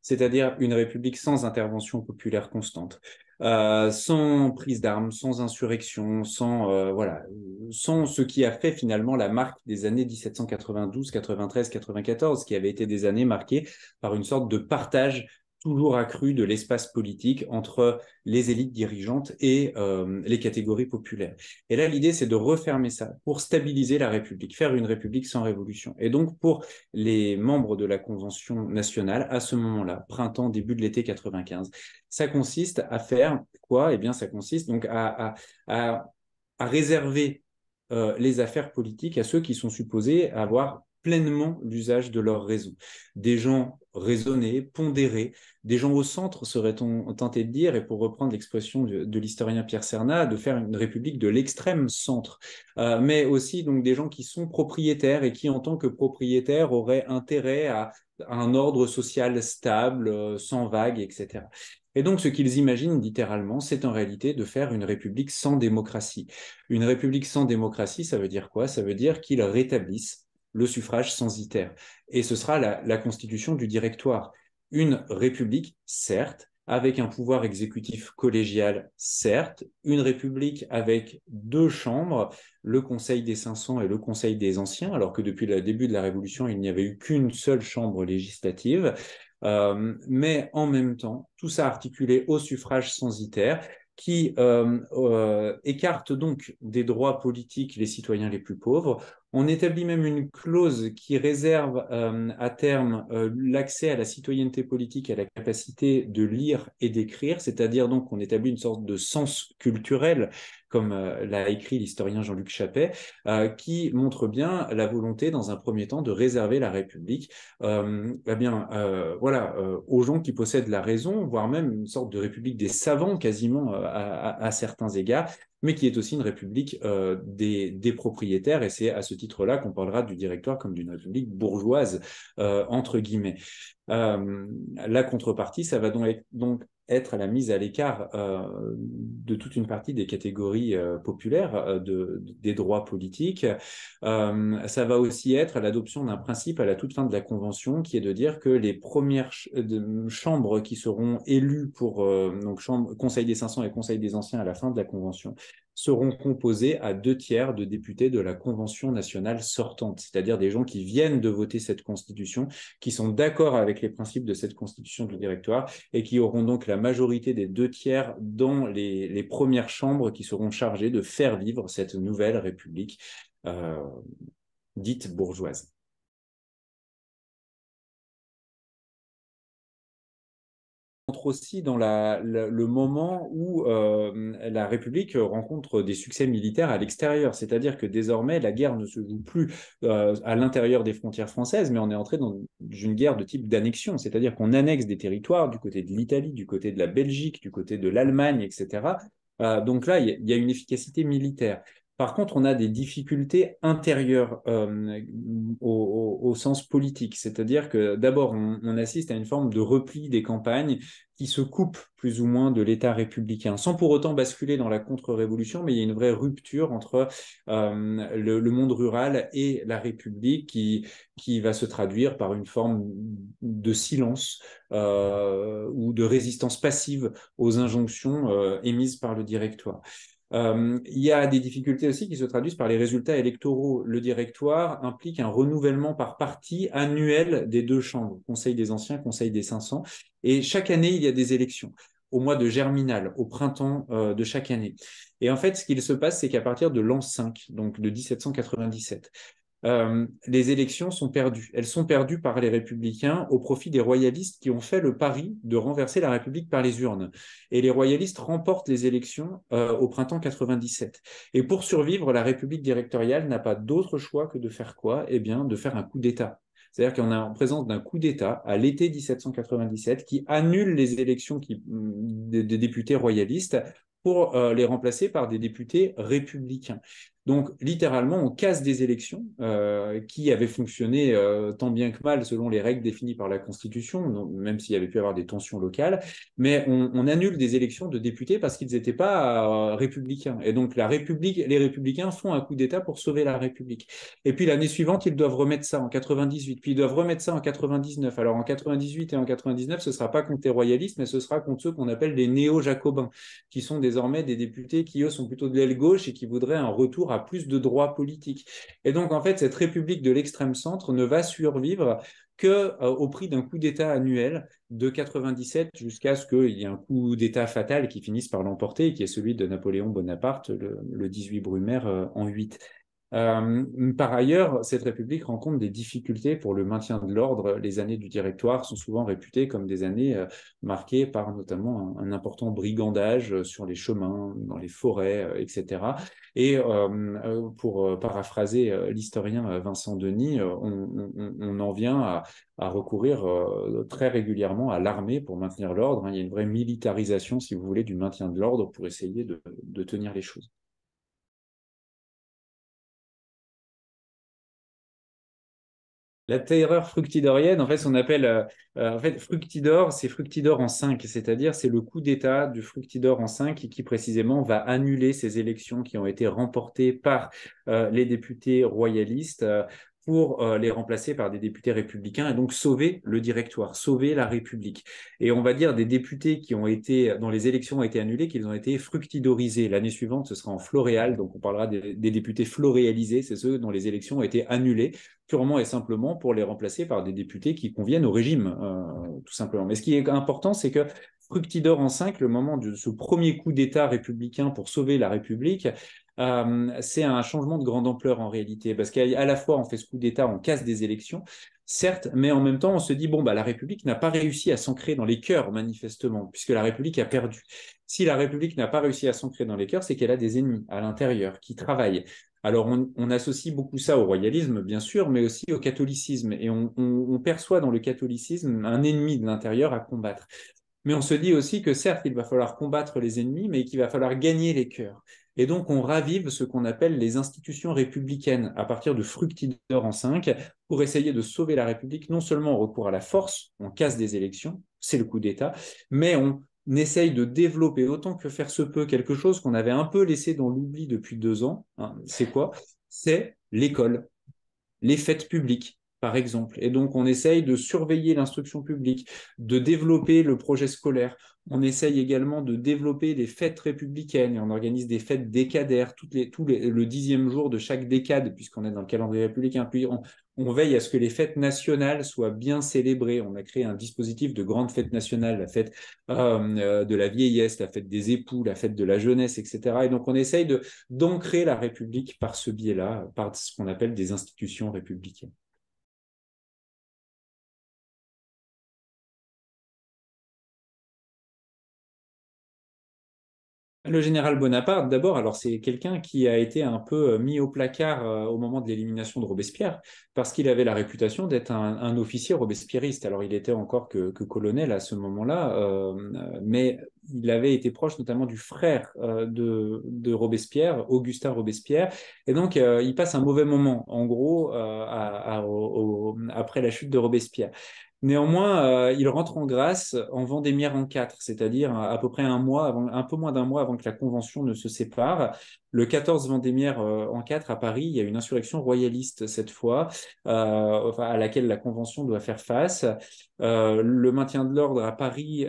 c'est-à-dire une république sans intervention populaire constante, euh, sans prise d'armes, sans insurrection, sans euh, voilà, sans ce qui a fait finalement la marque des années 1792, 93, 94, qui avaient été des années marquées par une sorte de partage toujours accru de l'espace politique entre les élites dirigeantes et euh, les catégories populaires. Et là, l'idée, c'est de refermer ça pour stabiliser la République, faire une République sans révolution. Et donc, pour les membres de la Convention nationale, à ce moment-là, printemps, début de l'été 95, ça consiste à faire quoi Eh bien, ça consiste donc à, à, à, réserver euh, les affaires politiques à ceux qui sont supposés avoir pleinement l'usage de leur raison. Des gens raisonnés, pondérés, des gens au centre, serait-on tenté de dire, et pour reprendre l'expression de, l'historien Pierre Cernat, de faire une république de l'extrême centre, euh, mais aussi donc des gens qui sont propriétaires et qui, en tant que propriétaires, auraient intérêt à un ordre social stable, euh, sans vagues, etc. Et donc, ce qu'ils imaginent littéralement, c'est en réalité de faire une république sans démocratie. Une république sans démocratie, ça veut dire quoi Ça veut dire qu'ils rétablissent le suffrage censitaire. Et ce sera la, constitution du directoire. Une république, certes, avec un pouvoir exécutif collégial, certes, une république avec deux chambres, le Conseil des 500 et le Conseil des Anciens, alors que depuis le début de la Révolution, il n'y avait eu qu'une seule chambre législative, euh, mais en même temps, tout ça articulé au suffrage censitaire qui euh, euh, écarte donc des droits politiques les citoyens les plus pauvres on établit même une clause qui réserve euh, à terme euh, l'accès à la citoyenneté politique à la capacité de lire et d'écrire, c'est-à-dire donc qu'on établit une sorte de sens culturel, comme euh, l'a écrit l'historien Jean-Luc Chappet, qui montre bien la volonté, dans un premier temps, de réserver la République, eh bien, voilà, aux gens qui possèdent la raison, voire même une sorte de République des savants quasiment à certains égards, mais qui est aussi une république euh, des, propriétaires. Et c'est à ce titre-là qu'on parlera du directoire comme d'une république bourgeoise, euh, entre guillemets. Euh, la contrepartie, ça va donc être donc être à la mise à l'écart euh, de toute une partie des catégories euh, populaires euh, des droits politiques. ça va aussi être l'adoption d'un principe à la toute fin de la Convention qui est de dire que les premières chambres qui seront élues pour donc chambre, Conseil des 500 et Conseil des Anciens à la fin de la Convention seront composés à deux tiers de députés de la Convention nationale sortante, c'est-à-dire des gens qui viennent de voter cette Constitution, qui sont d'accord avec les principes de cette Constitution du Directoire et qui auront donc la majorité des deux tiers dans les, premières chambres qui seront chargées de faire vivre cette nouvelle République euh, dite bourgeoise. entre aussi dans le moment où euh, la République rencontre des succès militaires à l'extérieur, c'est-à-dire que désormais la guerre ne se joue plus euh, à l'intérieur des frontières françaises, mais on est entré dans une guerre de type d'annexion, c'est-à-dire qu'on annexe des territoires du côté de l'Italie, du côté de la Belgique, du côté de l'Allemagne, etc. Euh, donc là, il y, a une efficacité militaire. Par contre, on a des difficultés intérieures euh, au, sens politique, c'est-à-dire que d'abord, on, assiste à une forme de repli des campagnes qui se coupent plus ou moins de l'État républicain, sans pour autant basculer dans la contre-révolution, mais il y a une vraie rupture entre euh, le, monde rural et la République qui, qui va se traduire par une forme de silence euh, ou de résistance passive aux injonctions émises par le directoire. Euh, il y a des difficultés aussi qui se traduisent par les résultats électoraux. Le directoire implique un renouvellement par parti annuel des deux chambres, Conseil des Anciens, Conseil des 500. Et chaque année, il y a des élections au mois de germinal, au printemps euh, de chaque année. Et en fait, ce qu'il se passe, c'est qu'à partir de l'an 5, donc de 1797, euh, les élections sont perdues. Elles sont perdues par les républicains au profit des royalistes qui ont fait le pari de renverser la République par les urnes. Et les royalistes remportent les élections euh, au printemps 97. Et pour survivre, la République directoriale n'a pas d'autre choix que de faire quoi Eh bien, de faire un coup d'État. C'est-à-dire qu'on a en présence d'un coup d'État à l'été 1797 qui annule les élections qui, des, députés royalistes pour euh, les remplacer par des députés républicains. Donc, littéralement, on casse des élections euh, qui avaient fonctionné euh, tant bien que mal selon les règles définies par la Constitution, même s'il y avait pu avoir des tensions locales, mais on, annule des élections de députés parce qu'ils n'étaient pas euh, républicains. Et donc, la République, les républicains font un coup d'État pour sauver la République. Et puis, l'année suivante, ils doivent remettre ça en 98, puis ils doivent remettre ça en 99. Alors, en 98 et en 99, ce ne sera pas contre les royalistes, mais ce sera contre ceux qu'on appelle les néo-jacobins, qui sont désormais des députés qui, eux, sont plutôt de l'aile gauche et qui voudraient un retour à plus de droits politiques. Et donc, en fait, cette république de l'extrême centre ne va survivre que euh, au prix d'un coup d'État annuel de 97 jusqu'à ce qu'il y ait un coup d'État fatal qui finisse par l'emporter, qui est celui de Napoléon Bonaparte, le, 18 Brumaire euh, en 8. Euh, par ailleurs, cette République rencontre des difficultés pour le maintien de l'ordre. Les années du directoire sont souvent réputées comme des années euh, marquées par notamment un, important brigandage euh, sur les chemins, dans les forêts, etc. Et pour paraphraser l'historien Vincent Denis, on, en vient à, recourir très régulièrement à l'armée pour maintenir l'ordre. Hein. Il y a une vraie militarisation, si vous voulez, du maintien de l'ordre pour essayer de tenir les choses. La terreur fructidorienne, en fait, on appelle. Euh, euh, en fait, fructidor, c'est fructidor en 5, c'est-à-dire c'est le coup d'État du fructidor en 5 qui, précisément va annuler ces élections qui ont été remportées par euh, les députés royalistes pour euh, les remplacer par des députés républicains et donc sauver le directoire, sauver la République. Et on va dire des députés qui ont été, dont les élections ont été annulées, qu'ils ont été fructidorisés. L'année suivante, ce sera en Floréal, donc on parlera des, députés floréalisés, c'est ceux dont les élections ont été annulées purement et simplement pour les remplacer par des députés qui conviennent au régime, euh, tout simplement. Mais ce qui est important, c'est que Fructidor en 5, le moment de ce premier coup d'État républicain pour sauver la République, euh, c'est un changement de grande ampleur en réalité, parce qu'à la fois on fait ce coup d'État, on casse des élections, certes, mais en même temps on se dit, bon, bah, la République n'a pas réussi à s'ancrer dans les cœurs, manifestement, puisque la République a perdu. Si la République n'a pas réussi à s'ancrer dans les cœurs, c'est qu'elle a des ennemis à l'intérieur qui travaillent. Alors on, associe beaucoup ça au royalisme, bien sûr, mais aussi au catholicisme, et on, on perçoit dans le catholicisme un ennemi de l'intérieur à combattre. Mais on se dit aussi que certes, il va falloir combattre les ennemis, mais qu'il va falloir gagner les cœurs. Et donc, on ravive ce qu'on appelle les institutions républicaines à partir de Fructidor en 5 pour essayer de sauver la République, non seulement au recours à la force, on casse des élections, c'est le coup d'État, mais on essaye de développer autant que faire se peut quelque chose qu'on avait un peu laissé dans l'oubli depuis deux ans. Hein, c'est quoi C'est l'école, les fêtes publiques, par exemple. Et donc, on essaye de surveiller l'instruction publique, de développer le projet scolaire. On essaye également de développer les fêtes républicaines et on organise des fêtes décadaires toutes les, tous le dixième jour de chaque décade, puisqu'on est dans le calendrier républicain. Puis on, veille à ce que les fêtes nationales soient bien célébrées. On a créé un dispositif de grandes fêtes nationales, la fête euh, euh, de la vieillesse, la fête des époux, la fête de la jeunesse, etc. Et donc on essaye d'ancrer la République par ce biais-là, par ce qu'on appelle des institutions républicaines. Le général Bonaparte, d'abord, alors c'est quelqu'un qui a été un peu euh, mis au placard euh, au moment de l'élimination de Robespierre, parce qu'il avait la réputation d'être un, officier robespierriste. Alors il était encore que, colonel à ce moment-là, euh, mais il avait été proche notamment du frère de, Robespierre, Augustin Robespierre, et donc il passe un mauvais moment, en gros, après la chute de Robespierre. Néanmoins, euh, il rentre en grâce en Vendémiaire en quatre, c'est-à-dire à peu près un mois, un peu moins d'un mois avant que la convention ne se sépare. Le 14 Vendémiaire euh, en 4 à Paris, il y a une insurrection royaliste cette fois, euh, à laquelle la Convention doit faire face. Euh, le maintien de l'ordre à Paris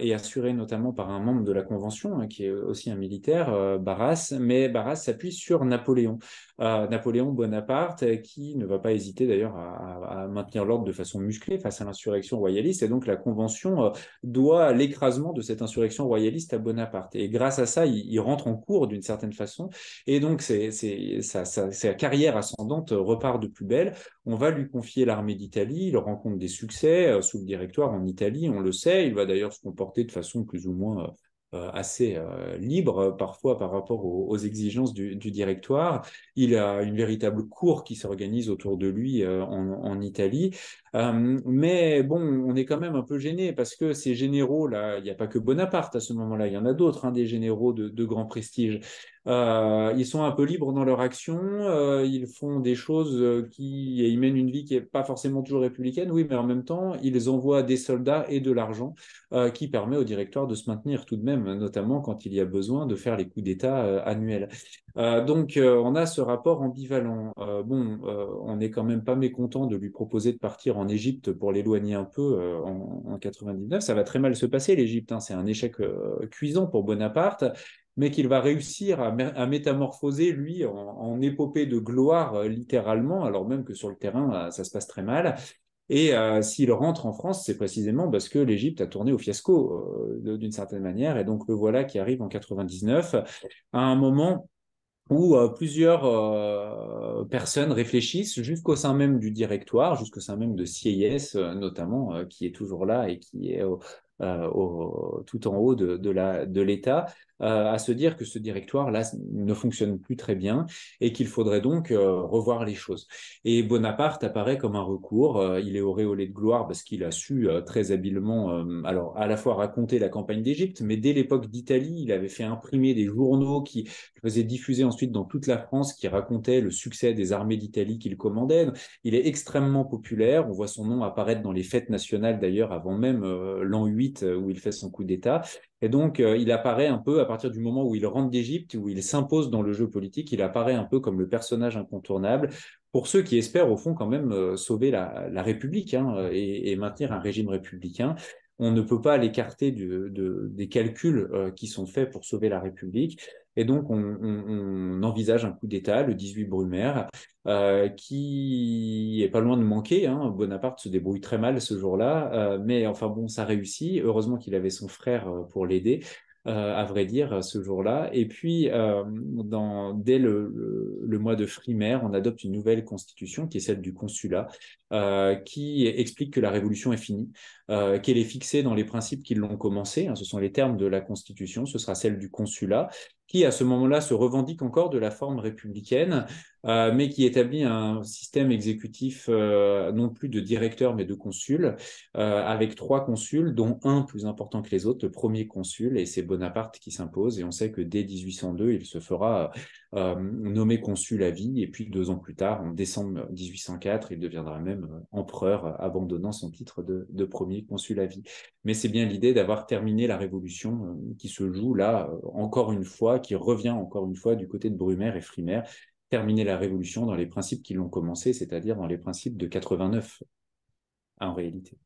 est assuré notamment par un membre de la Convention, hein, qui est aussi un militaire, Barras, mais Barras s'appuie sur Napoléon. Napoléon Bonaparte, qui ne va pas hésiter d'ailleurs à, maintenir l'ordre de façon musclée face à l'insurrection royaliste, et donc la Convention doit l'écrasement de cette insurrection royaliste à Bonaparte. Et grâce à ça, il rentre en cours d'une certaine façon et donc, c'est, c'est, sa, carrière ascendante euh, repart de plus belle. On va lui confier l'armée d'Italie. Il rencontre des succès euh, sous le directoire en Italie, on le sait. Il va d'ailleurs se comporter de façon plus ou moins euh, assez libre parfois par rapport aux, exigences du, directoire. Il a une véritable cour qui s'organise autour de lui en, Italie. mais bon, on est quand même un peu gêné parce que ces généraux-là, il n'y a pas que Bonaparte à ce moment-là, il y en a d'autres, hein, des généraux de, de grand prestige. Euh, ils sont un peu libres dans leur action, euh, ils font des choses euh, qui, et ils mènent une vie qui n'est pas forcément toujours républicaine, oui, mais en même temps, ils envoient des soldats et de l'argent qui permet au directoire de se maintenir tout de même, notamment quand il y a besoin de faire les coups d'État annuels. donc, on a ce rapport ambivalent. bon, on n'est quand même pas mécontent de lui proposer de partir en Égypte pour l'éloigner un peu en, en, 99. Ça va très mal se passer, l'Égypte. Hein. C'est un échec cuisant pour Bonaparte mais qu'il va réussir à, métamorphoser, lui, en, épopée de gloire, euh, littéralement, alors même que sur le terrain, euh, ça se passe très mal. Et euh, s'il rentre en France, c'est précisément parce que l'Égypte a tourné au fiasco, d'une certaine manière. Et donc le voilà qui arrive en 99, à un moment où plusieurs personnes réfléchissent jusqu'au sein même du directoire, jusqu'au sein même de CIS notamment, qui est toujours là et qui est tout en haut de, de l'État, euh, à se dire que ce directoire-là ne fonctionne plus très bien et qu'il faudrait donc euh, revoir les choses. Et Bonaparte apparaît comme un recours. Euh, il est auréolé de gloire parce qu'il a su très habilement, alors à la fois raconter la campagne d'Égypte, mais dès l'époque d'Italie, il avait fait imprimer des journaux qui faisaient diffuser ensuite dans toute la France, qui racontaient le succès des armées d'Italie qu'il commandait. Il est extrêmement populaire. On voit son nom apparaître dans les fêtes nationales d'ailleurs avant même l'an 8 où il fait son coup d'État. Et donc, euh, il apparaît un peu, à partir du moment où il rentre d'Égypte, où il s'impose dans le jeu politique, il apparaît un peu comme le personnage incontournable pour ceux qui espèrent, au fond, quand même euh, sauver la, République hein, et, maintenir un régime républicain. On ne peut pas l'écarter de, des calculs euh, qui sont faits pour sauver la République. Et donc, on, envisage un coup d'État, le 18 Brumaire, euh, qui est pas loin de manquer. Hein. Bonaparte se débrouille très mal ce jour-là, euh, mais enfin bon, ça réussit. Heureusement qu'il avait son frère euh, pour l'aider. à vrai dire, ce jour-là. Et puis, dans, dès le, mois de frimaire, on adopte une nouvelle constitution qui est celle du consulat, qui explique que la révolution est finie, qu'elle est fixée dans les principes qui l'ont commencé. Hein. ce sont les termes de la constitution, ce sera celle du consulat qui à ce moment-là se revendique encore de la forme républicaine, euh, mais qui établit un système exécutif euh, non plus de directeur mais de consul, euh, avec trois consuls, dont un plus important que les autres, le premier consul, et c'est Bonaparte qui s'impose, et on sait que dès 1802, il se fera euh, nommé consul à vie, et puis deux ans plus tard, en décembre 1804, il deviendra même euh, empereur, euh, abandonnant son titre de, premier consul à vie. Mais c'est bien l'idée d'avoir terminé la Révolution qui se joue là, encore une fois, qui revient encore une fois du côté de Brumaire et Frimaire, terminer la Révolution dans les principes qui l'ont commencé, c'est-à-dire dans les principes de 89, en réalité.